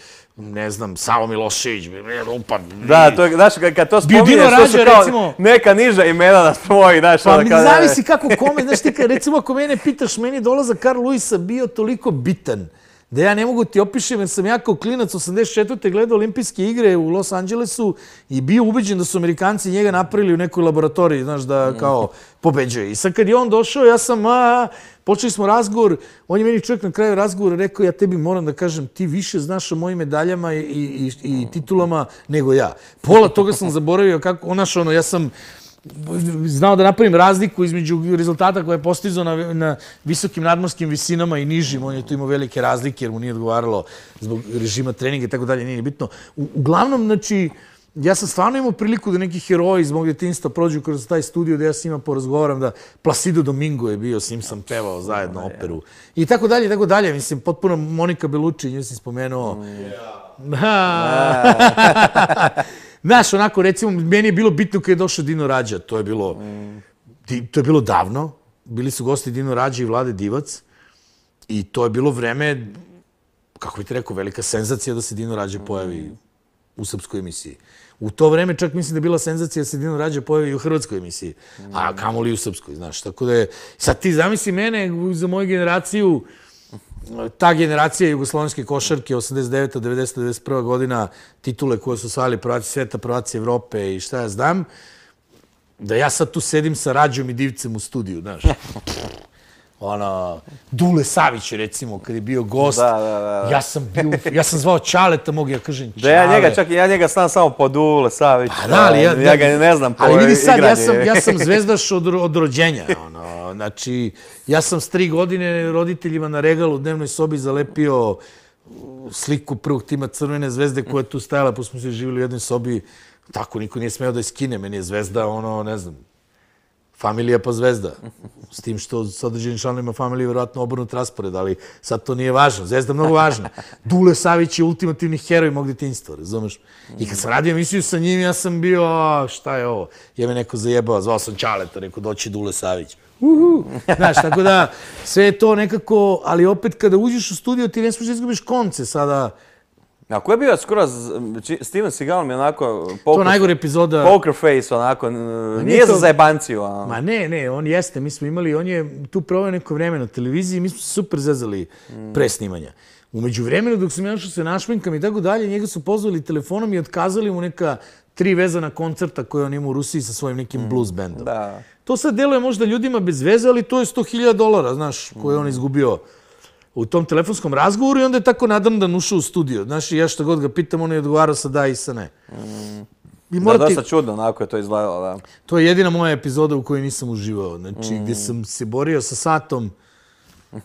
ne znam, Savo Milošević, Rupa. Da, to, znaš, kad to spominješ, to su kao recimo, neka niža imena na svoji. Znaš, pa ono mi zavisi kako kome, znaš ti, recimo ako mene pitaš, meni dolazak Karl Luisa bio toliko bitan da ja ne mogu ti opišem jer sam jako klinac 84. gledao olimpijske igre u Los Angelesu i bio ubeđen da su Amerikanci njega napravili u nekoj laboratoriji, znaš, da mhm. kao pobeđuje. I sad kad je on došao, ja sam, a, počeli smo razgovor, on je meni čovjek na kraju razgovora rekao, ja tebi moram da kažem, ti više znaš o mojim medaljama i, i, i titulama nego ja. Pola toga sam zaboravio, kako, onaš, ono, ja sam, znao da napravim razliku između rezultata koje je postizao na, visokim nadmorskim visinama i nižim. On je tu imao velike razlike jer mu nije odgovaralo zbog režima treninga i tako dalje, nije bitno. U, uglavnom, znači, ja sam stvarno imao priliku da neki heroji iz mog djetinjstva prođu kroz taj studio da ja s njima porazgovaram da Placido Domingo je bio, s njim sam pevao zajedno operu. I tako dalje, tako dalje. Mislim, potpuno Monika Belucci, nju sam spomenuo. Yeah. Mm. Znaš, onako, recimo, meni je bilo bitno kad je došao Dino Rađa. To je bilo, to je bilo davno. Bili su gosti Dino Rađa i Vlade Divac. I to je bilo vreme, kako bi te rekao, velika senzacija da se Dino Rađa pojavi u srpskoj emisiji. U to vreme čak mislim da je bila senzacija da se Dino Rađa pojavi i u hrvatskoj emisiji. A kamoli i u srpskoj, znaš. Tako da je, sad ti zamisli mene za moju generaciju, ta generacija jugoslovenske košarke 89. 90. 91. godina titule koje su osvajali prvaci sveta, prvaci Evrope i šta ja znam, da ja sad tu sedim sa rađom i divcem u studiju, znaš. ona, Dule Savić, recimo, kad je bio gost. Da, da, da. Ja sam, bio, ja sam zvao Čaleta mog, ja kažem Čale. Da, ja njega, čak, ja njega znam samo po Dule Savić. Pa da, ali ja, ovaj, ja ga ne znam po igranje. Ali vidi sad, ja sam, ja sam zvezdaš od, od rođenja. Ono. Znači, ja sam s tri godine roditeljima na regalu u dnevnoj sobi zalepio sliku prvog tima Crvene zvezde koja je tu stajala, pošto smo se živjeli u jednoj sobi. Tako, niko nije smeo da je skine. Meni je zvezda, ono, ne znam, familija pa zvezda. S tim što s određenim članima familije vjerojatno obrnut raspored, ali sad to nije važno. Zvezda je mnogo važna. Dule Savić je ultimativni heroj mog detinjstva, razumeš? I kad sam radio emisiju sa njim, ja sam bio, šta je ovo? Je me neko zajebao, zvao sam Čaleta, rekao, doći Dule Savić. Uhu. Znaš, tako da, sve je to nekako, ali opet kada uđeš u studio, ti ne smiješ da izgubiš konce sada. A ko je bio skoro, znači, Steven Seagal mi onako... Poker, to najgore epizoda... Poker face, onako, nije, nije to... za zajebanciju. Ono. Ma ne, ne, on jeste, mi smo imali, on je tu provao neko vreme na televiziji, mi smo se super zazali mm. pre snimanja. Umeđu vremenu, dok sam ja što se našminkam i tako dalje, njega su pozvali telefonom i otkazali mu neka tri vezana koncerta koje on ima u Rusiji sa svojim nekim mm. blues bandom. Da. To sad deluje možda ljudima bez veze, ali to je 100.000 dolara, znaš, koje mm. on izgubio u tom telefonskom razgovoru i onda je tako da ušao u studio. Znaš, ja što god ga pitam, on je odgovarao sa da i sa ne. Mm. I da, morati... dosta čudno, onako je to izgledalo, da. To je jedina moja epizoda u kojoj nisam uživao. Znači, mm. gdje sam se borio sa satom,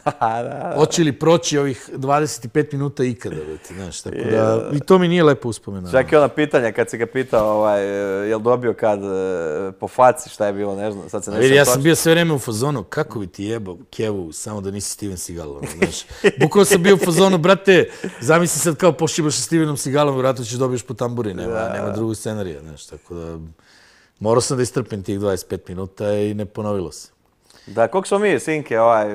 da, da. li proći ovih 25 minuta ikada, ti, znaš, tako da, i to mi nije lepo uspomenuo. Čak i ona pitanja kad si ga pitao, ovaj, eh, je li dobio kad eh, po faci, šta je bilo, ne znam, sad se nešto... Vidi, ja sam bio sve vreme u fazonu, kako bi ti jebao Kevu, samo da nisi Steven Seagal, znaš. Bukavno sam bio u fazonu, brate, zamisli sad kao pošibaš sa Stevenom Sigalom, vratno ćeš dobiješ po tamburi, nema, da. nema drugog scenarija, znaš, tako da... Morao sam da istrpim tih 25 minuta i ne ponovilo se. Da, kog smo mi, sinke, ovaj,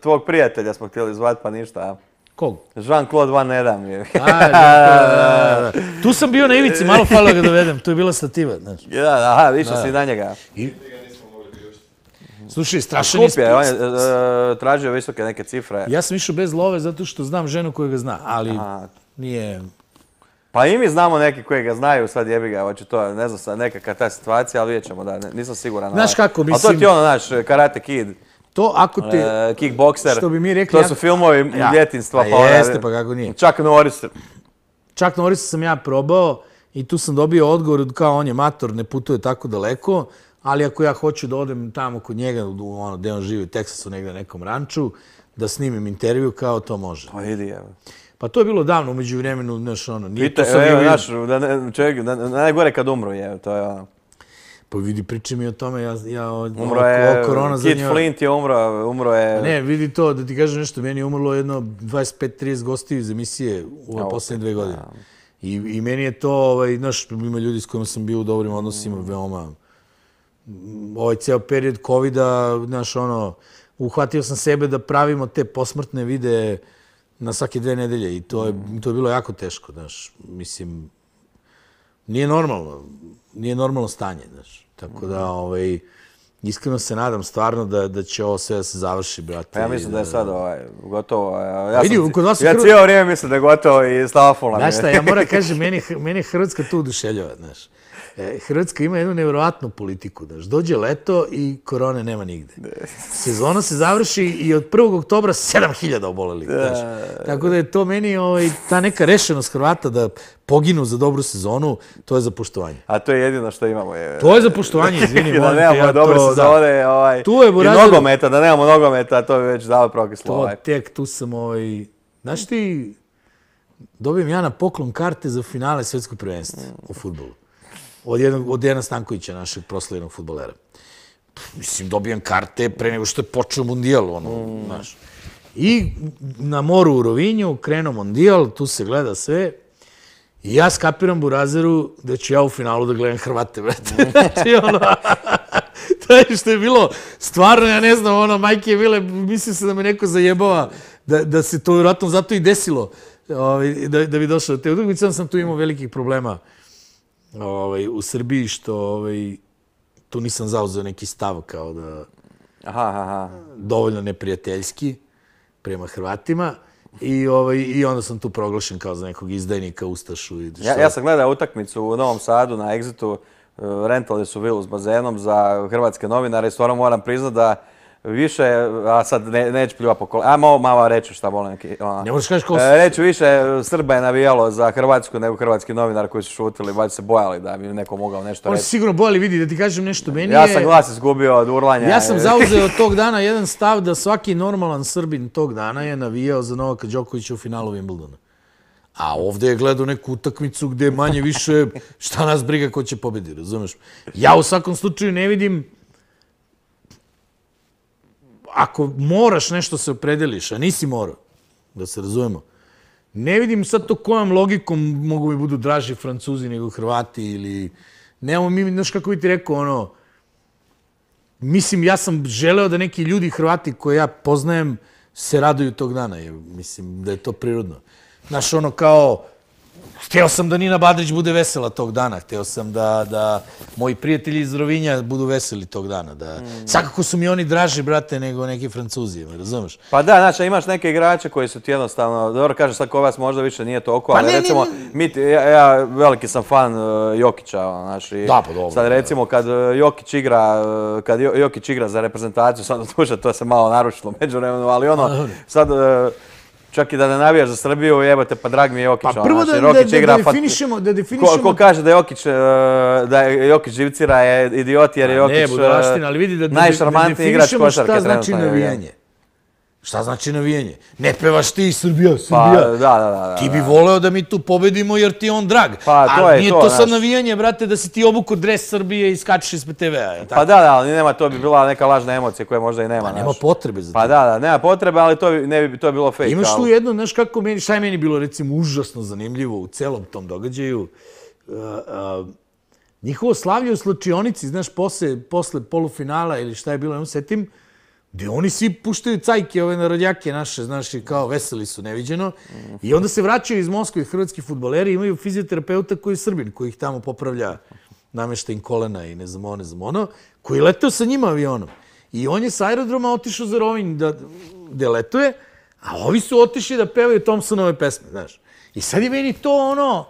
tvog prijatelja smo htjeli zvati, pa ništa. Kog? Jean-Claude Van Edam je. tu sam bio na ivici, malo falo ga dovedem. Tu je bila stativa. Znaš. Ja, da, aha, više si na njega. I... Slušaj, strašan je spis. On je uh, e, tražio visoke neke cifre. Ja sam išao bez love zato što znam ženu koju ga zna, ali nije Pa i mi znamo neke koje ga znaju, sad jebi ga, hoće to, ne znam, nekakva ta situacija, ali vidjet da, nisam siguran. Znaš kako, mislim... Ali to ti ono, znaš, Karate Kid, To ako ti... Uh, e, kickboxer. Što bi mi rekli... To su ja, filmovi ja, ljetinstva. Pa, pa jeste, pa kako nije. Čak Norris. Čak Norris sam ja probao i tu sam dobio odgovor kao on je mator, ne putuje tako daleko, ali ako ja hoću da odem tamo kod njega, u ono, gde on živi u Teksasu, negde na nekom ranču, da snimim intervju, kao to može. Pa vidi, evo. Pa to je bilo davno, umeđu vremenu, nešto ono. Nije Pita, to sam evo, znaš, da ne, čovjek, najgore kad umro je, to je ono. Pa vidi, priča mi o tome, ja, ja umro korona za njoj. Flint je umro, umro je... Ne, vidi to, da ti kažem nešto, meni je umrlo jedno 25-30 gostiju iz emisije u ja, posljednje dve godine. I, I meni je to, ovaj, znaš, ima ljudi s kojima sam bio u dobrim odnosima, mm. veoma... Ovaj ceo period COVID-a, znaš, ono, uhvatio sam sebe da pravimo te posmrtne videe, na svake dve nedelje i to je, mm. to je bilo jako teško, znaš, mislim, nije normalno, nije normalno stanje, znaš, tako da, mm. ovaj, Iskreno se nadam stvarno da da će ovo sve da se završi, brate. Pa ja mislim da je sad ovaj, gotovo. Ja, pa vidi, sam, kod vas ja cijelo vrijeme mislim da je gotovo i stava fula. Znaš šta, ja moram kažem, meni, meni Hrvatska tu uduševljava, znaš. E, Hrvatska ima jednu nevjerovatnu politiku. Daš. Dođe leto i korone nema nigde. Sezona se završi i od 1. oktobra 7000 oboleli. Daš. Tako da je to meni ovaj, ta neka rešenost Hrvata da poginu za dobru sezonu, to je za poštovanje. A to je jedino što imamo. Je... To je za poštovanje, izvini. da nemamo ja dobre sezone ovaj, tu je borazir... i nogometa, da nemamo nogometa, to je već dao prokislo. Ovaj. Tek tu sam, ovaj... znaš ti, dobijem ja na poklon karte za finale svjetskog prvenstva mm. u futbolu od jednog od Dejana Stankovića, našeg proslavljenog fudbalera. Mislim dobijam karte pre nego što je počeo mundijal, ono, mm. znaš. I na moru u Rovinju krenuo mundijal, tu se gleda sve. I ja skapiram Burazeru da ću ja u finalu da gledam Hrvate, brate. Mm. znači, ono, to je što je bilo stvarno, ja ne znam, ono, majke je bile, mislim se da me neko zajebava, da, da se to vjerojatno zato i desilo, ovaj, da, da bi došlo do te utakmice, sam tu imao velikih problema ovaj, u Srbiji što ovaj, tu nisam zauzeo neki stav kao da aha, aha. dovoljno neprijateljski prema Hrvatima. I, ovaj, I onda sam tu proglašen kao za nekog izdajnika Ustašu. I ja, ja sam gledao utakmicu u Novom Sadu na Exitu. E, Rentali su vilu s bazenom za hrvatske novinare. Stvarno moram priznati da više, a sad ne, neću pljuva po kolena, ajmo malo reću šta volim. Ki, ono. Ne možeš kaži ko e, se... Reću više, Srba je navijalo za Hrvatsku nego hrvatski novinar koji su šutili, baš se bojali da bi neko mogao nešto reći. Oni su sigurno bojali, vidi da ti kažem nešto, meni Ja sam glas izgubio od urlanja. Ja sam zauzeo tog dana jedan stav da svaki normalan Srbin tog dana je navijao za Novaka Đokovića u finalu Wimbledona. A ovdje je gledao neku utakmicu gdje manje više šta nas briga ko će pobediti, razumeš? Ja u svakom slučaju ne vidim ako moraš nešto se opredeliš, a nisi morao, da se razumemo, ne vidim sad to kojom logikom mogu mi budu draži Francuzi nego Hrvati ili... Nemamo mi, znaš kako bi ti rekao, ono... Mislim, ja sam želeo da neki ljudi Hrvati koje ja poznajem se raduju tog dana. Mislim, da je to prirodno. Znaš, ono kao... Htio sam da Nina Badrić bude vesela tog dana. Htio sam da, da moji prijatelji iz Rovinja budu veseli tog dana. Da... Mm. Svakako su mi oni draži, brate, nego neki francuzi, razumeš? Pa da, znači, imaš neke igrače koji su ti jednostavno... Dobro, kažeš sad vas možda više nije toliko, pa ali recimo... mi, ja, veliki sam fan e, Jokića, znači... Da, pa dobro. Sad recimo, kad e, Jokić igra, e, kad Jokić igra za reprezentaciju, sad duže, to se malo narušilo međuremenu, ali ono, pa sad... Čak i da ne navijaš za Srbiju, evo te, pa drag mi je Jokić. Pa ono, prvo znači, da definišemo... Ko kaže e, da Jokić živcira je idiot jer pa je Jokić najšarmantniji igrač košarke. Ne, e, budu raštin, ali vidi da definišemo šta znači navijanje. Šta znači navijenje? Ne pevaš ti Srbija, pa, Srbija. Pa, da, da, da, da. Ti bi voleo da mi tu pobedimo jer ti je on drag. Pa, to A nije to, to sad naš... navijanje, brate, da si ti obuku dres Srbije i skačeš ispred TV-a. Pa da, da, ali nema, to bi bila neka lažna emocija koja možda i nema. Pa, nema potrebe za pa to. Pa da, da, nema potrebe, ali to bi, ne bi to bilo fake. Imaš tu jedno, znaš kako meni, šta je meni bilo recimo užasno zanimljivo u celom tom događaju? Uh, uh, njihovo slavlje u slučionici, znaš, posle, posle polufinala ili šta je bilo, ne setim, gde oni svi puštaju cajke ove narodjake naše, znaš, kao veseli su, neviđeno. I onda se vraćaju iz Moskve hrvatski futboleri imaju fizioterapeuta koji je srbin, koji ih tamo popravlja im kolena i ne znam ono, ne znam ono, koji je letao sa njima avionom. I on je sa aerodroma otišao za Rovinj da, gde letuje, a ovi su otišli da pevaju Thompsonove pesme, znaš. I sad je meni to ono...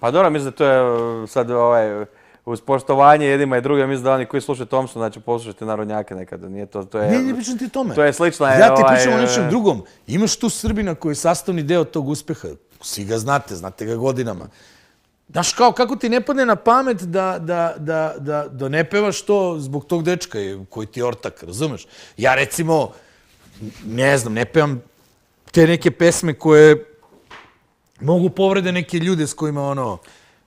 Pa dobro, mislim da to je uh, sad ovaj uz poštovanje jednima i drugima, mislim da oni koji slušaju Tomsu, znači poslušajte narodnjake nekada. Nije to, to je, ne, ne pričam ti tome. To je slično. Ja ti e, ovaj, pričam o nečem e. drugom. Imaš tu Srbina koji je sastavni deo tog uspeha. Svi ga znate, znate ga godinama. Znaš kao, kako ti ne padne na pamet da, da, da, da, da ne pevaš to zbog tog dečka koji ti je ortak, razumeš? Ja recimo, ne znam, ne pevam te neke pesme koje mogu povrede neke ljude s kojima ono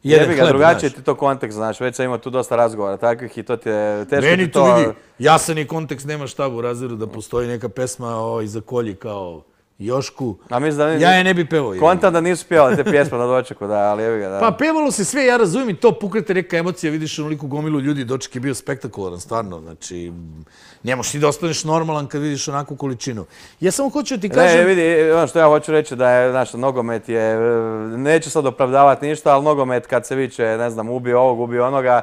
jedan Jebiga, hleb. Drugačije ti to kontekst, znaš, već sam imao tu dosta razgovara takvih i to ti je teško Meni ti to... Meni tu vidi, jasan je kontekst, nema šta u razviru da postoji neka pesma o, ovaj, iza kolji kao... Jošku. ja je ne bi pevao. Kontam da nisu pjevali te pjesme na dočeku, da, ali evi ga. Da. Pa pevalo se sve, ja razumim, to pukrate neka emocija, vidiš onoliku gomilu ljudi, doček je bio spektakularan, stvarno. Znači, nemoš ti da ostaneš normalan kad vidiš onakvu količinu. Ja samo hoću ti kažem... Ne, vidi, ono što ja hoću reći da je, znaš, nogomet je, neće sad opravdavati ništa, ali nogomet kad se viče, ne znam, ubio ovog, ubio onoga,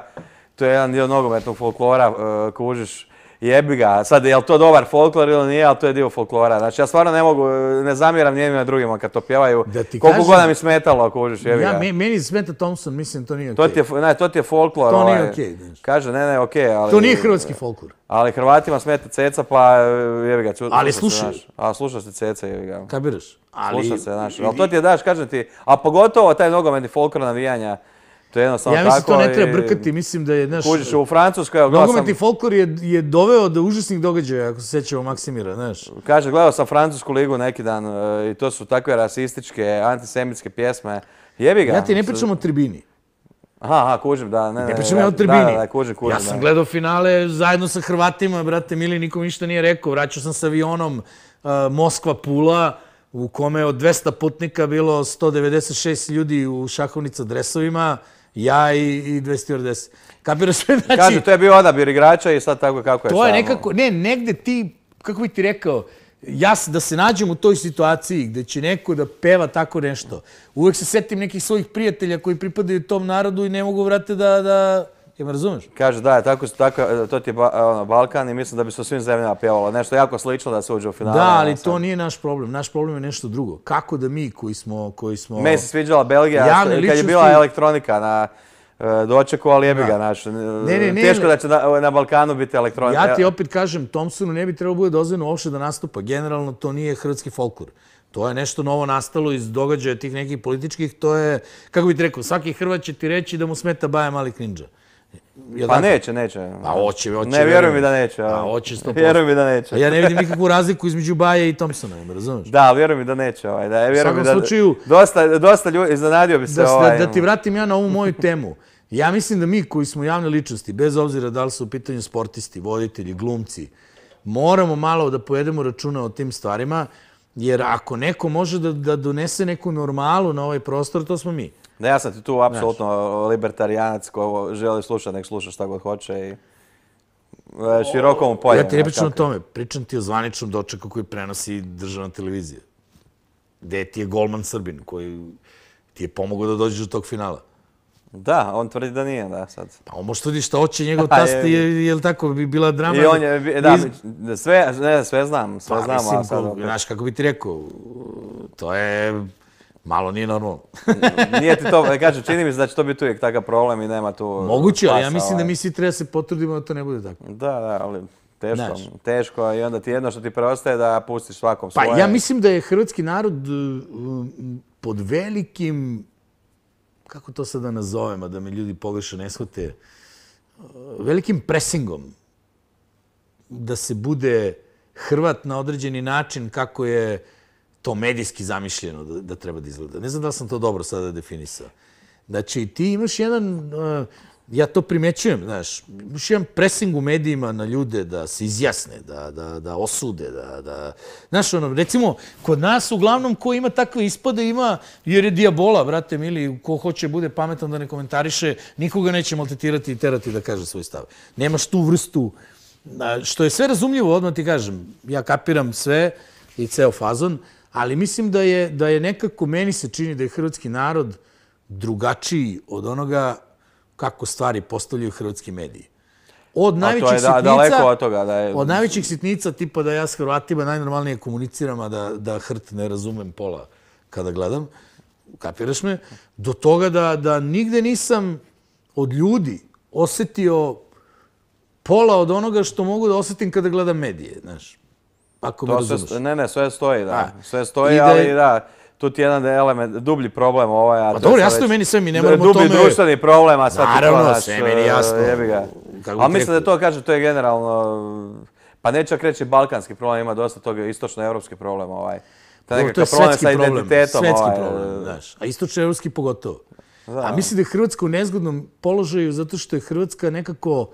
to je jedan dio nogometnog folklora, e, kužiš jebi ga, sad je li to dobar folklor ili nije, ali to je dio folklora. Znači ja stvarno ne mogu, ne zamjeram njenima drugima kad to pjevaju. Da ti Koliko god mi smetalo ako užiš jebi ga. Ja, meni smeta Thompson, mislim to nije okej. To, ti je, ne, to ti je folklor. To nije ovaj, okej. Okay, kaže, ne, ne, okej. ali, to nije hrvatski folklor. Ali Hrvatima smeta ceca, pa jebi ga. Čud, ali slušaš. A slušaš ti ceca, jebi ga. Kabiraš. Ali, slušaš se, znaš. Ali to ti je, daš, kažem ti, a pogotovo taj nogomeni folklor navijanja, To je jednostavno tako. Ja mislim, to ne treba brkati, mislim da je, znaš... Kuđiš, u Francuskoj... sam... Nogometni folklor je, je doveo do užasnih događaja, ako se sećamo Maksimira, znaš. Kaže, gledao sam Francusku ligu neki dan e, i to su takve rasističke, antisemitske pjesme. Jebi ga. Ja ti ne pričam o tribini. Aha, aha, kužim, da. Ne, ne, ne pričam ja o tribini. Da, da, kužim, kužim. Ja sam gledao finale zajedno sa Hrvatima, brate, mili, nikom ništa nije rekao. Vraćao sam sa avionom e, Moskva-Pula, u kome od 200 putnika bilo 196 ljudi u šahovnica dresovima ja i 240. Kapiraš me, znači... Kažu, to je bio odabir igrača i sad tako kako je to samo. To je nekako, ne, negde ti, kako bi ti rekao, ja da se nađem u toj situaciji gde će neko da peva tako nešto, uvek se setim nekih svojih prijatelja koji pripadaju tom narodu i ne mogu vratiti da, da, Jel me razumeš? Kaže, da, tako, tako, e, to ti je e, ono, Balkan i mislim da bi se svim zemljama pjevalo. Nešto jako slično da se uđe u finalu. Da, ali to nije naš problem. Naš problem je nešto drugo. Kako da mi koji smo... Koji smo me se sviđala Belgija, što, ličnosti... kad je bila elektronika na e, dočeku, ali jebi ga naš. Ne, ne, ne, Teško ne, ne. da će na, na Balkanu biti elektronika. Ja ti opet kažem, Thompsonu ne bi trebalo bude dozvojeno uopšte da nastupa. Generalno, to nije hrvatski folklor. To je nešto novo nastalo iz događaja tih nekih političkih. To je, kako bi ti rekao, svaki Hrvat će ti reći da mu smeta Baja Malik Ninja. Pa neće, neće. Pa hoće, hoće. Ne, vjerujem mi da neće. A pa hoće, sto posto. Vjerujem mi da neće. A ja ne vidim nikakvu razliku između Baje i Thompsona, ne razumeš? Da, vjerujem mi da neće. Ovaj, da, vjerujem mi da, slučaju, dosta, dosta ljudi, iznenadio bi se da, ovaj. Da ti ono. vratim ja na ovu moju temu. Ja mislim da mi koji smo javne ličnosti, bez obzira da li su u pitanju sportisti, voditelji, glumci, moramo malo da pojedemo računa o tim stvarima, Jer ako neko može da, da donese neku normalu na ovaj prostor, to smo mi. Da, ja sam ti tu apsolutno znači. libertarijanac ko želi slušati, nek sluša šta god hoće i o, e, široko mu pojem. Ja ti ne pričam o tome, pričam ti o zvaničnom dočeku koji prenosi državna televizija. Gde ti je Golman Srbin koji ti je pomogao da dođeš do tog finala. Da, on tvrdi da nije, da, sad. Pa on može tvrdi šta hoće, njegov pa tast je, je li tako, bi bila drama? I on je, da, iz... sve, ne, sve znam, sve pa, znam. Pa, mislim, sad, ko, znaš, kako bi ti rekao, to je, malo nije normalno. nije ti to, e, kaže, čini mi se da će to biti uvijek takav problem i nema tu... Moguće, ali ja mislim ovaj. da mi svi treba se potrudimo da to ne bude tako. Da, da, ali teško, znaš. teško i onda ti jedno što ti preostaje da pustiš svakom pa, svoje... Pa ja mislim da je hrvatski narod eh, pod velikim kako to sada nazovem, a da me ljudi pogrešno ne shvate, uh, velikim presingom da se bude Hrvat na određeni način kako je to medijski zamišljeno da, treba da izgleda. Ne znam da sam to dobro sada definisao. Znači, ti imaš jedan, uh, ja to primjećujem, znaš, još imam pressing u medijima na ljude da se izjasne, da, da, da osude, da, da... Znaš, ono, recimo, kod nas uglavnom ko ima takve ispade ima, jer je diabola, brate mili, ko hoće bude pametan da ne komentariše, nikoga neće maltetirati i terati da kaže svoj stav. Nemaš tu vrstu, što je sve razumljivo, odmah ti kažem, ja kapiram sve i ceo fazon, ali mislim da je, da je nekako, meni se čini da je hrvatski narod drugačiji od onoga kako stvari postavljaju hrvatski mediji. Od najvećih sitnica... tipa da ja s Hrvatima najnormalnije komuniciram, a da, da hrt ne razumem pola kada gledam, kapiraš me, do toga da, da nigde nisam od ljudi osetio pola od onoga što mogu da osetim kada gledam medije, znaš. Ako to mi razumeš. Ne, ne, sve stoji, da. sve stoji, ali da tu ti je jedan element, dublji problem ovaj. Pa dobro, jasno je meni sve, mi ne moramo tome... Dublji društveni problem, a sad ti Naravno, sve meni e, jasno. A mislim da to kaže, to je generalno... Pa neću ako reći balkanski problem, ima dosta toga, istočno-evropski problem ovaj. Ta je problem, problem sa identitetom. Svetski ovaj, problem, e. znaš. A istočno-evropski pogotovo. A mislim da je Hrvatska u nezgodnom položaju zato što je Hrvatska nekako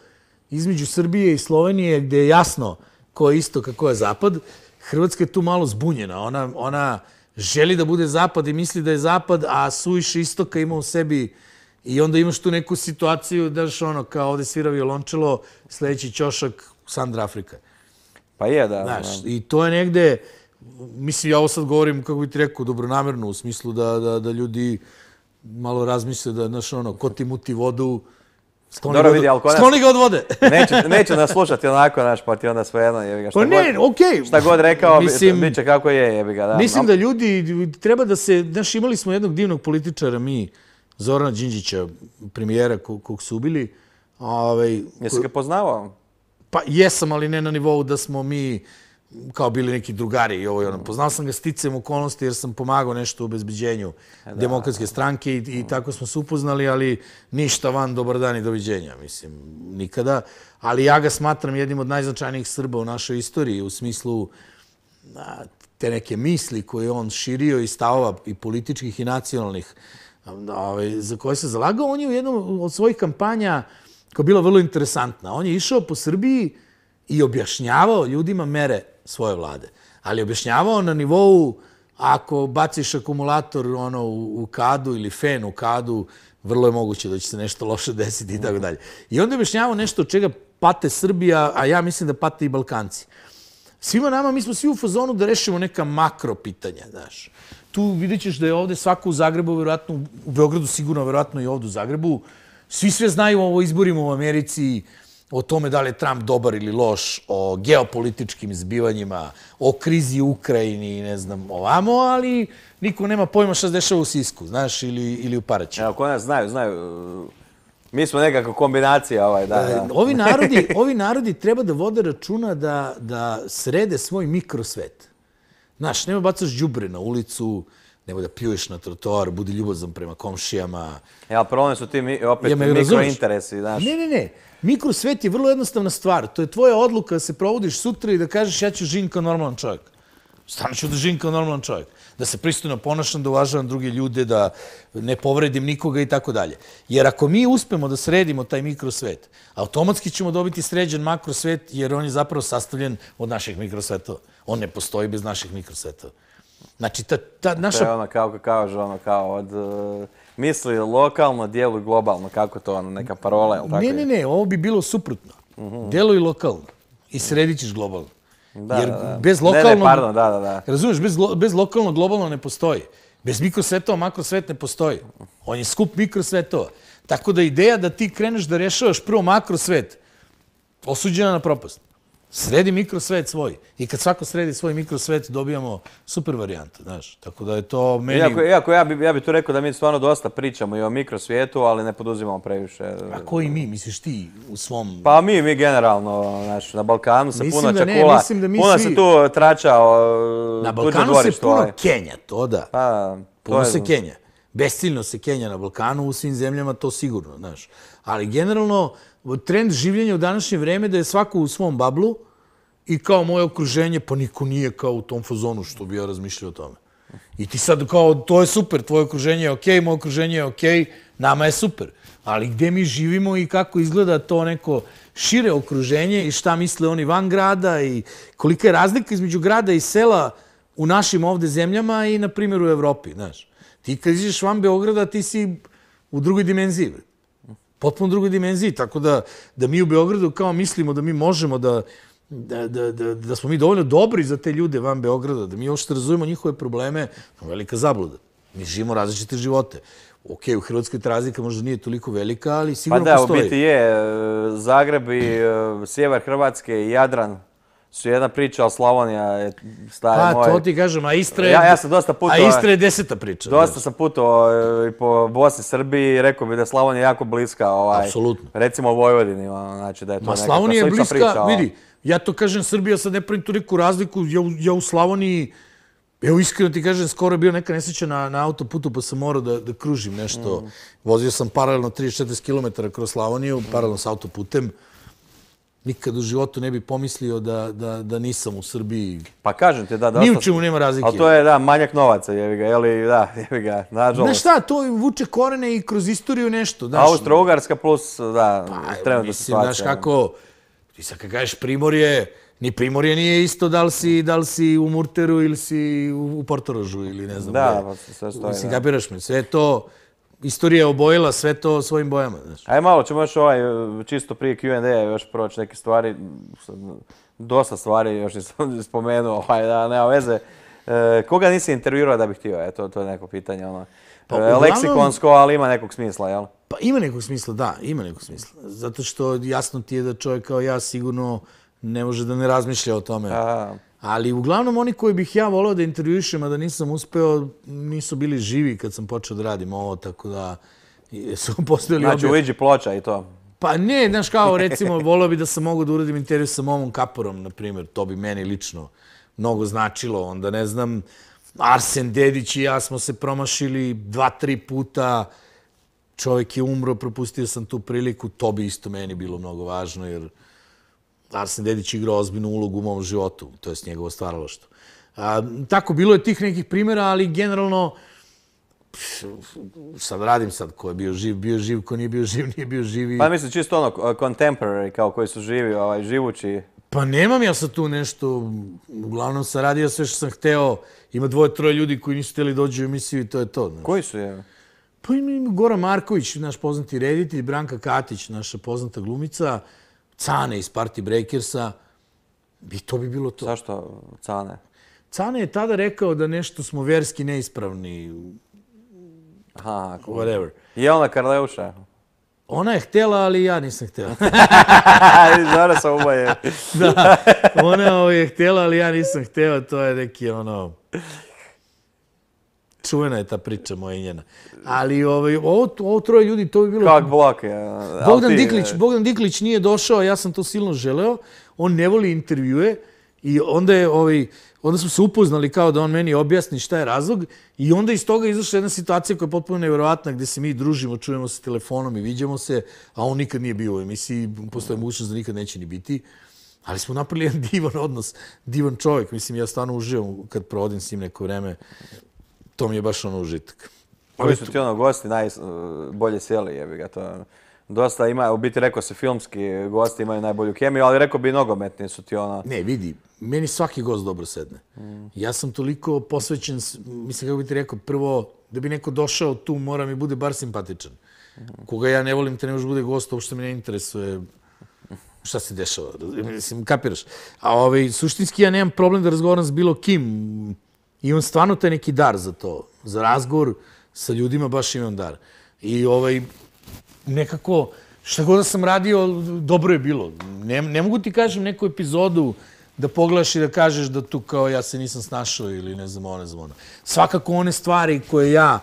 između Srbije i Slovenije gdje je jasno ko je isto kako je zapad, Hrvatska je tu malo zbunjena. Ona, ona, želi da bude zapad i misli da je zapad, a suviše istoka ima u sebi i onda imaš tu neku situaciju, daš ono, kao ovde svira violončelo, sljedeći čošak, Sandra Afrika. Pa je, da. Znaš, i to je negde, mislim, ja ovo sad govorim, kako bi ti rekao, dobronamerno, u smislu da, da, da ljudi malo razmisle da, znaš, ono, ko ti muti vodu, Skloni Dobro vidi, ali Skloni ga od vode. neću, neću nas slušati onako, naš pa ti onda sve jedno jebi ga. Šta, pa ne, god, šta god rekao, mislim, biće kako je jebi ga. Da, mislim da ljudi, treba da se, znaš, imali smo jednog divnog političara, mi, Zorana Đinđića, premijera kog su ubili. Ove, ovaj, Jesi ga poznavao? Pa jesam, ali ne na nivou da smo mi kao bili neki drugari i ovo ovaj, i ono. Poznao sam ga u konosti jer sam pomagao nešto u obezbiđenju e, demokratske stranke i, i tako smo se upoznali, ali ništa van dobar dan i doviđenja, mislim, nikada. Ali ja ga smatram jednim od najznačajnijih Srba u našoj istoriji u smislu te neke misli koje je on širio i stavova i političkih i nacionalnih ovaj, za koje se zalagao. On je u jednom od svojih kampanja koja je bila vrlo interesantna. On je išao po Srbiji i objašnjavao ljudima mere svoje vlade. Ali objašnjavao na nivou ako baciš akumulator ono, u, kadu ili fen u kadu, vrlo je moguće da će se nešto loše desiti i tako mhm. dalje. I onda objašnjavao nešto od čega pate Srbija, a ja mislim da pate i Balkanci. Svima nama, mi smo svi u fazonu da rešimo neka makro pitanja, znaš. Tu vidjet ćeš da je ovde svako u Zagrebu, vjerojatno, u Beogradu sigurno, verovatno i ovdje u Zagrebu. Svi sve znaju ovo izborimo u Americi, o tome da li je Trump dobar ili loš, o geopolitičkim izbivanjima, o krizi u Ukrajini i ne znam ovamo, ali niko nema pojma šta se dešava u Sisku, znaš, ili, ili u Paraću. Evo, kod nas znaju, znaju. Mi smo nekako kombinacija ovaj, da, e, da. Ovi, narodi, ovi narodi treba da vode računa da, da srede svoj mikrosvet. Znaš, nema bacaš džubre na ulicu, nemoj da pljuješ na trotoar, budi ljubozan prema komšijama. Ja, problem su ti opet ja mikrointeresi, znaš. Ne, ne, ne. Mikrosvet je vrlo jednostavna stvar. To je tvoja odluka da se provodiš sutra i da kažeš ja ću živim kao normalan čovjek. Stano ću da živim kao normalan čovjek. Da se pristojno ponašam, da uvažavam druge ljude, da ne povredim nikoga i tako dalje. Jer ako mi uspemo da sredimo taj mikrosvet, automatski ćemo dobiti sređen makrosvet jer on je zapravo sastavljen od naših mikrosveta. On ne postoji bez naših mikrosveta. Znači, ta, ta naša... To je ono kao kao kaže, ono kao od... Uh Misli lokalno, djeluj globalno, kako to ono, neka parola, je li tako? Ne, ne, ne, ovo bi bilo suprotno. Djeluj lokalno i sredit globalno. Jer Bez lokalno... ne, ne, pardon, da, da, da. Razumiješ, bez, bez lokalno globalno ne postoji. Bez mikrosvetova makrosvet ne postoji. On je skup mikrosvetova. Tako da ideja da ti kreneš da rešavaš prvo makrosvet, osuđena na propast sredi mikrosvet svoj. I kad svako sredi svoj mikrosvet, dobijamo super varijanta, znaš. Tako da je to meni... Iako, iako ja, bih ja bi tu rekao da mi stvarno dosta pričamo i o mikrosvijetu, ali ne poduzimamo previše. A koji mi, misliš ti u svom... Pa mi, mi generalno, znaš, na Balkanu se mislim puno da Ne, mislim da mi puno se tu trača o... Na Balkanu se puno ovaj. Kenja, to da. Pa, puno je... se Kenja. Besciljno se Kenja na Balkanu, u svim zemljama to sigurno, znaš. Ali generalno, trend življenja u današnje vreme da je svako u svom bablu, i kao moje okruženje, pa niko nije kao u tom fazonu što bi ja razmišljao o tome. I ti sad kao, to je super, tvoje okruženje je okej, okay, moje okruženje je okej, okay, nama je super. Ali gdje mi živimo i kako izgleda to neko šire okruženje i šta misle oni van grada i kolika je razlika između grada i sela u našim ovde zemljama i na primjer u Evropi, znaš. Ti kad iziš van Beograda, ti si u drugoj dimenziji. Potpuno drugoj dimenziji, tako da, da mi u Beogradu kao mislimo da mi možemo da, da, da, da, da smo mi dovoljno dobri za te ljude van Beograda, da mi uopšte razumemo njihove probleme, to je velika zabluda. Mi živimo različite živote. Ok, u Hrvatskoj ta razlika možda nije toliko velika, ali sigurno postoji. Pa da, u biti je. E, Zagreb i e, sjever Hrvatske i Jadran su jedna priča, a Slavonija je stara pa, moja. Pa, to ti kažem, a Istra je... Ja, sam dosta puto... A Istra deseta priča. Dosta sam puto e, i po Bosni, Srbiji i rekao bi da Slavonija jako bliska. Ovaj, Recimo Vojvodini, ono, znači da je to neka slična priča. Ma Slavonija je bliska, ono. vidi, Ja to kažem, Srbija sad ne pravim tu neku razliku. Ja, ja u Slavoniji, evo iskreno ti kažem, skoro je bio neka nesreća na, na autoputu pa sam morao da, da kružim nešto. Mm. Vozio sam paralelno 3 40 km kroz Slavoniju, mm. paralelno s autoputem. Nikad u životu ne bih pomislio da, da, da nisam u Srbiji. Pa kažem te, da, da. Ni u čemu nema razlike. Ali to je, da, manjak novaca, jevi ga, li, da, je jevi ga, nažalost. Znaš šta, to vuče korene i kroz istoriju nešto, znaš. Austro-Ugarska plus, da, pa, trenutna situacija. Mislim, znaš kako, ono. Ti sad kad kažeš Primorje, ni Primorje nije isto da li si, da li si u Murteru ili si u Portorožu ili ne znam. Da, pa sve stoji. Mislim, biraš mi, sve to, istorija je obojila sve to svojim bojama. Znaš. Aj malo ćemo još ovaj, čisto prije Q&A još proći neke stvari, dosta stvari još nisam spomenuo, ovaj, da nema veze. E, koga nisi intervjuirao da bih htio, eto, to je neko pitanje. Ono pa, e, uglavnom, leksikonsko, ali ima nekog smisla, jel? Pa ima nekog smisla, da, ima nekog smisla. Zato što jasno ti je da čovjek kao ja sigurno ne može da ne razmišlja o tome. A... Ali uglavnom oni koji bih ja volao da intervjušem, a da nisam uspeo, nisu bili živi kad sam počeo da radim ovo, tako da su postojali... Znači, uviđi ploča i to. Pa ne, znaš kao, recimo, volao bi da sam mogu da uradim intervju sa momom Kaporom, na primjer, to bi meni lično mnogo značilo, onda ne znam, Arsen Dedić i ja smo se promašili dva, tri puta. Čovjek je umro, propustio sam tu priliku. To bi isto meni bilo mnogo važno, jer Arsen Dedić igra ozbiljnu ulogu u mom životu, to je njegovo stvaraloštvo. tako, bilo je tih nekih primjera, ali generalno, sad radim sad ko je bio živ, bio živ, ko nije bio živ, nije bio živ. Pa mislim, čisto ono, contemporary, kao koji su živi, ovaj, živući. Pa nemam ja sad tu nešto, uglavnom sam radio sve što sam hteo. Ima dvoje, troje ljudi koji nisu htjeli dođu u emisiju i to je to. Koji su je? Pa ima, ima Gora Marković, naš poznati reditelj, Branka Katić, naša poznata glumica, Cane iz Party Breakersa. I to bi bilo to. Zašto Cane? Cane je tada rekao da nešto smo verski neispravni. Aha, whatever. Je ona Karleuša? Ona je htjela, ali ja nisam htjela. Zara sam umaje. da, ona je ovaj htjela, ali ja nisam htjela. To je neki ono... Čuvena je ta priča moja i njena. Ali ovaj, ovo, ovo troje ljudi, to bi bilo... Kak blak je. Bogdan, ti... Diklić, Bogdan Diklić nije došao, ja sam to silno želeo. On ne voli intervjue. I onda je ovaj, onda smo se upoznali kao da on meni objasni šta je razlog i onda iz toga izašla jedna situacija koja je potpuno nevjerovatna gdje se mi družimo, čujemo se telefonom i viđemo se, a on nikad nije bio u emisiji, postoje mogućnost da nikad neće ni biti. Ali smo napravili jedan divan odnos, divan čovjek. Mislim, ja stvarno uživam kad provodim s njim neko vreme. To mi je baš ono užitak. Ovi su ti ono gosti najbolje eh, sjeli, jebi ga to. Ono dosta ima, u biti rekao se filmski gosti imaju najbolju kemiju, ali rekao bi nogometni su ti ono... Ne, vidi, meni svaki gost dobro sedne. Ja sam toliko posvećen, mislim kako bi ti rekao, prvo da bi neko došao tu mora mi bude bar simpatičan. Koga ja ne volim, te ne može bude gost, uopšte me ne interesuje šta se dešava, mislim, kapiraš. A ovaj, suštinski ja nemam problem da razgovaram s bilo kim. Imam stvarno taj neki dar za to, za razgovor sa ljudima baš imam dar. I ovaj, nekako, šta god da sam radio, dobro je bilo. Ne, ne mogu ti kažem neku epizodu da pogledaš i da kažeš da tu kao ja se nisam snašao ili ne znam, ono, ne znam, ono. Svakako one stvari koje ja,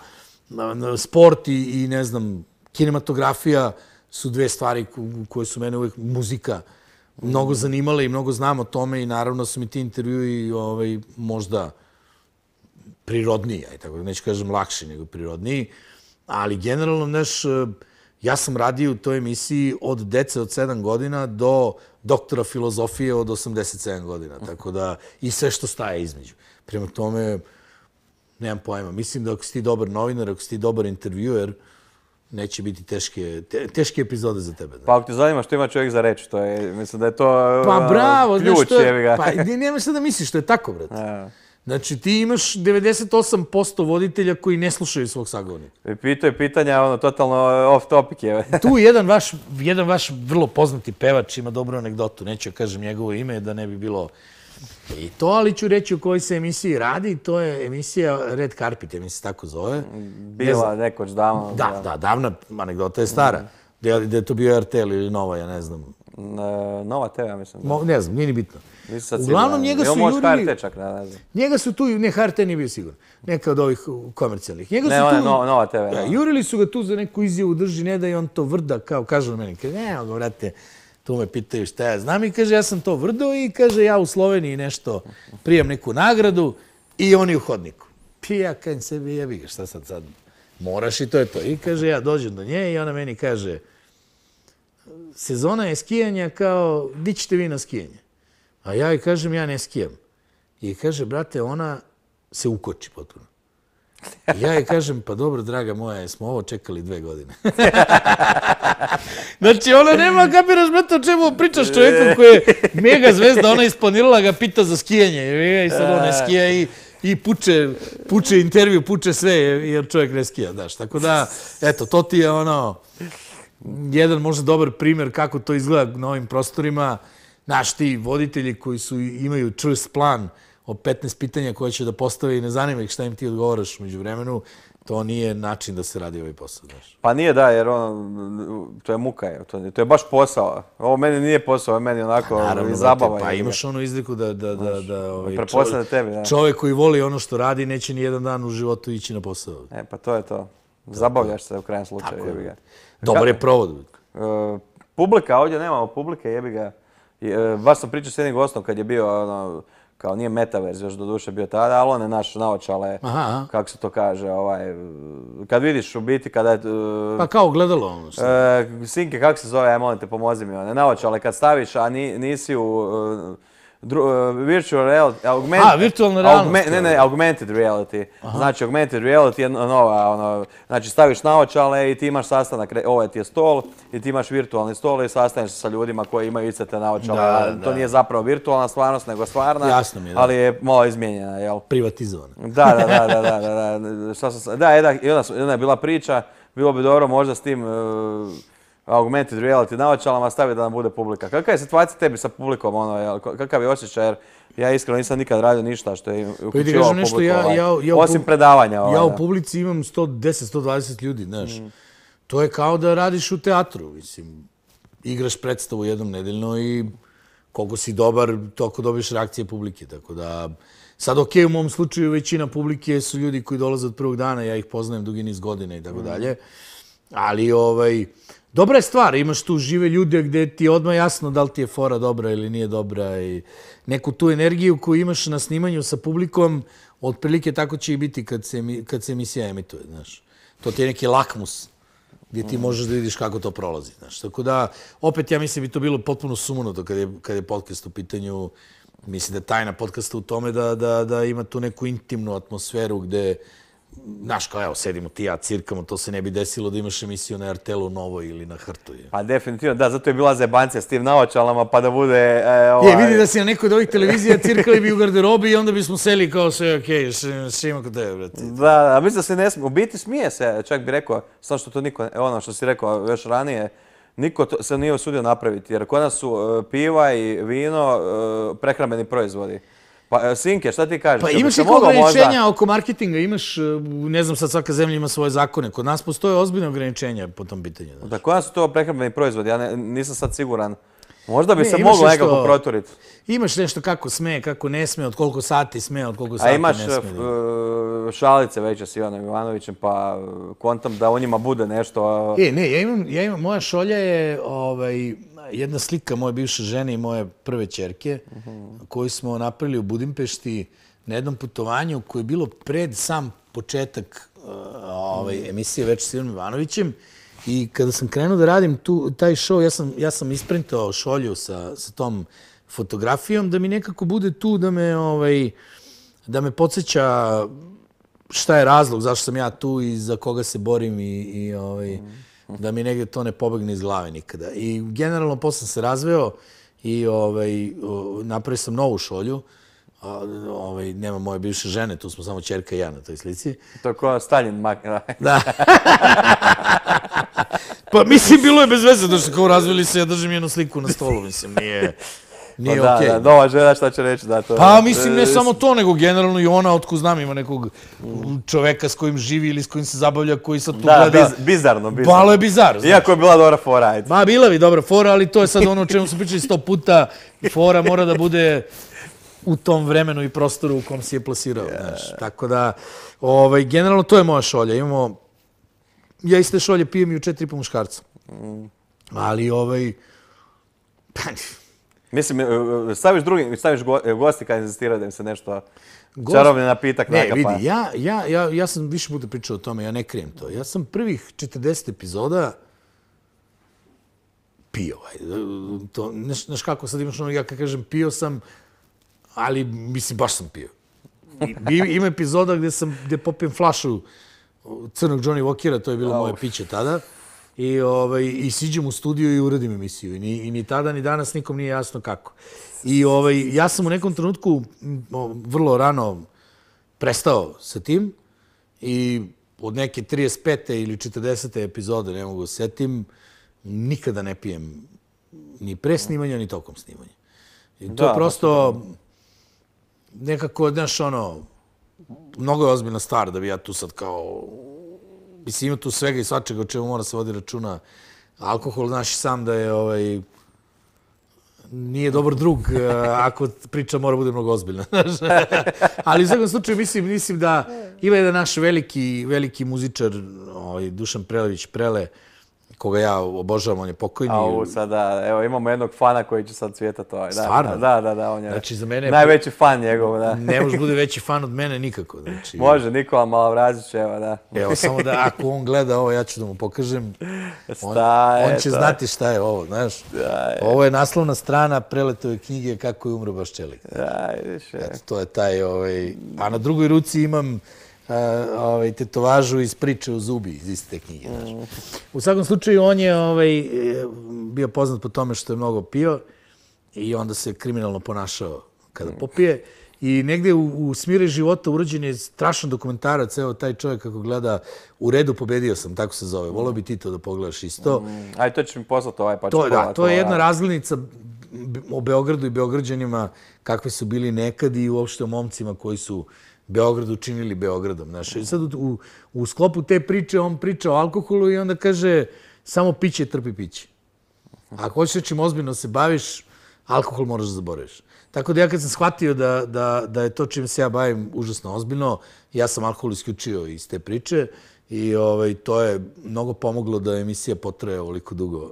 sport i, ne znam, kinematografija su dve stvari koje su mene uvijek muzika mnogo zanimale i mnogo znam o tome i naravno su mi ti intervjui ovaj, možda prirodniji, aj tako, neću kažem lakši nego prirodniji, ali generalno, znaš, Ja sam radio u toj emisiji od dece od 7 godina do doktora filozofije od 87 godina. Tako da, i sve što staje između. Prema tome, nemam pojma. Mislim da ako si ti dobar novinar, ako si ti dobar intervjuer, neće biti teške, te, teške epizode za tebe. Da. Pa ako ti zanima što ima čovjek za reč, to je, mislim da je to pa, bravo, ključ. Pa bravo, ključ, je, pa nema što da misliš, to je tako, brate. Ja. Znači, ti imaš 98% voditelja koji ne slušaju svog sagovornika. E, pitao je pitanja, ono, totalno eh, off topic je. tu jedan vaš, jedan vaš vrlo poznati pevač ima dobru anegdotu. Neću kažem njegovo ime da ne bi bilo i to, ali ću reći o kojoj se emisiji radi. To je emisija Red Carpet, mi se tako zove. Bila nekoć davno. Da, da, davna anegdota je stara. Mhm. Da mm. je to bio RTL ili Nova, ja ne znam. Nova TV, ja mislim. ne znam, nije ni bitno. Uglavnom njega su jurili... Evo čak, ne, ne Njega su tu, ne, HRT nije bio sigurno. Neka od ovih uh, komercijalnih. Njega ne, su ona, tu, nova TV. Da, jurili su ga tu za neku izjavu, drži, ne da je on to vrda, kao kaže na meni. Kaže, ne, ga vrate, tu me pitaju šta ja znam. I kaže, ja sam to vrdao i kaže, ja u Sloveniji nešto prijem neku nagradu i oni u hodniku. Pija, kaj sebi, ja bih, šta sad sad? Moraš i to je to. I kaže, ja dođem do nje i ona meni kaže, sezona je skijanja kao, di ćete vi na skijanje? A ja joj kažem, ja ne skijam. I kaže, brate, ona se ukoči potpuno. ja joj kažem, pa dobro, draga moja, smo ovo čekali dve godine. znači, ona nema kapiraš, brate, o čemu pričaš čovjekom koji je mega zvezda, ona isponirala ga, pita za skijanje. I sad ona skija i i puče, puče intervju, puče sve jer čovjek ne skija, daš. Tako da, eto, to ti je ono, jedan možda dobar primjer kako to izgleda na ovim prostorima. Naš ti voditelji koji su, imaju čvrst plan od 15 pitanja koje će da postave i ne zanima ih šta im ti odgovoraš među vremenu, to nije način da se radi ovaj posao. Znaš. Pa nije da, jer on, to je muka, je, to, to je baš posao. Ovo meni nije posao, meni onako pa, naravno, zabava. Te, pa imaš ono izliku da... da, da, da, ovaj, čov, da tebi, da. Čovjek koji voli ono što radi neće ni jedan dan u životu ići na posao. E, pa to je to. Zabavljaš se u krajem slučaju. Tako je. Dobar je provod. Uh, publika, ovdje nemamo publike, jebi ga. E, baš sam pričao s jednim gostom kad je bio, ono, kao nije metavers, još do duše bio tada, ali on je naš naočale, aha, aha. kako se to kaže, ovaj, kad vidiš u biti, kada je... Uh, pa kao gledalo ono uh, Sinke, kako se zove, ja molim te, pomozi mi, one, naočale, kad staviš, a ni, nisi u... Uh, Uh, virtual reality, augmented, ah, virtualna realnost. Augme, ne, ne, augmented reality. Aha. Znači, augmented reality je nova, ono, znači staviš naočale i ti imaš sastanak, ovaj ti je stol i ti imaš virtualni stol i sastaneš sa ljudima koji imaju iste te naočale. Da, to nije zapravo virtualna stvarnost, nego stvarna, Jasno mi je, ali je malo izmijenjena, jel? Privatizovana. Da, da, da, da, da, da, da, da, jedna, da, da, da, da, da, da, da, da, da, da, da, da, augmented reality naočala, ma stavio da nam bude publika. Kakva je situacija tebi sa publikom? Ono, kakav je osjećaj? ja iskreno nisam nikad radio ništa što je pa uključivao pa publiku. osim predavanja. Ovaj, ja u ovaj, publici imam 110-120 ljudi, znaš. Mm. To je kao da radiš u teatru, mislim. Igraš predstavu jednom nedeljno i koliko si dobar, toliko dobiješ reakcije publike. Tako da, sad ok, u mom slučaju većina publike su ljudi koji dolaze od prvog dana, ja ih poznajem dugi niz godine i tako mm. dalje. Ali, ovaj, dobra je stvar, imaš tu žive ljude gdje ti je odmah jasno da li ti je fora dobra ili nije dobra i neku tu energiju koju imaš na snimanju sa publikom, otprilike tako će i biti kad se, kad se emisija emituje, znaš. To ti je neki lakmus gdje ti možeš da vidiš kako to prolazi, znaš. Tako da, opet, ja mislim bi to bilo potpuno sumunuto kad je, kad je podcast u pitanju, mislim da je tajna podcasta u tome da, da, da ima tu neku intimnu atmosferu gdje Znaš kao, evo, sedimo ti ja cirkamo, to se ne bi desilo da imaš emisiju na RTL-u novo ili na Hrtu. Pa definitivno, da, zato je bila zebancija s tim naočalama, pa da bude... E, je, ovaj- vidi da si na nekoj od ovih televizija cirkali bi u garderobi i onda bismo seli kao sve, okej, svi ima kod tebe, brati. Da, a mislim da se ne smije, u biti smije se, čak bi rekao, samo što to niko, e, ono što si rekao još ranije, niko to se nije osudio napraviti, jer kod nas su e, piva i vino prehrambeni proizvodi. Pa, e, Sinke, šta ti kažeš? Pa imaš neko ograničenja oko marketinga, imaš, e, ne znam sad, svaka zemlja ima svoje zakone. Kod nas postoje ozbiljne ograničenja po tom pitanju. Znači. Da, koja su to prehrambeni proizvodi? Ja nisam sad siguran. Možda bi se moglo nekako proturiti. Imaš nešto kako sme, kako ne sme, od koliko sati sme, od koliko sati ne e, sme. A imaš šalice veće s Ivanom Ivanovićem, pa kontam da u njima bude nešto. E, ne, ja imam, ja moja šolja je ovaj, jedna slika moje bivše žene i moje prve čerke mhm. koju smo napravili u Budimpešti na jednom putovanju koje je bilo pred sam početak uh, mhm. emisije Večer s Ivanom Ivanovićem. I kada sam krenuo da radim taj show, ja sam isprintao šolju sa tom fotografijom da mi nekako bude tu ovaj, da me podsjeća šta je razlog, zašto sam ja tu i za koga se borim i... Ovaj, mhm da mi negde to ne pobegne iz glave nikada. I generalno posle se razveo i ovaj, napravio sam novu šolju. Ovaj, nema moje bivše žene, tu smo samo čerka i ja na toj slici. To je kao Stalin makina. Da. pa mislim, bilo je bez veze, došto kao razvili se, ja držim jednu sliku na stolu, mislim, nije... Pa Nije okej. Okay. Doma žena šta će reći da to... Pa mislim ne samo to, nego generalno i ona, otko znam, ima nekog mm. čoveka s kojim živi ili s kojim se zabavlja, koji sad tu da, gleda... Da, biz, bizarno, bizarno. Balo je bizarno. Znači. Iako je bila dobra fora, ajde. Ma, bila bi dobra fora, ali to je sad ono o čemu smo pričali sto puta. Fora mora da bude u tom vremenu i prostoru u kom si je plasirao. Yeah. Znači. Tako da, ovaj, generalno to je moja šolja. Imamo... Ja iste šolje pijem i u četiri po muškarcu. Mm. Ali ovaj... Pa, Mislim, e, e, staviš drugim, staviš e, gosti kada insistira da im se nešto Gost... čarobne napitak nakapa. Ne, vidi, pa- ja, ja, ja, ja sam više puta pričao o tome, ja ne krijem to. Ja sam prvih 40 epizoda pio. To, ne, znaš kako sad imaš ono, ja kad kažem pio sam, ali mislim baš sam pio. I, ima epizoda gdje, sam, gdje popijem flašu crnog Johnny Walkera, to je bilo moje piće tada i, ovaj, i siđem u studio i uradim emisiju. I ni, I ni tada ni danas nikom nije jasno kako. I ovaj, ja sam u nekom trenutku vrlo rano prestao sa tim i od neke 35. ili 40. epizode, ne mogu setim, nikada ne pijem ni pre snimanja, ni tokom snimanja. I to da, je prosto znači nekako, znaš, ono, mnogo je ozbiljna stvar da bi ja tu sad kao mislim, ima tu svega i svačega o čemu mora se vodi računa. Alkohol, znaš sam da je ovaj, nije dobar drug, eh, ako priča mora bude mnogo ozbiljna. Ali u svakom slučaju mislim, mislim da ima jedan naš veliki, veliki muzičar, ovaj, Dušan Prelević, Prele, koga ja obožavam, on je pokojni. A ovo sada, evo imamo jednog fana koji će sad cvjetat ovaj. Da, Stvarno? Da, da, da, on je znači, za mene najveći je... fan njegov. Da. Ne može bude veći fan od mene nikako. Znači, može, Nikola Malavrazić, evo da. Evo, samo da ako on gleda ovo, ja ću da mu pokažem. On, Staje, on će to. znati šta je ovo, znaš. Staje. Ovo je naslovna strana preletove knjige Kako je umro baš čelik. Da, to je taj, ovaj... a na drugoj ruci imam... Uh, E, ovaj, tetovažu iz priče o zubi iz iste knjige. Mm. U svakom slučaju, on je ovaj, e, bio poznat po tome što je mnogo pio i onda se kriminalno ponašao kada mm. popije. I negde u smire života urođen je strašan dokumentarac, evo taj čovjek kako gleda U redu pobedio sam, tako se zove. Volao bi ti to da pogledaš isto. Mm. Ajde, to će mi poslati ovaj pa ću Da, to je ovaj. jedna razglednica o Beogradu i Beograđanima kakve su bili nekad i uopšte o momcima koji su Beograd učinili Beogradom. Znaš, i sad u, u sklopu te priče on priča o alkoholu i onda kaže samo piće, trpi piće. Ako hoćeš čim ozbiljno se baviš, alkohol moraš da zaboraviš. Tako da ja kad sam shvatio da, da, da je to čim se ja bavim užasno ozbiljno, ja sam alkohol isključio iz te priče. I ovaj, to je mnogo pomoglo da emisija potreje ovoliko dugo.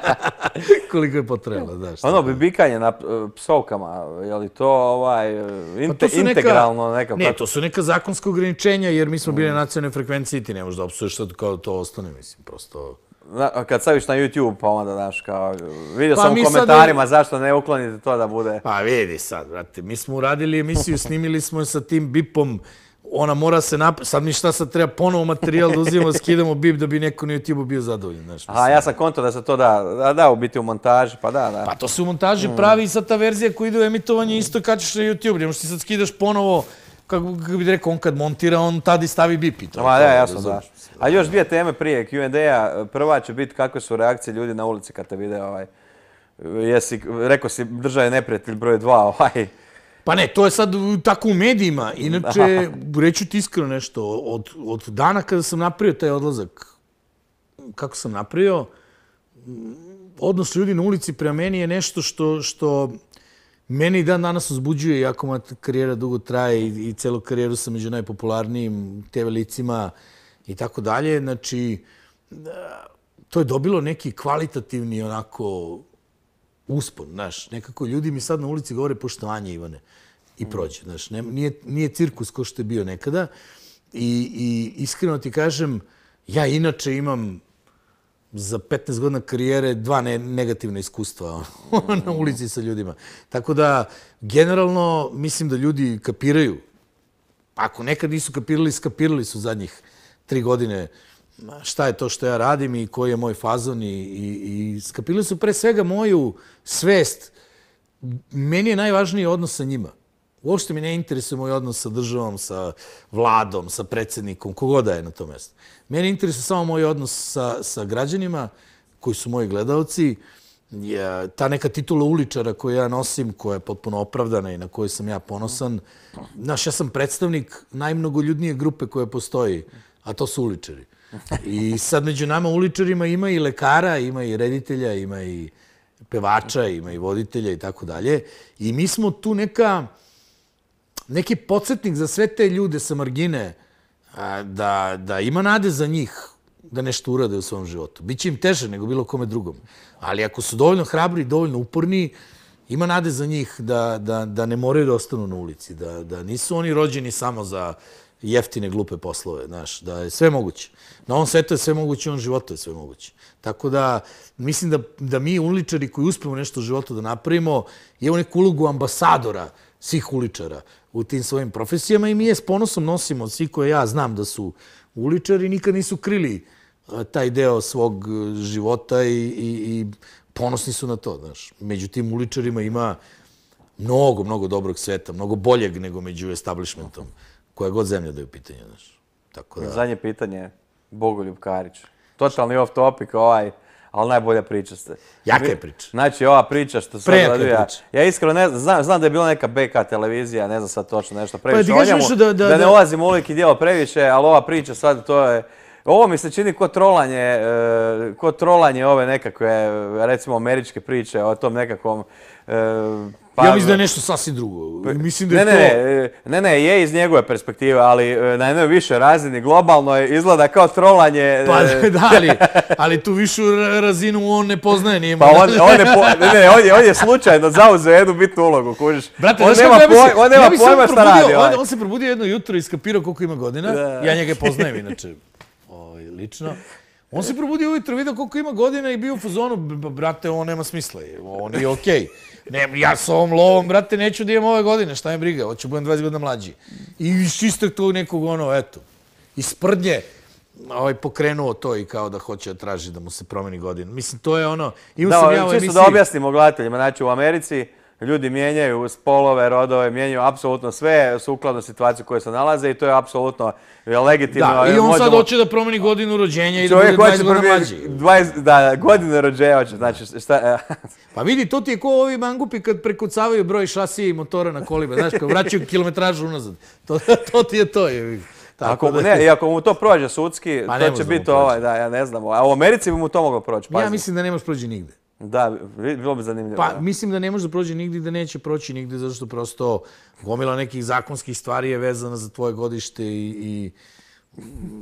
Koliko je potrebalo, znaš. Ono, bibikanje na e, psovkama, je li to ovaj, inte, pa to neka, integralno neka... Ne, to su neka zakonska ograničenja, jer mi smo bili na nacionalnoj frekvenciji, i ti ne možeš da opsuješ sad kao to ostane, mislim, prosto... Na, kad staviš na YouTube, pa onda, znaš, kao, vidio pa sam u komentarima sad... zašto ne uklonite to da bude... Pa vidi sad, brate, mi smo uradili emisiju, snimili smo je sa tim bipom, ona mora se nap... Sad mi šta sad treba ponovo materijal da uzimamo, skidamo bip da bi neko na YouTube-u bio zadovoljen. Znaš, A ja sam konto da se to da, da, da, u biti u montaži, pa da, da. Pa to se u montaži mm. pravi i sad ta verzija koja ide u emitovanje isto isto kačeš na YouTube. Nemoš ti sad skidaš ponovo, kako, bi bih rekao, on kad montira, on tada i stavi bip i to. Ma ja, jasno, da. A još dvije teme prije Q&A-a. Prva će biti kakve su reakcije ljudi na ulici kad te vide ovaj... Jesi, rekao si, država neprijatelj broj dva, ovaj... Pa ne, to je sad tako u medijima. Inače, reću ti iskreno nešto. Od, od dana kada sam napravio taj odlazak, kako sam napravio, odnos ljudi na ulici prema meni je nešto što, što meni dan danas uzbuđuje, iako moja karijera dugo traje i, i celu karijeru sam među najpopularnijim TV licima i tako dalje. Znači, to je dobilo neki kvalitativni onako uspon, znaš, nekako ljudi mi sad na ulici govore poštovanje Ivane i prođe, znaš, nije, nije cirkus ko što je bio nekada I, i iskreno ti kažem, ja inače imam za 15 godina karijere dva ne, negativne iskustva ono, na ulici sa ljudima. Tako da, generalno, mislim da ljudi kapiraju. Ako nekad nisu kapirali, skapirali su zadnjih tri godine šta je to što ja radim i koji je moj fazon i, i, skapili su pre svega moju svest. Meni je najvažniji odnos sa njima. Uopšte mi ne interesuje moj odnos sa državom, sa vladom, sa predsjednikom, kogoda je na to mjesto. Meni interesuje samo moj odnos sa, sa građanima koji su moji gledalci. Ja, ta neka titula uličara koju ja nosim, koja je potpuno opravdana i na koju sam ja ponosan. Znaš, ja sam predstavnik najmnogoljudnije grupe koje postoji, a to su uličari. I sad među nama uličarima ima i lekara, ima i reditelja, ima i pevača, ima i voditelja i tako dalje. I mi smo tu neka, neki podsjetnik za sve te ljude sa margine da, da ima nade za njih da nešto urade u svom životu. Biće im teže nego bilo kome drugom. Ali ako su dovoljno hrabri i dovoljno uporni, ima nade za njih da, da, da ne moraju da ostanu na ulici. Da, da nisu oni rođeni samo za jeftine, glupe poslove, znaš, da je sve moguće. Na ovom svetu je sve moguće, on životu je sve moguće. Tako da, mislim da, da mi uličari koji uspemo nešto u životu da napravimo, imamo neku ulogu ambasadora svih uličara u tim svojim profesijama i mi je s ponosom nosimo, svi koje ja znam da su uličari, nikad nisu krili eh, taj deo svog eh, života i, i, i ponosni su na to, znaš. Među tim uličarima ima mnogo, mnogo dobrog sveta, mnogo boljeg nego među establishmentom koja god zemlja da je u pitanju. Tako da... Zadnje pitanje, Bogoljub Karić. Totalni off topic ovaj, ali najbolja priča ste. Jaka je priča. Znači, ova priča što se odradio. Ja iskreno ne znam, znam, da je bila neka BK televizija, ne znam sad točno nešto pa previše da ne ulazim u liki dijelo previše, ali ova priča sad to je... Ovo mi se čini ko trolanje, e, ko trolanje ove nekakve, recimo, američke priče o tom nekakvom e, Pa, ja mislim da je nešto sasvim drugo. Pa, mislim da je ne, to... Ne, ne, ne, je iz njegove perspektive, ali e, na jednoj više razini globalno je, izgleda kao trolanje. E. Pa da, li, ali tu višu razinu on ne poznaje nijemo. Pa on, on, je, po, ne, on, je, on je slučajno zauzeo jednu bitnu ulogu, kužiš. Brate, on, nema, po, on nema ja pojma šta radi. Ovaj. On, on se probudio jedno jutro i skapirao koliko ima godina. Da. Ja njega poznajem inače o, ovaj, lično. On se probudio ujutro, vidio koliko ima godina i bio u fuzonu. Brate, on nema smisla. On je okej. Okay. Ja s ovom lovom, brate, neću da imam ove godine, šta me briga, hoću budem 20 godina mlađi. I iz čistog tog nekog ono, eto, iz prdnje ovaj, pokrenuo to i kao da hoće da traži da mu se promeni godina. Mislim, to je ono... Da, ovaj, čisto da objasnim gledateljima, znači u Americi ljudi mijenjaju spolove, rodove, mijenjaju apsolutno sve sukladno situaciju koje se nalaze i to je apsolutno e, legitimno. Da, i on sad hoće da promeni godinu rođenja i da bude 20 godina mlađi. da, godinu rođenja hoće, znači šta... E. pa vidi, to ti je ko ovi mangupi kad prekucavaju broj šasije i motora na kolima, znaš, kad vraćaju kilometražu unazad. To, to ti je to, je. Tako ako mu, ne, i ako mu to prođe sudski, pa to će biti ovaj, da, ja ne znam. A u Americi bi mu to moglo proći. Ja mislim da ne može proći nigde. Da, bilo bi zanimljivo. Pa, mislim da ne može da prođe nigdje da neće proći nigdje, zato što prosto gomila nekih zakonskih stvari je vezana za tvoje godište i... i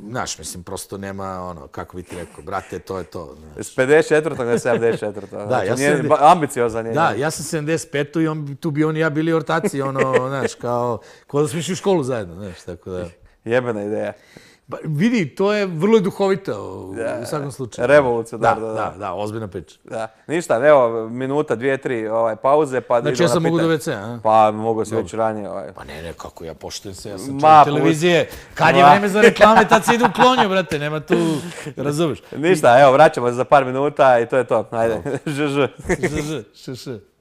Znaš, mislim, prosto nema ono, kako bi ti rekao, brate, to je to. S 54-og na 74 da, znači, ja sam... Ambiciozan je. Da, ja sam 75 i on, tu bi on i ja bili ortaci, ono, znaš, kao... Kako da smo išli u školu zajedno, znaš, tako da... Jebena ideja. Pa vidi, to je vrlo duhovito u svakom slučaju. Revolucija, da, da, da. Da, da, ozbiljna priča. Da. Ništa, evo, minuta, dvije, tri ovaj, pauze, pa da znači, idemo ja sam mogu do WC, a? Pa, mogu se već ranije. Ovaj. Pa ne, ne, kako ja poštujem se, ja sam čovjek televizije. Kad je vreme za reklame, tad se idu klonju, brate, nema tu, razumeš? Ništa, evo, vraćamo se za par minuta i to je to. Ajde, žu, žu. Žu, žu, žu, žu.